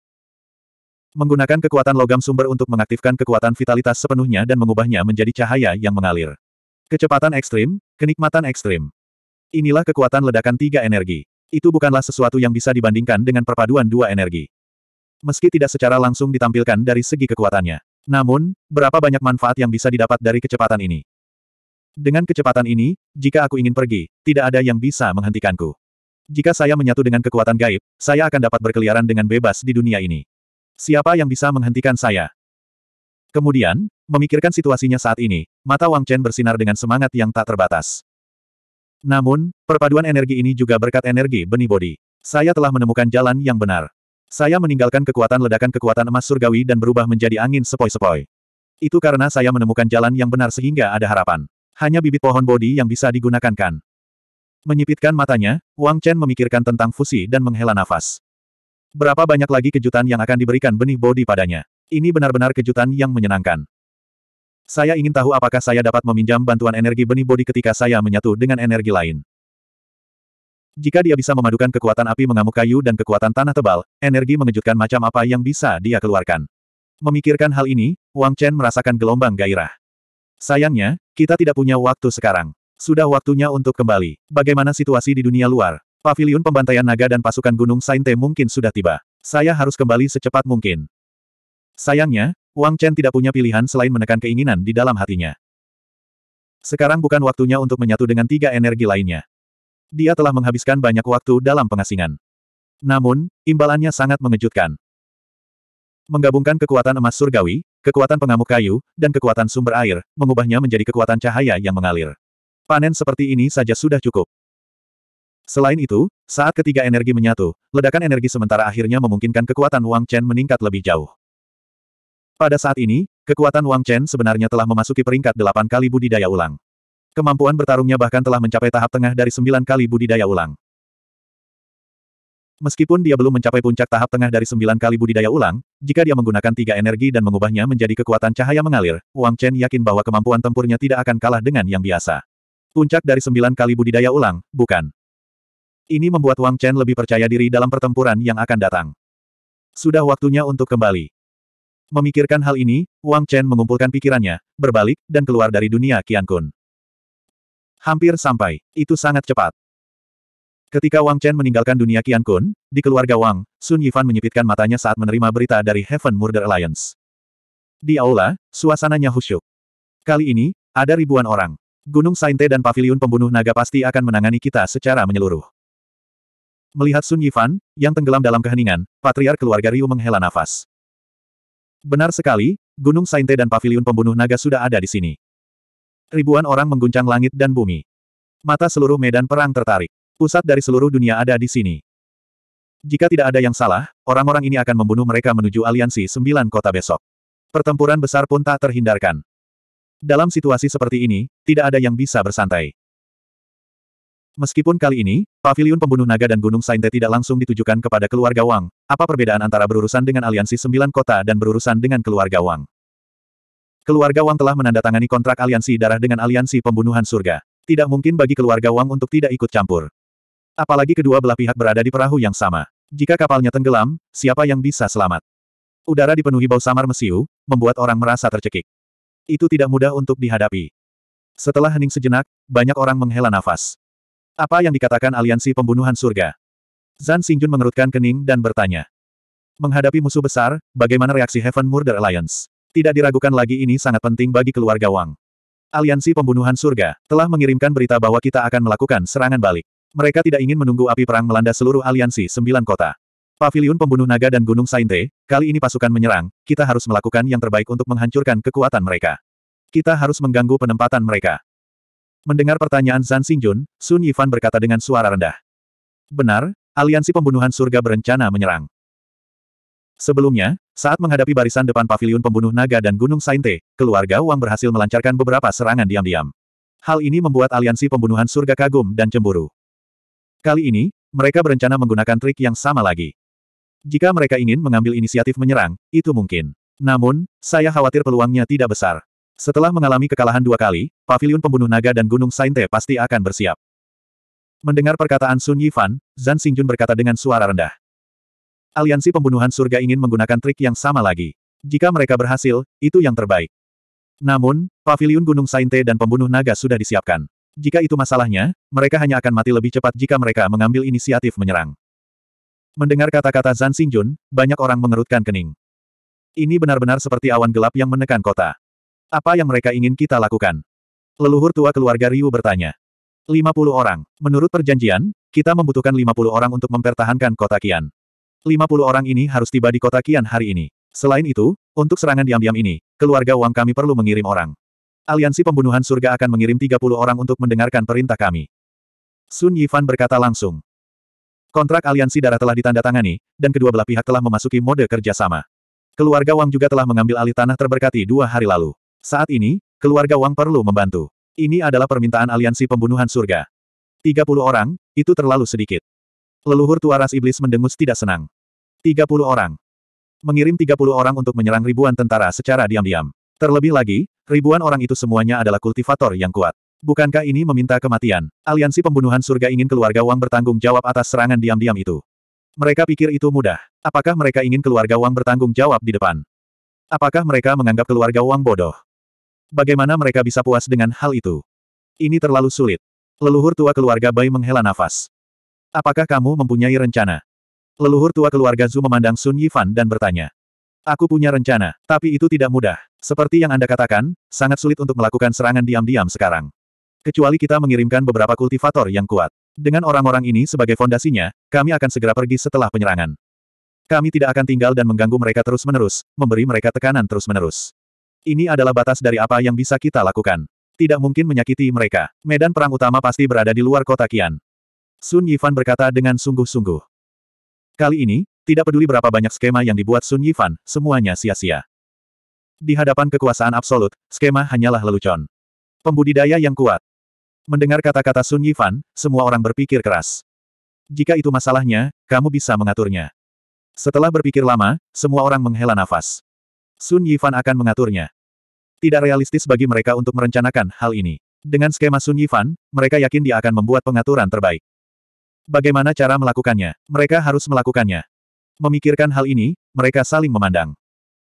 Menggunakan kekuatan logam sumber untuk mengaktifkan kekuatan vitalitas sepenuhnya dan mengubahnya menjadi cahaya yang mengalir. Kecepatan ekstrim, kenikmatan ekstrim. Inilah kekuatan ledakan tiga energi. Itu bukanlah sesuatu yang bisa dibandingkan dengan perpaduan dua energi. Meski tidak secara langsung ditampilkan dari segi kekuatannya. Namun, berapa banyak manfaat yang bisa didapat dari kecepatan ini? Dengan kecepatan ini, jika aku ingin pergi, tidak ada yang bisa menghentikanku. Jika saya menyatu dengan kekuatan gaib, saya akan dapat berkeliaran dengan bebas di dunia ini. Siapa yang bisa menghentikan saya? Kemudian, memikirkan situasinya saat ini, mata Wang Chen bersinar dengan semangat yang tak terbatas. Namun, perpaduan energi ini juga berkat energi benih bodi. Saya telah menemukan jalan yang benar. Saya meninggalkan kekuatan ledakan kekuatan emas surgawi dan berubah menjadi angin sepoi-sepoi. Itu karena saya menemukan jalan yang benar sehingga ada harapan. Hanya bibit pohon bodi yang bisa digunakan kan. Menyipitkan matanya, Wang Chen memikirkan tentang fusi dan menghela nafas. Berapa banyak lagi kejutan yang akan diberikan benih bodi padanya. Ini benar-benar kejutan yang menyenangkan. Saya ingin tahu apakah saya dapat meminjam bantuan energi benih bodi ketika saya menyatu dengan energi lain. Jika dia bisa memadukan kekuatan api mengamuk kayu dan kekuatan tanah tebal, energi mengejutkan macam apa yang bisa dia keluarkan. Memikirkan hal ini, Wang Chen merasakan gelombang gairah. Sayangnya, kita tidak punya waktu sekarang. Sudah waktunya untuk kembali. Bagaimana situasi di dunia luar? Pavilion pembantaian naga dan pasukan Gunung Sainte mungkin sudah tiba. Saya harus kembali secepat mungkin. Sayangnya, Wang Chen tidak punya pilihan selain menekan keinginan di dalam hatinya. Sekarang bukan waktunya untuk menyatu dengan tiga energi lainnya. Dia telah menghabiskan banyak waktu dalam pengasingan. Namun, imbalannya sangat mengejutkan. Menggabungkan kekuatan emas surgawi, kekuatan pengamuk kayu, dan kekuatan sumber air, mengubahnya menjadi kekuatan cahaya yang mengalir. Panen seperti ini saja sudah cukup. Selain itu, saat ketiga energi menyatu, ledakan energi sementara akhirnya memungkinkan kekuatan Wang Chen meningkat lebih jauh. Pada saat ini, kekuatan Wang Chen sebenarnya telah memasuki peringkat delapan kali budidaya ulang. Kemampuan bertarungnya bahkan telah mencapai tahap tengah dari sembilan kali budidaya ulang. Meskipun dia belum mencapai puncak tahap tengah dari sembilan kali budidaya ulang, jika dia menggunakan tiga energi dan mengubahnya menjadi kekuatan cahaya mengalir, Wang Chen yakin bahwa kemampuan tempurnya tidak akan kalah dengan yang biasa. Puncak dari sembilan kali budidaya ulang, bukan. Ini membuat Wang Chen lebih percaya diri dalam pertempuran yang akan datang. Sudah waktunya untuk kembali. Memikirkan hal ini, Wang Chen mengumpulkan pikirannya, berbalik, dan keluar dari dunia Qian Kun. Hampir sampai. Itu sangat cepat. Ketika Wang Chen meninggalkan dunia Qian Kun, di keluarga Wang, Sun Yifan menyipitkan matanya saat menerima berita dari Heaven Murder Alliance. Di aula, suasananya khusyuk. Kali ini, ada ribuan orang. Gunung Sainte dan Paviliun Pembunuh Naga pasti akan menangani kita secara menyeluruh. Melihat Sun Yifan, yang tenggelam dalam keheningan, patriar keluarga Ryu menghela nafas. Benar sekali, Gunung Sainte dan Paviliun Pembunuh Naga sudah ada di sini. Ribuan orang mengguncang langit dan bumi. Mata seluruh medan perang tertarik. Pusat dari seluruh dunia ada di sini. Jika tidak ada yang salah, orang-orang ini akan membunuh mereka menuju aliansi sembilan kota besok. Pertempuran besar pun tak terhindarkan. Dalam situasi seperti ini, tidak ada yang bisa bersantai. Meskipun kali ini, Pavilion pembunuh naga dan Gunung Sainte tidak langsung ditujukan kepada keluarga Wang, apa perbedaan antara berurusan dengan aliansi sembilan kota dan berurusan dengan keluarga Wang? Keluarga Wang telah menandatangani kontrak aliansi darah dengan aliansi pembunuhan surga. Tidak mungkin bagi keluarga Wang untuk tidak ikut campur. Apalagi kedua belah pihak berada di perahu yang sama. Jika kapalnya tenggelam, siapa yang bisa selamat? Udara dipenuhi bau samar mesiu, membuat orang merasa tercekik. Itu tidak mudah untuk dihadapi. Setelah hening sejenak, banyak orang menghela nafas. Apa yang dikatakan aliansi pembunuhan surga? Zan Xingjun mengerutkan kening dan bertanya. Menghadapi musuh besar, bagaimana reaksi Heaven Murder Alliance? Tidak diragukan lagi ini sangat penting bagi keluarga Wang. Aliansi Pembunuhan Surga telah mengirimkan berita bahwa kita akan melakukan serangan balik. Mereka tidak ingin menunggu api perang melanda seluruh aliansi sembilan kota. Paviliun Pembunuh Naga dan Gunung Sainte, kali ini pasukan menyerang, kita harus melakukan yang terbaik untuk menghancurkan kekuatan mereka. Kita harus mengganggu penempatan mereka. Mendengar pertanyaan Zan Xingjun, Sun Yifan berkata dengan suara rendah. Benar, aliansi pembunuhan surga berencana menyerang. Sebelumnya, saat menghadapi barisan depan paviliun pembunuh naga dan Gunung Sainte, keluarga Wang berhasil melancarkan beberapa serangan diam-diam. Hal ini membuat aliansi pembunuhan surga kagum dan cemburu. Kali ini, mereka berencana menggunakan trik yang sama lagi. Jika mereka ingin mengambil inisiatif menyerang, itu mungkin. Namun, saya khawatir peluangnya tidak besar. Setelah mengalami kekalahan dua kali, paviliun pembunuh naga dan Gunung Sainte pasti akan bersiap. Mendengar perkataan Sun Yifan, Zan Xingjun berkata dengan suara rendah. Aliansi pembunuhan surga ingin menggunakan trik yang sama lagi. Jika mereka berhasil, itu yang terbaik. Namun, paviliun Gunung Sainte dan pembunuh naga sudah disiapkan. Jika itu masalahnya, mereka hanya akan mati lebih cepat jika mereka mengambil inisiatif menyerang. Mendengar kata-kata Zan Xingjun, banyak orang mengerutkan kening. Ini benar-benar seperti awan gelap yang menekan kota. Apa yang mereka ingin kita lakukan? Leluhur tua keluarga Ryu bertanya. 50 orang. Menurut perjanjian, kita membutuhkan 50 orang untuk mempertahankan kota Kian. 50 orang ini harus tiba di kota Kian hari ini. Selain itu, untuk serangan diam-diam ini, keluarga Wang kami perlu mengirim orang. Aliansi Pembunuhan Surga akan mengirim 30 orang untuk mendengarkan perintah kami. Sun Yifan berkata langsung. Kontrak aliansi darah telah ditandatangani, dan kedua belah pihak telah memasuki mode kerjasama. Keluarga Wang juga telah mengambil alih tanah terberkati dua hari lalu. Saat ini, keluarga Wang perlu membantu. Ini adalah permintaan aliansi pembunuhan surga. 30 orang, itu terlalu sedikit. Leluhur tua ras iblis mendengus tidak senang. 30 orang. Mengirim 30 orang untuk menyerang ribuan tentara secara diam-diam. Terlebih lagi, ribuan orang itu semuanya adalah kultivator yang kuat. Bukankah ini meminta kematian? Aliansi pembunuhan surga ingin keluarga Wang bertanggung jawab atas serangan diam-diam itu. Mereka pikir itu mudah. Apakah mereka ingin keluarga Wang bertanggung jawab di depan? Apakah mereka menganggap keluarga Wang bodoh? Bagaimana mereka bisa puas dengan hal itu? Ini terlalu sulit. Leluhur tua keluarga Bai menghela nafas. Apakah kamu mempunyai rencana? Leluhur tua keluarga Zhu memandang Sun Yifan dan bertanya. Aku punya rencana, tapi itu tidak mudah. Seperti yang Anda katakan, sangat sulit untuk melakukan serangan diam-diam sekarang. Kecuali kita mengirimkan beberapa kultivator yang kuat. Dengan orang-orang ini sebagai fondasinya, kami akan segera pergi setelah penyerangan. Kami tidak akan tinggal dan mengganggu mereka terus-menerus, memberi mereka tekanan terus-menerus. Ini adalah batas dari apa yang bisa kita lakukan. Tidak mungkin menyakiti mereka. Medan perang utama pasti berada di luar kota Kian. Sun Yifan berkata dengan sungguh-sungguh. Kali ini, tidak peduli berapa banyak skema yang dibuat Sun Yifan, semuanya sia-sia. Di hadapan kekuasaan absolut, skema hanyalah lelucon. Pembudidaya yang kuat. Mendengar kata-kata Sun Yifan, semua orang berpikir keras. Jika itu masalahnya, kamu bisa mengaturnya. Setelah berpikir lama, semua orang menghela nafas. Sun Yifan akan mengaturnya. Tidak realistis bagi mereka untuk merencanakan hal ini. Dengan skema Sun Yifan, mereka yakin dia akan membuat pengaturan terbaik. Bagaimana cara melakukannya? Mereka harus melakukannya. Memikirkan hal ini, mereka saling memandang.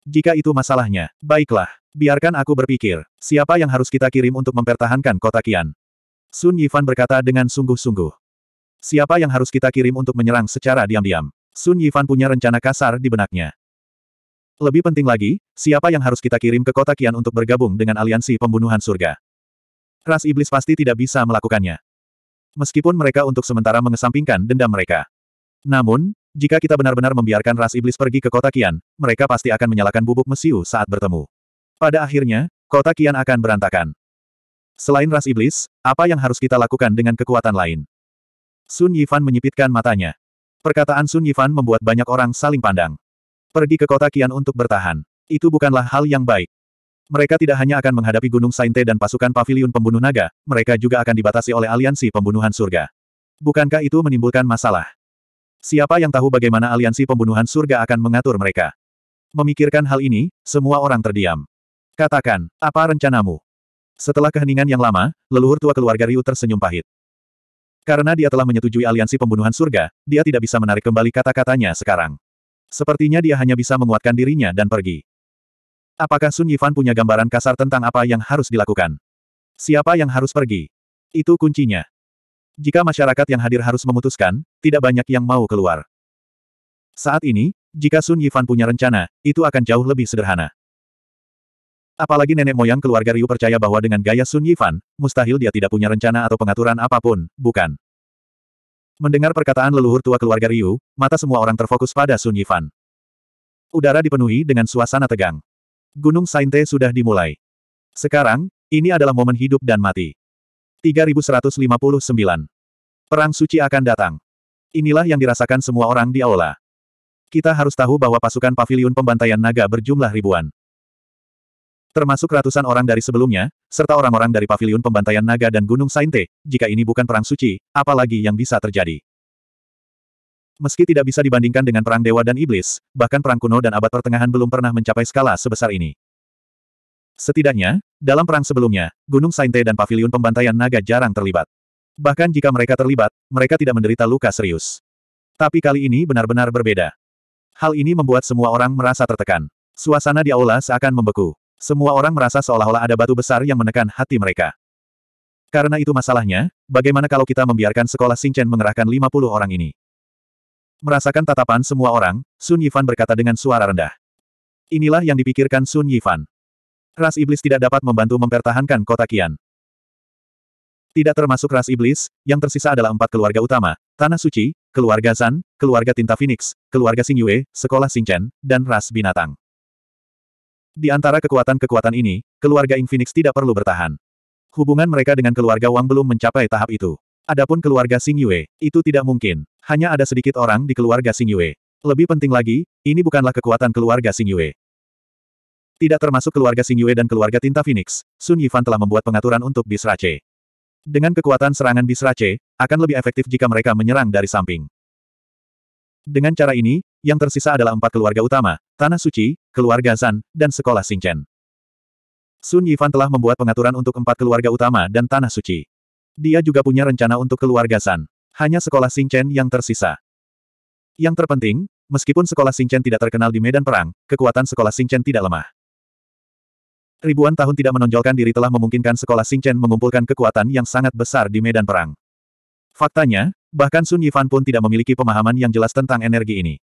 Jika itu masalahnya, baiklah, biarkan aku berpikir, siapa yang harus kita kirim untuk mempertahankan kota Kian? Sun Yifan berkata dengan sungguh-sungguh. Siapa yang harus kita kirim untuk menyerang secara diam-diam? Sun Yifan punya rencana kasar di benaknya. Lebih penting lagi, siapa yang harus kita kirim ke kota Kian untuk bergabung dengan aliansi pembunuhan surga? Ras iblis pasti tidak bisa melakukannya. Meskipun mereka untuk sementara mengesampingkan dendam mereka. Namun, jika kita benar-benar membiarkan ras iblis pergi ke kota Kian, mereka pasti akan menyalakan bubuk mesiu saat bertemu. Pada akhirnya, kota Kian akan berantakan. Selain ras iblis, apa yang harus kita lakukan dengan kekuatan lain? Sun Yifan menyipitkan matanya. Perkataan Sun Yifan membuat banyak orang saling pandang. Pergi ke kota Kian untuk bertahan. Itu bukanlah hal yang baik. Mereka tidak hanya akan menghadapi Gunung Sainte dan pasukan paviliun pembunuh naga, mereka juga akan dibatasi oleh aliansi pembunuhan surga. Bukankah itu menimbulkan masalah? Siapa yang tahu bagaimana aliansi pembunuhan surga akan mengatur mereka? Memikirkan hal ini, semua orang terdiam. Katakan, apa rencanamu? Setelah keheningan yang lama, leluhur tua keluarga Ryu tersenyum pahit. Karena dia telah menyetujui aliansi pembunuhan surga, dia tidak bisa menarik kembali kata-katanya sekarang. Sepertinya dia hanya bisa menguatkan dirinya dan pergi. Apakah Sun Yifan punya gambaran kasar tentang apa yang harus dilakukan? Siapa yang harus pergi? Itu kuncinya. Jika masyarakat yang hadir harus memutuskan, tidak banyak yang mau keluar. Saat ini, jika Sun Yifan punya rencana, itu akan jauh lebih sederhana. Apalagi nenek moyang keluarga Ryu percaya bahwa dengan gaya Sun Yifan, mustahil dia tidak punya rencana atau pengaturan apapun, bukan? Mendengar perkataan leluhur tua keluarga Ryu, mata semua orang terfokus pada Sun Yifan. Udara dipenuhi dengan suasana tegang. Gunung Sainte sudah dimulai. Sekarang, ini adalah momen hidup dan mati. 3159. Perang suci akan datang. Inilah yang dirasakan semua orang di aula. Kita harus tahu bahwa pasukan pavilion pembantaian naga berjumlah ribuan termasuk ratusan orang dari sebelumnya, serta orang-orang dari paviliun pembantaian naga dan Gunung Sainte, jika ini bukan perang suci, apalagi yang bisa terjadi. Meski tidak bisa dibandingkan dengan perang dewa dan iblis, bahkan perang kuno dan abad pertengahan belum pernah mencapai skala sebesar ini. Setidaknya, dalam perang sebelumnya, Gunung Sainte dan Paviliun Pembantaian Naga jarang terlibat. Bahkan jika mereka terlibat, mereka tidak menderita luka serius. Tapi kali ini benar-benar berbeda. Hal ini membuat semua orang merasa tertekan. Suasana di aula seakan membeku. Semua orang merasa seolah-olah ada batu besar yang menekan hati mereka. Karena itu masalahnya, bagaimana kalau kita membiarkan sekolah Xingchen mengerahkan 50 orang ini? Merasakan tatapan semua orang, Sun Yifan berkata dengan suara rendah. Inilah yang dipikirkan Sun Yifan. Ras iblis tidak dapat membantu mempertahankan kota Kian. Tidak termasuk ras iblis, yang tersisa adalah empat keluarga utama, Tanah Suci, keluarga Zan, keluarga Tinta Phoenix, keluarga Sing Yue, sekolah Xingchen, dan ras binatang. Di antara kekuatan-kekuatan ini, keluarga Infinix tidak perlu bertahan. Hubungan mereka dengan keluarga Wang belum mencapai tahap itu. Adapun keluarga Sing Yue, itu tidak mungkin. Hanya ada sedikit orang di keluarga Sing Yue. Lebih penting lagi, ini bukanlah kekuatan keluarga Sing Yue. Tidak termasuk keluarga Sing Yue dan keluarga Tinta Phoenix, Sun Yifan telah membuat pengaturan untuk Bisrace. Dengan kekuatan serangan Bisrace, akan lebih efektif jika mereka menyerang dari samping. Dengan cara ini, yang tersisa adalah empat keluarga utama, Tanah Suci, keluarga Zan, dan sekolah Xingchen. Sun Yifan telah membuat pengaturan untuk empat keluarga utama dan Tanah Suci. Dia juga punya rencana untuk keluarga Zan. Hanya sekolah Xingchen yang tersisa. Yang terpenting, meskipun sekolah Xingchen tidak terkenal di medan perang, kekuatan sekolah Xingchen tidak lemah. Ribuan tahun tidak menonjolkan diri telah memungkinkan sekolah Xingchen mengumpulkan kekuatan yang sangat besar di medan perang. Faktanya, Bahkan Sun Yifan pun tidak memiliki pemahaman yang jelas tentang energi ini.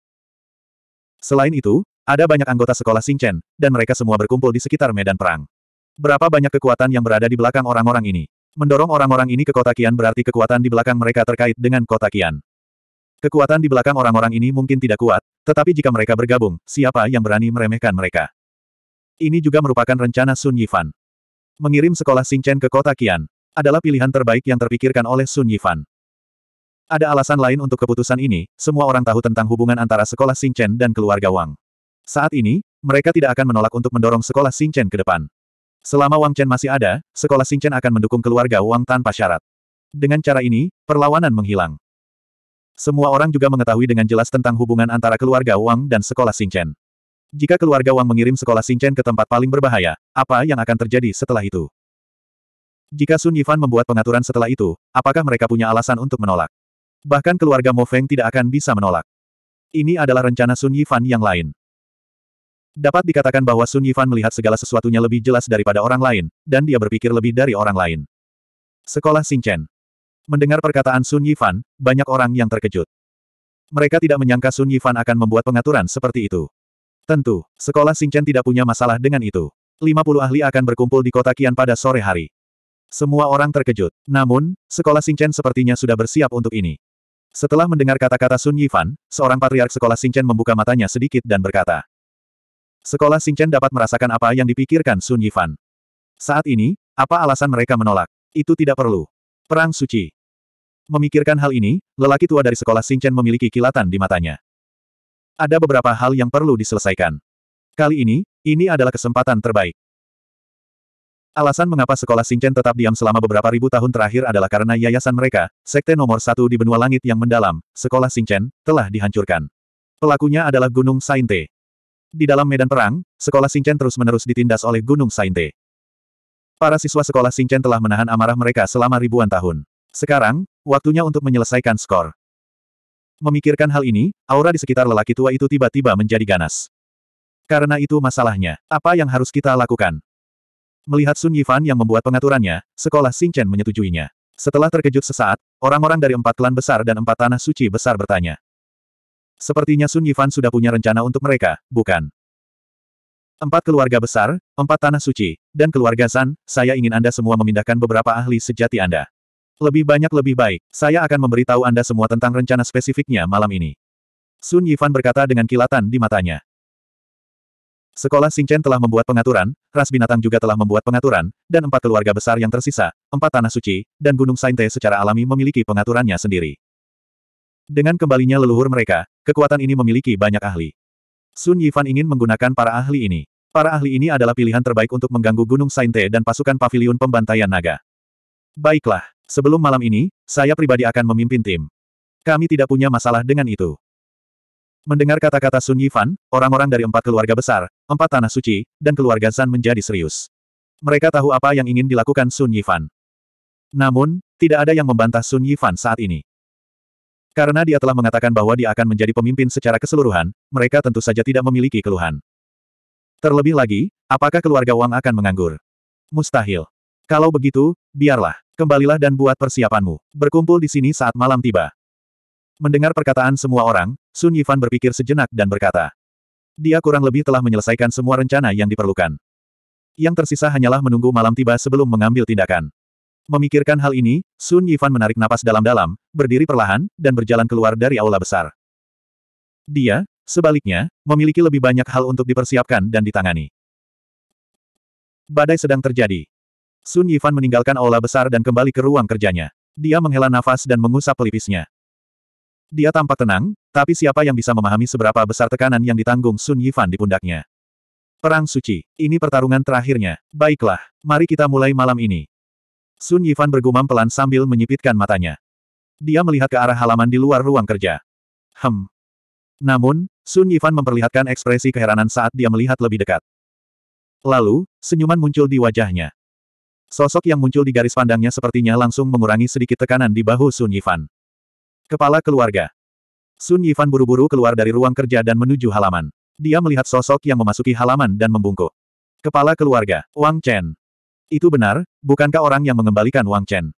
Selain itu, ada banyak anggota sekolah Chen, dan mereka semua berkumpul di sekitar medan perang. Berapa banyak kekuatan yang berada di belakang orang-orang ini? Mendorong orang-orang ini ke kota Kian berarti kekuatan di belakang mereka terkait dengan kota Kian. Kekuatan di belakang orang-orang ini mungkin tidak kuat, tetapi jika mereka bergabung, siapa yang berani meremehkan mereka? Ini juga merupakan rencana Sun Yifan. Mengirim sekolah Chen ke kota Kian adalah pilihan terbaik yang terpikirkan oleh Sun Yifan. Ada alasan lain untuk keputusan ini, semua orang tahu tentang hubungan antara sekolah Xingchen dan keluarga Wang. Saat ini, mereka tidak akan menolak untuk mendorong sekolah Xingchen ke depan. Selama Wang Chen masih ada, sekolah Xingchen akan mendukung keluarga Wang tanpa syarat. Dengan cara ini, perlawanan menghilang. Semua orang juga mengetahui dengan jelas tentang hubungan antara keluarga Wang dan sekolah Xingchen. Jika keluarga Wang mengirim sekolah Xingchen ke tempat paling berbahaya, apa yang akan terjadi setelah itu? Jika Sun Yifan membuat pengaturan setelah itu, apakah mereka punya alasan untuk menolak? Bahkan keluarga Mo Feng tidak akan bisa menolak. Ini adalah rencana Sun Yifan yang lain. Dapat dikatakan bahwa Sun Yifan melihat segala sesuatunya lebih jelas daripada orang lain, dan dia berpikir lebih dari orang lain. Sekolah Xingchen. Mendengar perkataan Sun Yifan, banyak orang yang terkejut. Mereka tidak menyangka Sun Yifan akan membuat pengaturan seperti itu. Tentu, sekolah Xingchen tidak punya masalah dengan itu. 50 ahli akan berkumpul di kota Kian pada sore hari. Semua orang terkejut. Namun, sekolah Xingchen sepertinya sudah bersiap untuk ini. Setelah mendengar kata-kata Sun Yifan, seorang patriark sekolah Xingchen membuka matanya sedikit dan berkata. Sekolah Xingchen dapat merasakan apa yang dipikirkan Sun Yifan. Saat ini, apa alasan mereka menolak? Itu tidak perlu. Perang suci. Memikirkan hal ini, lelaki tua dari sekolah Xingchen memiliki kilatan di matanya. Ada beberapa hal yang perlu diselesaikan. Kali ini, ini adalah kesempatan terbaik. Alasan mengapa sekolah Singchen tetap diam selama beberapa ribu tahun terakhir adalah karena yayasan mereka, sekte nomor satu di benua langit yang mendalam, sekolah Singchen, telah dihancurkan. Pelakunya adalah Gunung Sainte. Di dalam medan perang, sekolah Singchen terus-menerus ditindas oleh Gunung Sainte. Para siswa sekolah Singchen telah menahan amarah mereka selama ribuan tahun. Sekarang, waktunya untuk menyelesaikan skor. Memikirkan hal ini, aura di sekitar lelaki tua itu tiba-tiba menjadi ganas. Karena itu masalahnya, apa yang harus kita lakukan? Melihat Sun Yifan yang membuat pengaturannya, sekolah Chen menyetujuinya. Setelah terkejut sesaat, orang-orang dari empat klan besar dan empat tanah suci besar bertanya. Sepertinya Sun Yifan sudah punya rencana untuk mereka, bukan? Empat keluarga besar, empat tanah suci, dan keluarga San. saya ingin Anda semua memindahkan beberapa ahli sejati Anda. Lebih banyak lebih baik, saya akan memberitahu Anda semua tentang rencana spesifiknya malam ini. Sun Yifan berkata dengan kilatan di matanya. Sekolah Chen telah membuat pengaturan, ras binatang juga telah membuat pengaturan, dan empat keluarga besar yang tersisa, empat tanah suci, dan gunung Sainte secara alami memiliki pengaturannya sendiri. Dengan kembalinya leluhur mereka, kekuatan ini memiliki banyak ahli. Sun Yifan ingin menggunakan para ahli ini. Para ahli ini adalah pilihan terbaik untuk mengganggu gunung Sainte dan pasukan paviliun pembantaian naga. Baiklah, sebelum malam ini, saya pribadi akan memimpin tim. Kami tidak punya masalah dengan itu. Mendengar kata-kata Sun Yifan, orang-orang dari empat keluarga besar, empat tanah suci, dan keluarga San menjadi serius. Mereka tahu apa yang ingin dilakukan Sun Yifan. Namun, tidak ada yang membantah Sun Yifan saat ini. Karena dia telah mengatakan bahwa dia akan menjadi pemimpin secara keseluruhan, mereka tentu saja tidak memiliki keluhan. Terlebih lagi, apakah keluarga Wang akan menganggur? Mustahil. Kalau begitu, biarlah. Kembalilah dan buat persiapanmu. Berkumpul di sini saat malam tiba. Mendengar perkataan semua orang, Sun Yifan berpikir sejenak dan berkata, dia kurang lebih telah menyelesaikan semua rencana yang diperlukan. Yang tersisa hanyalah menunggu malam tiba sebelum mengambil tindakan. Memikirkan hal ini, Sun Yifan menarik napas dalam-dalam, berdiri perlahan, dan berjalan keluar dari aula besar. Dia, sebaliknya, memiliki lebih banyak hal untuk dipersiapkan dan ditangani. Badai sedang terjadi. Sun Yifan meninggalkan aula besar dan kembali ke ruang kerjanya. Dia menghela nafas dan mengusap pelipisnya. Dia tampak tenang, tapi siapa yang bisa memahami seberapa besar tekanan yang ditanggung Sun Yifan di pundaknya? Perang suci, ini pertarungan terakhirnya. Baiklah, mari kita mulai malam ini. Sun Yifan bergumam pelan sambil menyipitkan matanya. Dia melihat ke arah halaman di luar ruang kerja. Hem. Namun, Sun Yifan memperlihatkan ekspresi keheranan saat dia melihat lebih dekat. Lalu, senyuman muncul di wajahnya. Sosok yang muncul di garis pandangnya sepertinya langsung mengurangi sedikit tekanan di bahu Sun Yifan. Kepala keluarga. Sun Yifan buru-buru keluar dari ruang kerja dan menuju halaman. Dia melihat sosok yang memasuki halaman dan membungkuk. Kepala keluarga, Wang Chen. Itu benar, bukankah orang yang mengembalikan Wang Chen?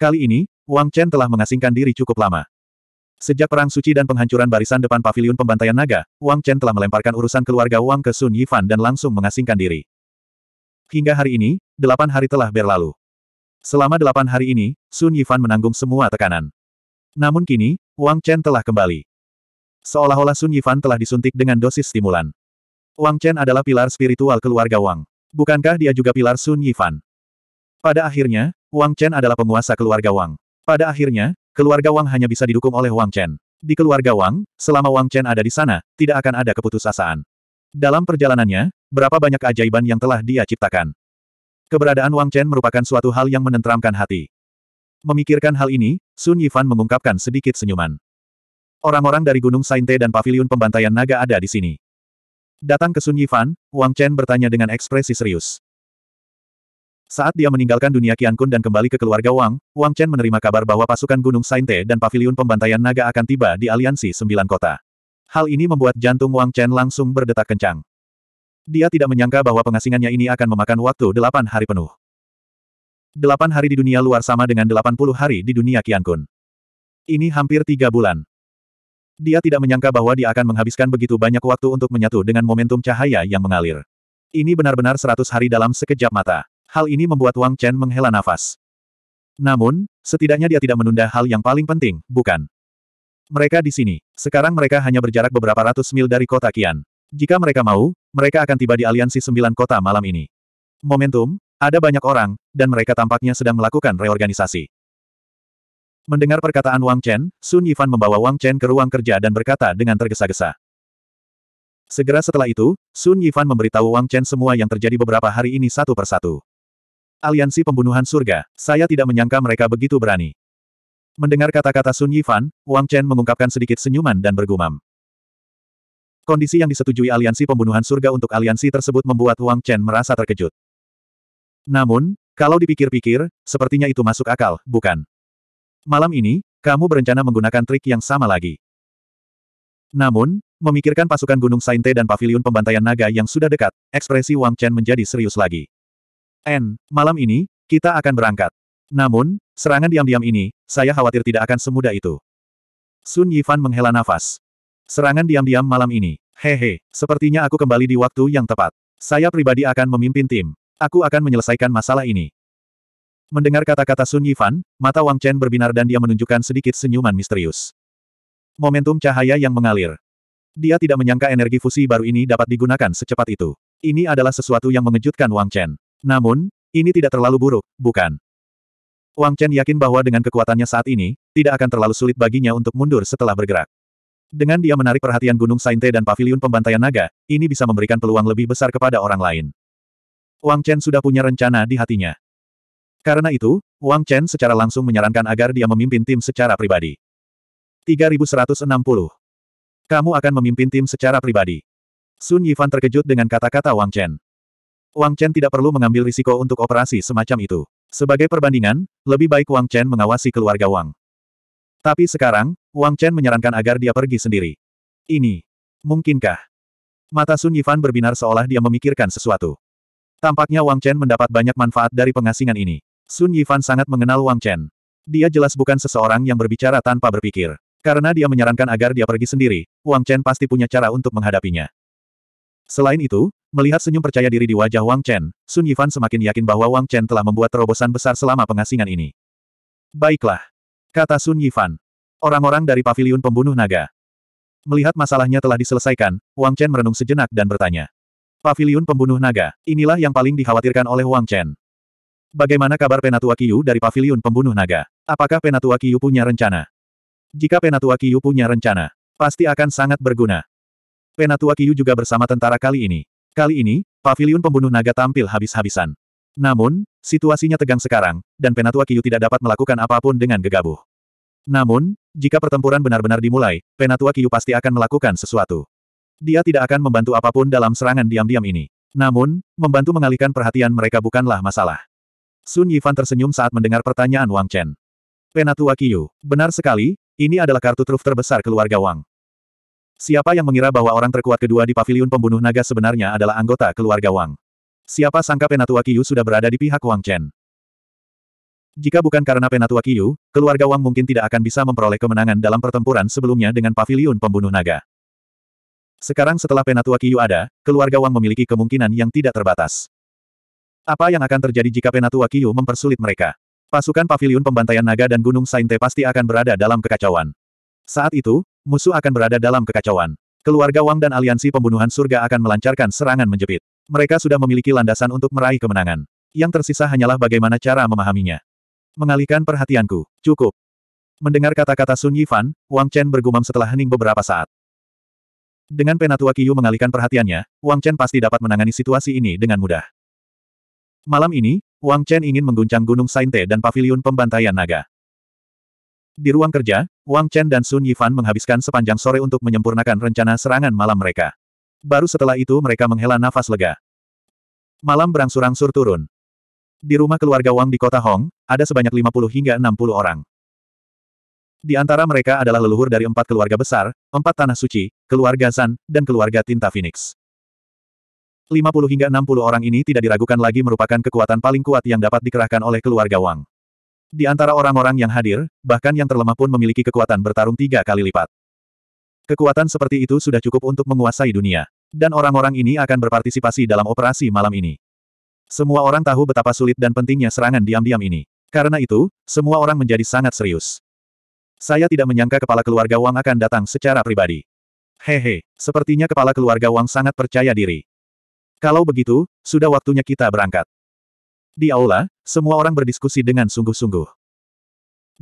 Kali ini, Wang Chen telah mengasingkan diri cukup lama. Sejak Perang Suci dan penghancuran barisan depan pavilion pembantaian naga, Wang Chen telah melemparkan urusan keluarga Wang ke Sun Yifan dan langsung mengasingkan diri. Hingga hari ini, delapan hari telah berlalu. Selama delapan hari ini, Sun Yifan menanggung semua tekanan. Namun kini, Wang Chen telah kembali. Seolah-olah Sun Yifan telah disuntik dengan dosis stimulan. Wang Chen adalah pilar spiritual keluarga Wang. Bukankah dia juga pilar Sun Yifan? Pada akhirnya, Wang Chen adalah penguasa keluarga Wang. Pada akhirnya, keluarga Wang hanya bisa didukung oleh Wang Chen. Di keluarga Wang, selama Wang Chen ada di sana, tidak akan ada keputusasaan. Dalam perjalanannya, berapa banyak keajaiban yang telah dia ciptakan. Keberadaan Wang Chen merupakan suatu hal yang menenteramkan hati. Memikirkan hal ini, Sun Yifan mengungkapkan sedikit senyuman. Orang-orang dari Gunung Sainte dan Paviliun Pembantaian Naga ada di sini. Datang ke Sun Yifan, Wang Chen bertanya dengan ekspresi serius. Saat dia meninggalkan dunia Qiankun Kun dan kembali ke keluarga Wang, Wang Chen menerima kabar bahwa pasukan Gunung Sainte dan Paviliun Pembantaian Naga akan tiba di aliansi sembilan kota. Hal ini membuat jantung Wang Chen langsung berdetak kencang. Dia tidak menyangka bahwa pengasingannya ini akan memakan waktu delapan hari penuh. Delapan hari di dunia luar sama dengan delapan puluh hari di dunia Qiankun. Ini hampir tiga bulan. Dia tidak menyangka bahwa dia akan menghabiskan begitu banyak waktu untuk menyatu dengan momentum cahaya yang mengalir. Ini benar-benar seratus hari dalam sekejap mata. Hal ini membuat Wang Chen menghela nafas. Namun, setidaknya dia tidak menunda hal yang paling penting, bukan? Mereka di sini. Sekarang mereka hanya berjarak beberapa ratus mil dari kota Kian. Jika mereka mau, mereka akan tiba di aliansi sembilan kota malam ini. Momentum, ada banyak orang, dan mereka tampaknya sedang melakukan reorganisasi. Mendengar perkataan Wang Chen, Sun Yifan membawa Wang Chen ke ruang kerja dan berkata dengan tergesa-gesa. Segera setelah itu, Sun Yifan memberitahu Wang Chen semua yang terjadi beberapa hari ini satu persatu. Aliansi Pembunuhan Surga, saya tidak menyangka mereka begitu berani. Mendengar kata-kata Sun Yifan, Wang Chen mengungkapkan sedikit senyuman dan bergumam. Kondisi yang disetujui aliansi pembunuhan surga untuk aliansi tersebut membuat Wang Chen merasa terkejut. Namun, kalau dipikir-pikir, sepertinya itu masuk akal, bukan? Malam ini, kamu berencana menggunakan trik yang sama lagi. Namun, memikirkan pasukan Gunung Sainte dan paviliun pembantaian naga yang sudah dekat, ekspresi Wang Chen menjadi serius lagi. N, malam ini, kita akan berangkat. Namun, serangan diam-diam ini, saya khawatir tidak akan semudah itu. Sun Yifan menghela nafas. Serangan diam-diam malam ini. Hehe, sepertinya aku kembali di waktu yang tepat. Saya pribadi akan memimpin tim. Aku akan menyelesaikan masalah ini. Mendengar kata-kata Sun Yifan, mata Wang Chen berbinar dan dia menunjukkan sedikit senyuman misterius. Momentum cahaya yang mengalir. Dia tidak menyangka energi fusi baru ini dapat digunakan secepat itu. Ini adalah sesuatu yang mengejutkan Wang Chen. Namun, ini tidak terlalu buruk, bukan? Wang Chen yakin bahwa dengan kekuatannya saat ini, tidak akan terlalu sulit baginya untuk mundur setelah bergerak. Dengan dia menarik perhatian Gunung Sainte dan Paviliun Pembantaian Naga, ini bisa memberikan peluang lebih besar kepada orang lain. Wang Chen sudah punya rencana di hatinya. Karena itu, Wang Chen secara langsung menyarankan agar dia memimpin tim secara pribadi. 3160. Kamu akan memimpin tim secara pribadi. Sun Yifan terkejut dengan kata-kata Wang Chen. Wang Chen tidak perlu mengambil risiko untuk operasi semacam itu. Sebagai perbandingan, lebih baik Wang Chen mengawasi keluarga Wang. Tapi sekarang, Wang Chen menyarankan agar dia pergi sendiri. Ini. Mungkinkah? Mata Sun Yifan berbinar seolah dia memikirkan sesuatu. Tampaknya Wang Chen mendapat banyak manfaat dari pengasingan ini. Sun Yifan sangat mengenal Wang Chen. Dia jelas bukan seseorang yang berbicara tanpa berpikir. Karena dia menyarankan agar dia pergi sendiri, Wang Chen pasti punya cara untuk menghadapinya. Selain itu, melihat senyum percaya diri di wajah Wang Chen, Sun Yifan semakin yakin bahwa Wang Chen telah membuat terobosan besar selama pengasingan ini. Baiklah. Kata Sun Yifan. Orang-orang dari paviliun pembunuh naga. Melihat masalahnya telah diselesaikan, Wang Chen merenung sejenak dan bertanya. Pavilion Pembunuh Naga, inilah yang paling dikhawatirkan oleh Wang Chen. Bagaimana kabar Penatua Kiyu dari Pavilion Pembunuh Naga? Apakah Penatua Kiyu punya rencana? Jika Penatua Kiyu punya rencana, pasti akan sangat berguna. Penatua Kiyu juga bersama tentara kali ini. Kali ini, Pavilion Pembunuh Naga tampil habis-habisan. Namun, situasinya tegang sekarang, dan Penatua Kiyu tidak dapat melakukan apapun dengan gegabah. Namun, jika pertempuran benar-benar dimulai, Penatua Kiyu pasti akan melakukan sesuatu. Dia tidak akan membantu apapun dalam serangan diam-diam ini. Namun, membantu mengalihkan perhatian mereka bukanlah masalah. Sun Yifan tersenyum saat mendengar pertanyaan Wang Chen. Penatua Qiyu, benar sekali, ini adalah kartu truf terbesar keluarga Wang. Siapa yang mengira bahwa orang terkuat kedua di paviliun pembunuh naga sebenarnya adalah anggota keluarga Wang? Siapa sangka Penatua Qiyu sudah berada di pihak Wang Chen? Jika bukan karena Penatua Qiyu, keluarga Wang mungkin tidak akan bisa memperoleh kemenangan dalam pertempuran sebelumnya dengan paviliun pembunuh naga. Sekarang setelah Penatua Kiyu ada, keluarga Wang memiliki kemungkinan yang tidak terbatas. Apa yang akan terjadi jika Penatua Kiyu mempersulit mereka? Pasukan paviliun pembantaian naga dan gunung Sainte pasti akan berada dalam kekacauan. Saat itu, musuh akan berada dalam kekacauan. Keluarga Wang dan aliansi pembunuhan surga akan melancarkan serangan menjepit. Mereka sudah memiliki landasan untuk meraih kemenangan. Yang tersisa hanyalah bagaimana cara memahaminya. Mengalihkan perhatianku. Cukup. Mendengar kata-kata Sun Yifan, Wang Chen bergumam setelah hening beberapa saat. Dengan Penatua Kiyu mengalihkan perhatiannya, Wang Chen pasti dapat menangani situasi ini dengan mudah. Malam ini, Wang Chen ingin mengguncang Gunung Sainte dan Paviliun Pembantaian Naga. Di ruang kerja, Wang Chen dan Sun Yifan menghabiskan sepanjang sore untuk menyempurnakan rencana serangan malam mereka. Baru setelah itu mereka menghela nafas lega. Malam berangsur-angsur turun. Di rumah keluarga Wang di kota Hong, ada sebanyak 50 hingga 60 orang. Di antara mereka adalah leluhur dari empat keluarga besar, empat tanah suci, keluarga Zan, dan keluarga Tinta Phoenix. 50 hingga 60 orang ini tidak diragukan lagi merupakan kekuatan paling kuat yang dapat dikerahkan oleh keluarga Wang. Di antara orang-orang yang hadir, bahkan yang terlemah pun memiliki kekuatan bertarung tiga kali lipat. Kekuatan seperti itu sudah cukup untuk menguasai dunia. Dan orang-orang ini akan berpartisipasi dalam operasi malam ini. Semua orang tahu betapa sulit dan pentingnya serangan diam-diam ini. Karena itu, semua orang menjadi sangat serius. Saya tidak menyangka kepala keluarga Wang akan datang secara pribadi. Hehe, sepertinya kepala keluarga Wang sangat percaya diri. Kalau begitu, sudah waktunya kita berangkat. Di aula, semua orang berdiskusi dengan sungguh-sungguh.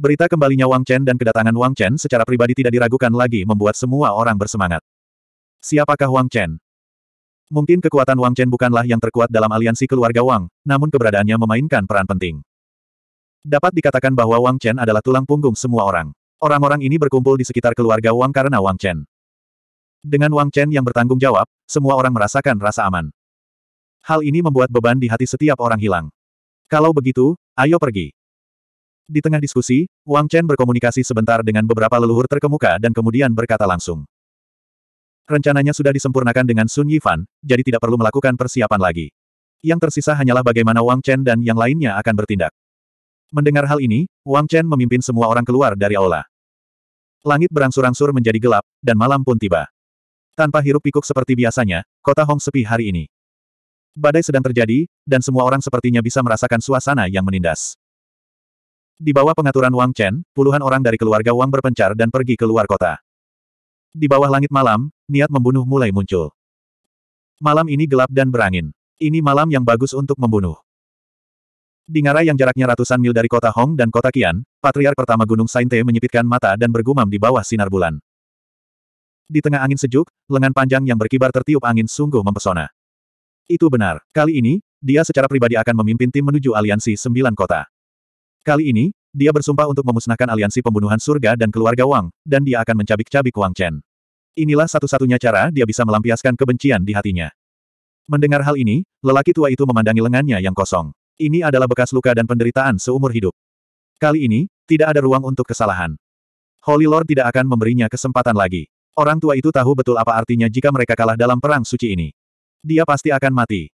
Berita kembalinya Wang Chen dan kedatangan Wang Chen secara pribadi tidak diragukan lagi membuat semua orang bersemangat. Siapakah Wang Chen? Mungkin kekuatan Wang Chen bukanlah yang terkuat dalam aliansi keluarga Wang, namun keberadaannya memainkan peran penting. Dapat dikatakan bahwa Wang Chen adalah tulang punggung semua orang. Orang-orang ini berkumpul di sekitar keluarga Wang karena Wang Chen. Dengan Wang Chen yang bertanggung jawab, semua orang merasakan rasa aman. Hal ini membuat beban di hati setiap orang hilang. Kalau begitu, ayo pergi. Di tengah diskusi, Wang Chen berkomunikasi sebentar dengan beberapa leluhur terkemuka dan kemudian berkata langsung. Rencananya sudah disempurnakan dengan Sun Yifan, jadi tidak perlu melakukan persiapan lagi. Yang tersisa hanyalah bagaimana Wang Chen dan yang lainnya akan bertindak. Mendengar hal ini, Wang Chen memimpin semua orang keluar dari aula. Langit berangsur-angsur menjadi gelap, dan malam pun tiba. Tanpa hirup pikuk seperti biasanya, kota Hong sepi hari ini. Badai sedang terjadi, dan semua orang sepertinya bisa merasakan suasana yang menindas. Di bawah pengaturan Wang Chen, puluhan orang dari keluarga Wang berpencar dan pergi ke luar kota. Di bawah langit malam, niat membunuh mulai muncul. Malam ini gelap dan berangin. Ini malam yang bagus untuk membunuh. Di ngarai yang jaraknya ratusan mil dari kota Hong dan kota Qian, patriark pertama Gunung Sainte menyipitkan mata dan bergumam di bawah sinar bulan. Di tengah angin sejuk, lengan panjang yang berkibar tertiup angin sungguh mempesona. Itu benar, kali ini, dia secara pribadi akan memimpin tim menuju aliansi sembilan kota. Kali ini, dia bersumpah untuk memusnahkan aliansi pembunuhan surga dan keluarga Wang, dan dia akan mencabik-cabik Wang Chen. Inilah satu-satunya cara dia bisa melampiaskan kebencian di hatinya. Mendengar hal ini, lelaki tua itu memandangi lengannya yang kosong. Ini adalah bekas luka dan penderitaan seumur hidup. Kali ini, tidak ada ruang untuk kesalahan. Holy Lord tidak akan memberinya kesempatan lagi. Orang tua itu tahu betul apa artinya jika mereka kalah dalam perang suci ini. Dia pasti akan mati.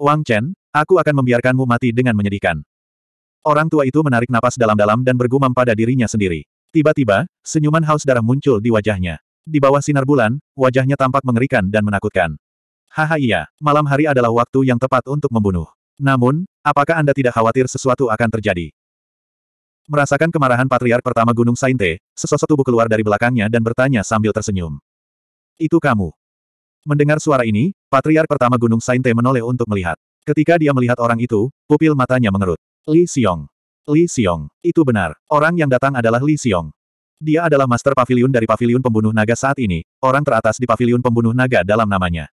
Wang Chen, aku akan membiarkanmu mati dengan menyedihkan. Orang tua itu menarik napas dalam-dalam dan bergumam pada dirinya sendiri. Tiba-tiba, senyuman haus darah muncul di wajahnya. Di bawah sinar bulan, wajahnya tampak mengerikan dan menakutkan. Haha iya, malam hari adalah waktu yang tepat untuk membunuh. Namun, apakah Anda tidak khawatir sesuatu akan terjadi? Merasakan kemarahan Patriark pertama Gunung Sainte, sesosok tubuh keluar dari belakangnya dan bertanya sambil tersenyum. Itu kamu. Mendengar suara ini, Patriark pertama Gunung Sainte menoleh untuk melihat. Ketika dia melihat orang itu, pupil matanya mengerut. Li Xiong. Li Xiong. Itu benar. Orang yang datang adalah Li Xiong. Dia adalah master pavilion dari pavilion pembunuh naga saat ini, orang teratas di pavilion pembunuh naga dalam namanya.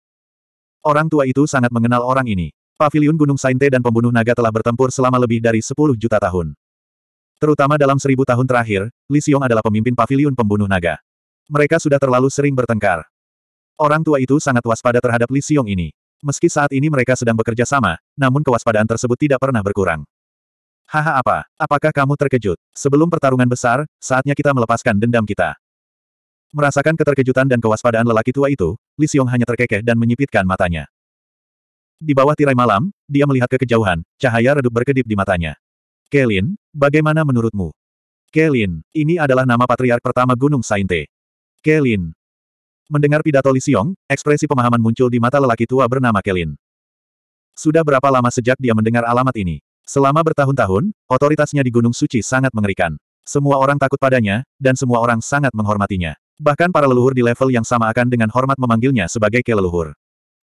Orang tua itu sangat mengenal orang ini. Paviliun Gunung Sainte dan pembunuh naga telah bertempur selama lebih dari 10 juta tahun. Terutama dalam seribu tahun terakhir, Li Xiong adalah pemimpin paviliun pembunuh naga. Mereka sudah terlalu sering bertengkar. Orang tua itu sangat waspada terhadap Li Xiong ini. Meski saat ini mereka sedang bekerja sama, namun kewaspadaan tersebut tidak pernah berkurang. Haha apa? Apakah kamu terkejut? Sebelum pertarungan besar, saatnya kita melepaskan dendam kita. Merasakan keterkejutan dan kewaspadaan lelaki tua itu, Li Xiong hanya terkekeh dan menyipitkan matanya. Di bawah tirai malam, dia melihat ke kejauhan, cahaya redup berkedip di matanya. Kelin, bagaimana menurutmu? Kelin, ini adalah nama patriark pertama Gunung Sainte. Kelin. Mendengar pidato Li Xiong, ekspresi pemahaman muncul di mata lelaki tua bernama Kelin. Sudah berapa lama sejak dia mendengar alamat ini? Selama bertahun-tahun, otoritasnya di Gunung Suci sangat mengerikan. Semua orang takut padanya, dan semua orang sangat menghormatinya. Bahkan para leluhur di level yang sama akan dengan hormat memanggilnya sebagai keleluhur.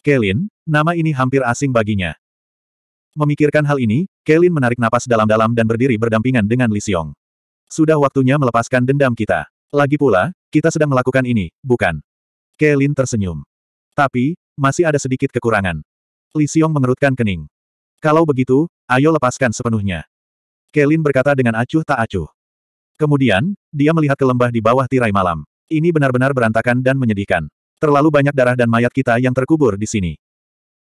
Kelin, nama ini hampir asing baginya. Memikirkan hal ini, Kelin menarik napas dalam-dalam dan berdiri berdampingan dengan Li Xiong. Sudah waktunya melepaskan dendam kita. Lagi pula, kita sedang melakukan ini, bukan? Kelin tersenyum. Tapi, masih ada sedikit kekurangan. Li Xiong mengerutkan kening. Kalau begitu, ayo lepaskan sepenuhnya. Kelin berkata dengan acuh tak acuh. Kemudian, dia melihat ke lembah di bawah tirai malam. Ini benar-benar berantakan dan menyedihkan. Terlalu banyak darah dan mayat kita yang terkubur di sini.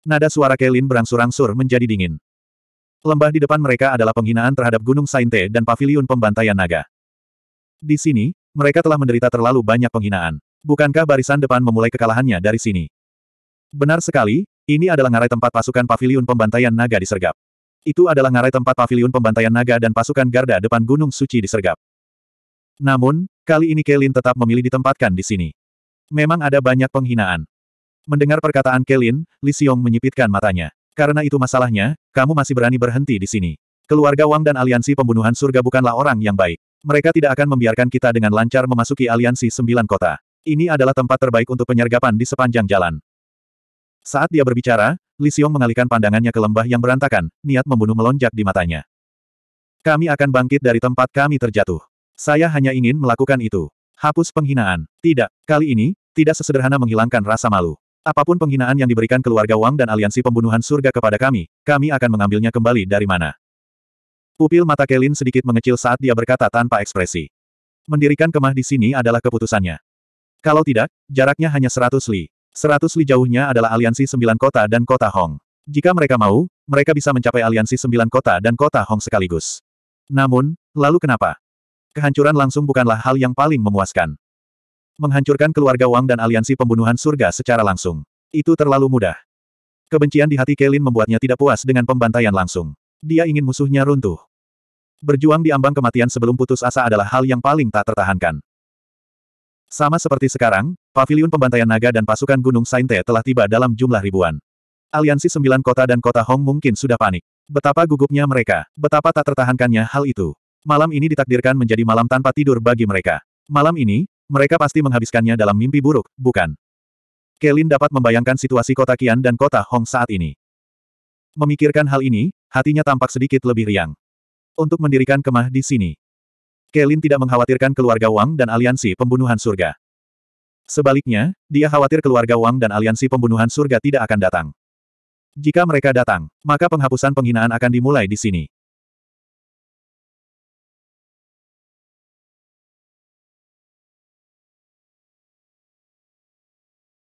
Nada suara Kelin berangsur-angsur menjadi dingin. Lembah di depan mereka adalah penghinaan terhadap Gunung Sainte dan Paviliun Pembantaian Naga. Di sini, mereka telah menderita terlalu banyak penghinaan. Bukankah barisan depan memulai kekalahannya dari sini? Benar sekali, ini adalah ngarai tempat pasukan Paviliun Pembantaian Naga disergap. Itu adalah ngarai tempat Paviliun Pembantaian Naga dan pasukan garda depan Gunung Suci disergap. Namun, kali ini Kelin tetap memilih ditempatkan di sini. Memang ada banyak penghinaan. Mendengar perkataan Kelin, Li Xiong menyipitkan matanya. Karena itu masalahnya, kamu masih berani berhenti di sini. Keluarga Wang dan aliansi pembunuhan surga bukanlah orang yang baik. Mereka tidak akan membiarkan kita dengan lancar memasuki aliansi sembilan kota. Ini adalah tempat terbaik untuk penyergapan di sepanjang jalan. Saat dia berbicara, Li Xiong mengalihkan pandangannya ke lembah yang berantakan, niat membunuh melonjak di matanya. Kami akan bangkit dari tempat kami terjatuh. Saya hanya ingin melakukan itu. Hapus penghinaan. Tidak, kali ini, tidak sesederhana menghilangkan rasa malu. Apapun penghinaan yang diberikan keluarga Wang dan aliansi pembunuhan surga kepada kami, kami akan mengambilnya kembali dari mana. Pupil mata Kelin sedikit mengecil saat dia berkata tanpa ekspresi. Mendirikan kemah di sini adalah keputusannya. Kalau tidak, jaraknya hanya 100 li. 100 li jauhnya adalah aliansi sembilan kota dan kota Hong. Jika mereka mau, mereka bisa mencapai aliansi sembilan kota dan kota Hong sekaligus. Namun, lalu kenapa? Kehancuran langsung bukanlah hal yang paling memuaskan. Menghancurkan keluarga Wang dan aliansi pembunuhan surga secara langsung. Itu terlalu mudah. Kebencian di hati Kelin membuatnya tidak puas dengan pembantaian langsung. Dia ingin musuhnya runtuh. Berjuang di ambang kematian sebelum putus asa adalah hal yang paling tak tertahankan. Sama seperti sekarang, pavilion pembantaian naga dan pasukan Gunung Sainte telah tiba dalam jumlah ribuan. Aliansi sembilan kota dan kota Hong mungkin sudah panik. Betapa gugupnya mereka, betapa tak tertahankannya hal itu. Malam ini ditakdirkan menjadi malam tanpa tidur bagi mereka. Malam ini, mereka pasti menghabiskannya dalam mimpi buruk, bukan? Kelin dapat membayangkan situasi kota Kian dan kota Hong saat ini. Memikirkan hal ini, hatinya tampak sedikit lebih riang. Untuk mendirikan kemah di sini. Kelin tidak mengkhawatirkan keluarga Wang dan aliansi pembunuhan surga. Sebaliknya, dia khawatir keluarga Wang dan aliansi pembunuhan surga tidak akan datang. Jika mereka datang, maka penghapusan penghinaan akan dimulai di sini.